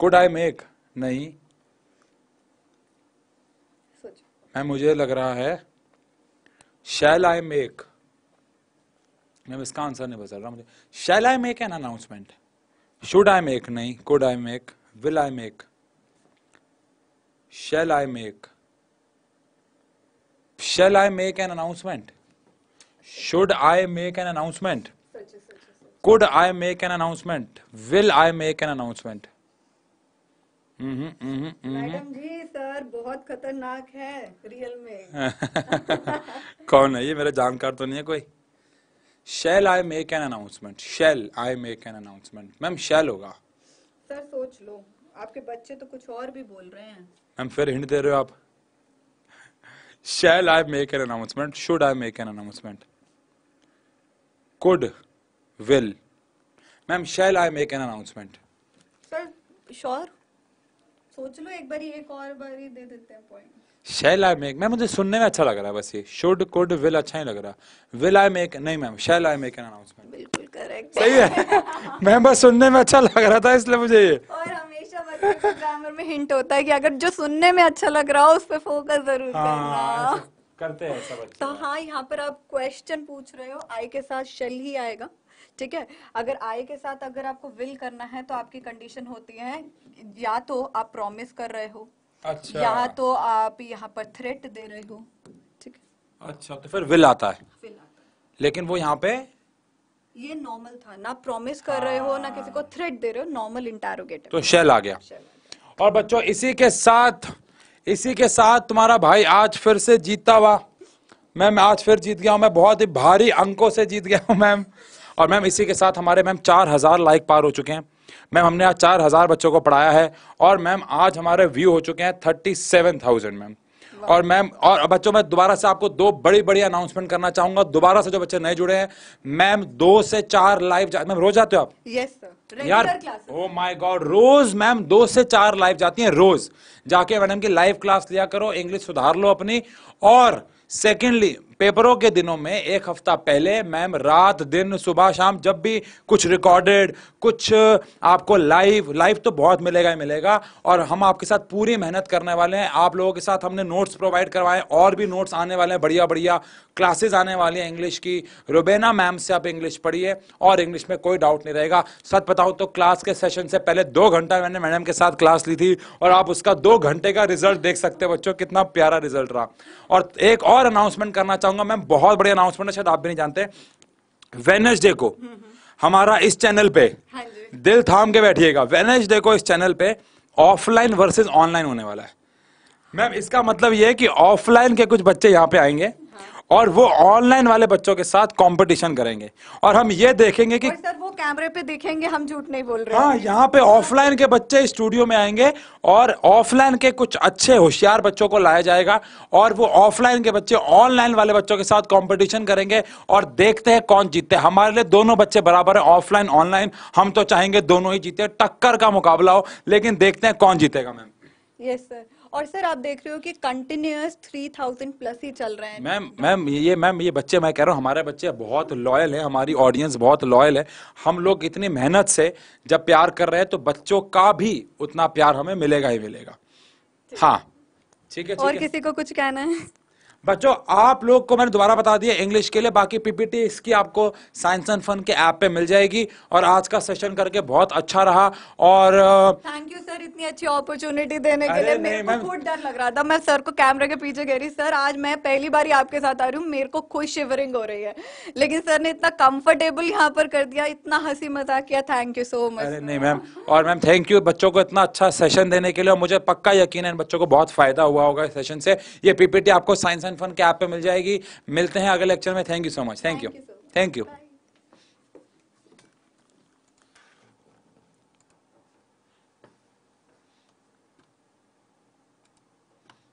कुड आई मेक नहीं मैं मुझे लग रहा है शैल आई मेक मैं इसका आंसर नहीं बता रहा मुझे shall I make an announcement should I make नहीं could I make will I make shall I make shall I make an announcement should I make an announcement could I make an announcement will I make an announcement madam ji sir बहुत खतरनाक है real में कौन है ये मेरा जानकार तो नहीं है कोई shall I make an announcement shall I make an announcement ma'am shall होगा सर सोच लो आपके बच्चे तो कुछ और भी बोल रहे हैं मैम फिर हिंट दे रहे हो आप shall I make an announcement should I make an announcement could will ma'am shall I make an announcement sir sure सोच लो एक बारी एक और बारी दे देते हैं point shall I make ma'am मुझे सुनने में अच्छा लग रहा है बस ये शुड कुड विल अच्छा ही लग रहा विल आई मेक नहीं ma'am shall I make an announcement बिल्कुल करेक्ट सही है मैम बस सुनने में अच्छा लग रहा था इसलिए मुझे ये और हमेशा बच्चों ग्रामर में हिंट होता है कि अगर जो सुनने में अच्छा लग रहा हो उस पर फोकस जरूर हाँ, करना करते हैं सब तो हाँ यहाँ पर आप क्वेश्चन पूछ रहे हो आई के साथ शल ही आएगा ठीक है अगर आई के साथ अगर आपको विल करना है तो आपकी कंडीशन होती है या तो आप प्रॉमिस कर रहे हो अच्छा या तो आप यहाँ पर थ्रेट दे रहे हो ठीक है अच्छा तो फिर विल आता है विल आता है लेकिन वो यहाँ पे ये नॉर्मल था ना प्रॉमिस कर रहे हो ना किसी को थ्रेट दे रहे हो नॉर्मल इंटेरोगेटिव तो शेल आ गया और बच्चों इसी के साथ इसी के साथ तुम्हारा भाई आज फिर से जीतता हुआ मैम आज फिर जीत गया हूँ मैं बहुत ही भारी अंकों से जीत गया हूँ मैम और मैम इसी के साथ हमारे मैम चार हजार लाइक पार हो चुके हैं मैम हमने आज चार हज़ार बच्चों को पढ़ाया है और मैम आज हमारे व्यू हो चुके हैं थर्टी सेवन थाउजेंड मैम और मैम और बच्चों मैं दोबारा से आपको दो बड़ी बड़ी अनाउंसमेंट करना चाहूंगा दोबारा से जो बच्चे नए जुड़े हैं मैम दो से चार लाइव जा, मैम रोज जाते हो आप यस yes, यार ओ माय गॉड रोज मैम दो से चार लाइव जाती हैं रोज जाके मैडम की लाइव क्लास लिया करो इंग्लिश सुधार लो अपनी और सेकेंडली पेपरों के दिनों में एक हफ्ता पहले मैम रात दिन सुबह शाम जब भी कुछ रिकॉर्डेड कुछ आपको लाइव लाइव तो बहुत मिलेगा ही मिलेगा और हम आपके साथ पूरी मेहनत करने वाले हैं आप लोगों के साथ हमने नोट्स प्रोवाइड करवाए और भी नोट्स आने वाले हैं बढ़िया बढ़िया क्लासेज आने वाली हैं इंग्लिश की रुबेना मैम से आप इंग्लिश पढ़िए और इंग्लिश में कोई डाउट नहीं रहेगा सच बताओ तो क्लास के सेशन से पहले दो घंटा मैंने मैडम के साथ क्लास ली थी और आप उसका दो घंटे का रिजल्ट देख सकते हैं बच्चों कितना प्यारा रिजल्ट रहा और एक और अनाउंसमेंट करना चाहूंगा मैम बहुत बड़ी अनाउंसमेंट है शायद आप भी नहीं जानते वेनसडे को हमारा इस चैनल पे हाँ दिल थाम के बैठिएगा वेनसडे को इस चैनल पे ऑफलाइन वर्सेस ऑनलाइन होने वाला है मैम इसका मतलब ये है कि ऑफलाइन के कुछ बच्चे यहाँ पे आएंगे और वो ऑनलाइन वाले बच्चों के साथ कंपटीशन करेंगे और हम ये देखेंगे कि सर वो कैमरे पे देखेंगे हम झूठ नहीं बोल रहे हाँ यहाँ पे ऑफलाइन के बच्चे स्टूडियो में आएंगे और ऑफलाइन के कुछ अच्छे होशियार बच्चों को लाया जाएगा और वो ऑफलाइन के बच्चे ऑनलाइन वाले बच्चों के साथ कॉम्पिटिशन करेंगे और देखते हैं कौन जीतते हैं हमारे लिए दोनों बच्चे बराबर है ऑफलाइन ऑनलाइन हम तो चाहेंगे दोनों ही जीते टक्कर का मुकाबला हो लेकिन देखते हैं कौन जीतेगा मैम यस सर और सर आप देख रहे हो कि कंटिन्यूस थ्री थाउजेंड प्लस ही चल रहे हैं मैम मैम ये मैम ये बच्चे मैं कह रहा हूँ हमारे बच्चे बहुत लॉयल है हमारी ऑडियंस बहुत लॉयल है हम लोग इतनी मेहनत से जब प्यार कर रहे हैं तो बच्चों का भी उतना प्यार हमें मिलेगा ही मिलेगा हाँ ठीक है और किसी को कुछ कहना है बच्चों आप लोग को मैंने दोबारा बता दिया इंग्लिश के लिए बाकी पीपीटी इसकी आपको साइंस एंड फन के ऐप पे मिल जाएगी और आज का सेशन करके बहुत अच्छा रहा और थैंक यू सर इतनी अच्छी अपॉर्चुनिटी देने के लिए मेरे को खुद डर लग रहा था मैं सर को कैमरे के पीछे कह रही सर आज मैं पहली बार आपके साथ आ रही हूँ मेरे को खुद शिवरिंग हो रही है लेकिन सर ने इतना कंफर्टेबल यहाँ पर कर दिया इतना हंसी मजाक किया थैंक यू सो मच नहीं मैम और मैम थैंक यू बच्चों को इतना अच्छा सेशन देने के लिए मुझे पक्का यकीन है बच्चों को बहुत फायदा हुआ होगा इस सेशन से ये पीपीटी आपको साइंस एंड फन के ऐप पे मिल जाएगी मिलते हैं अगले लेक्चर में thank you so much thank you thank you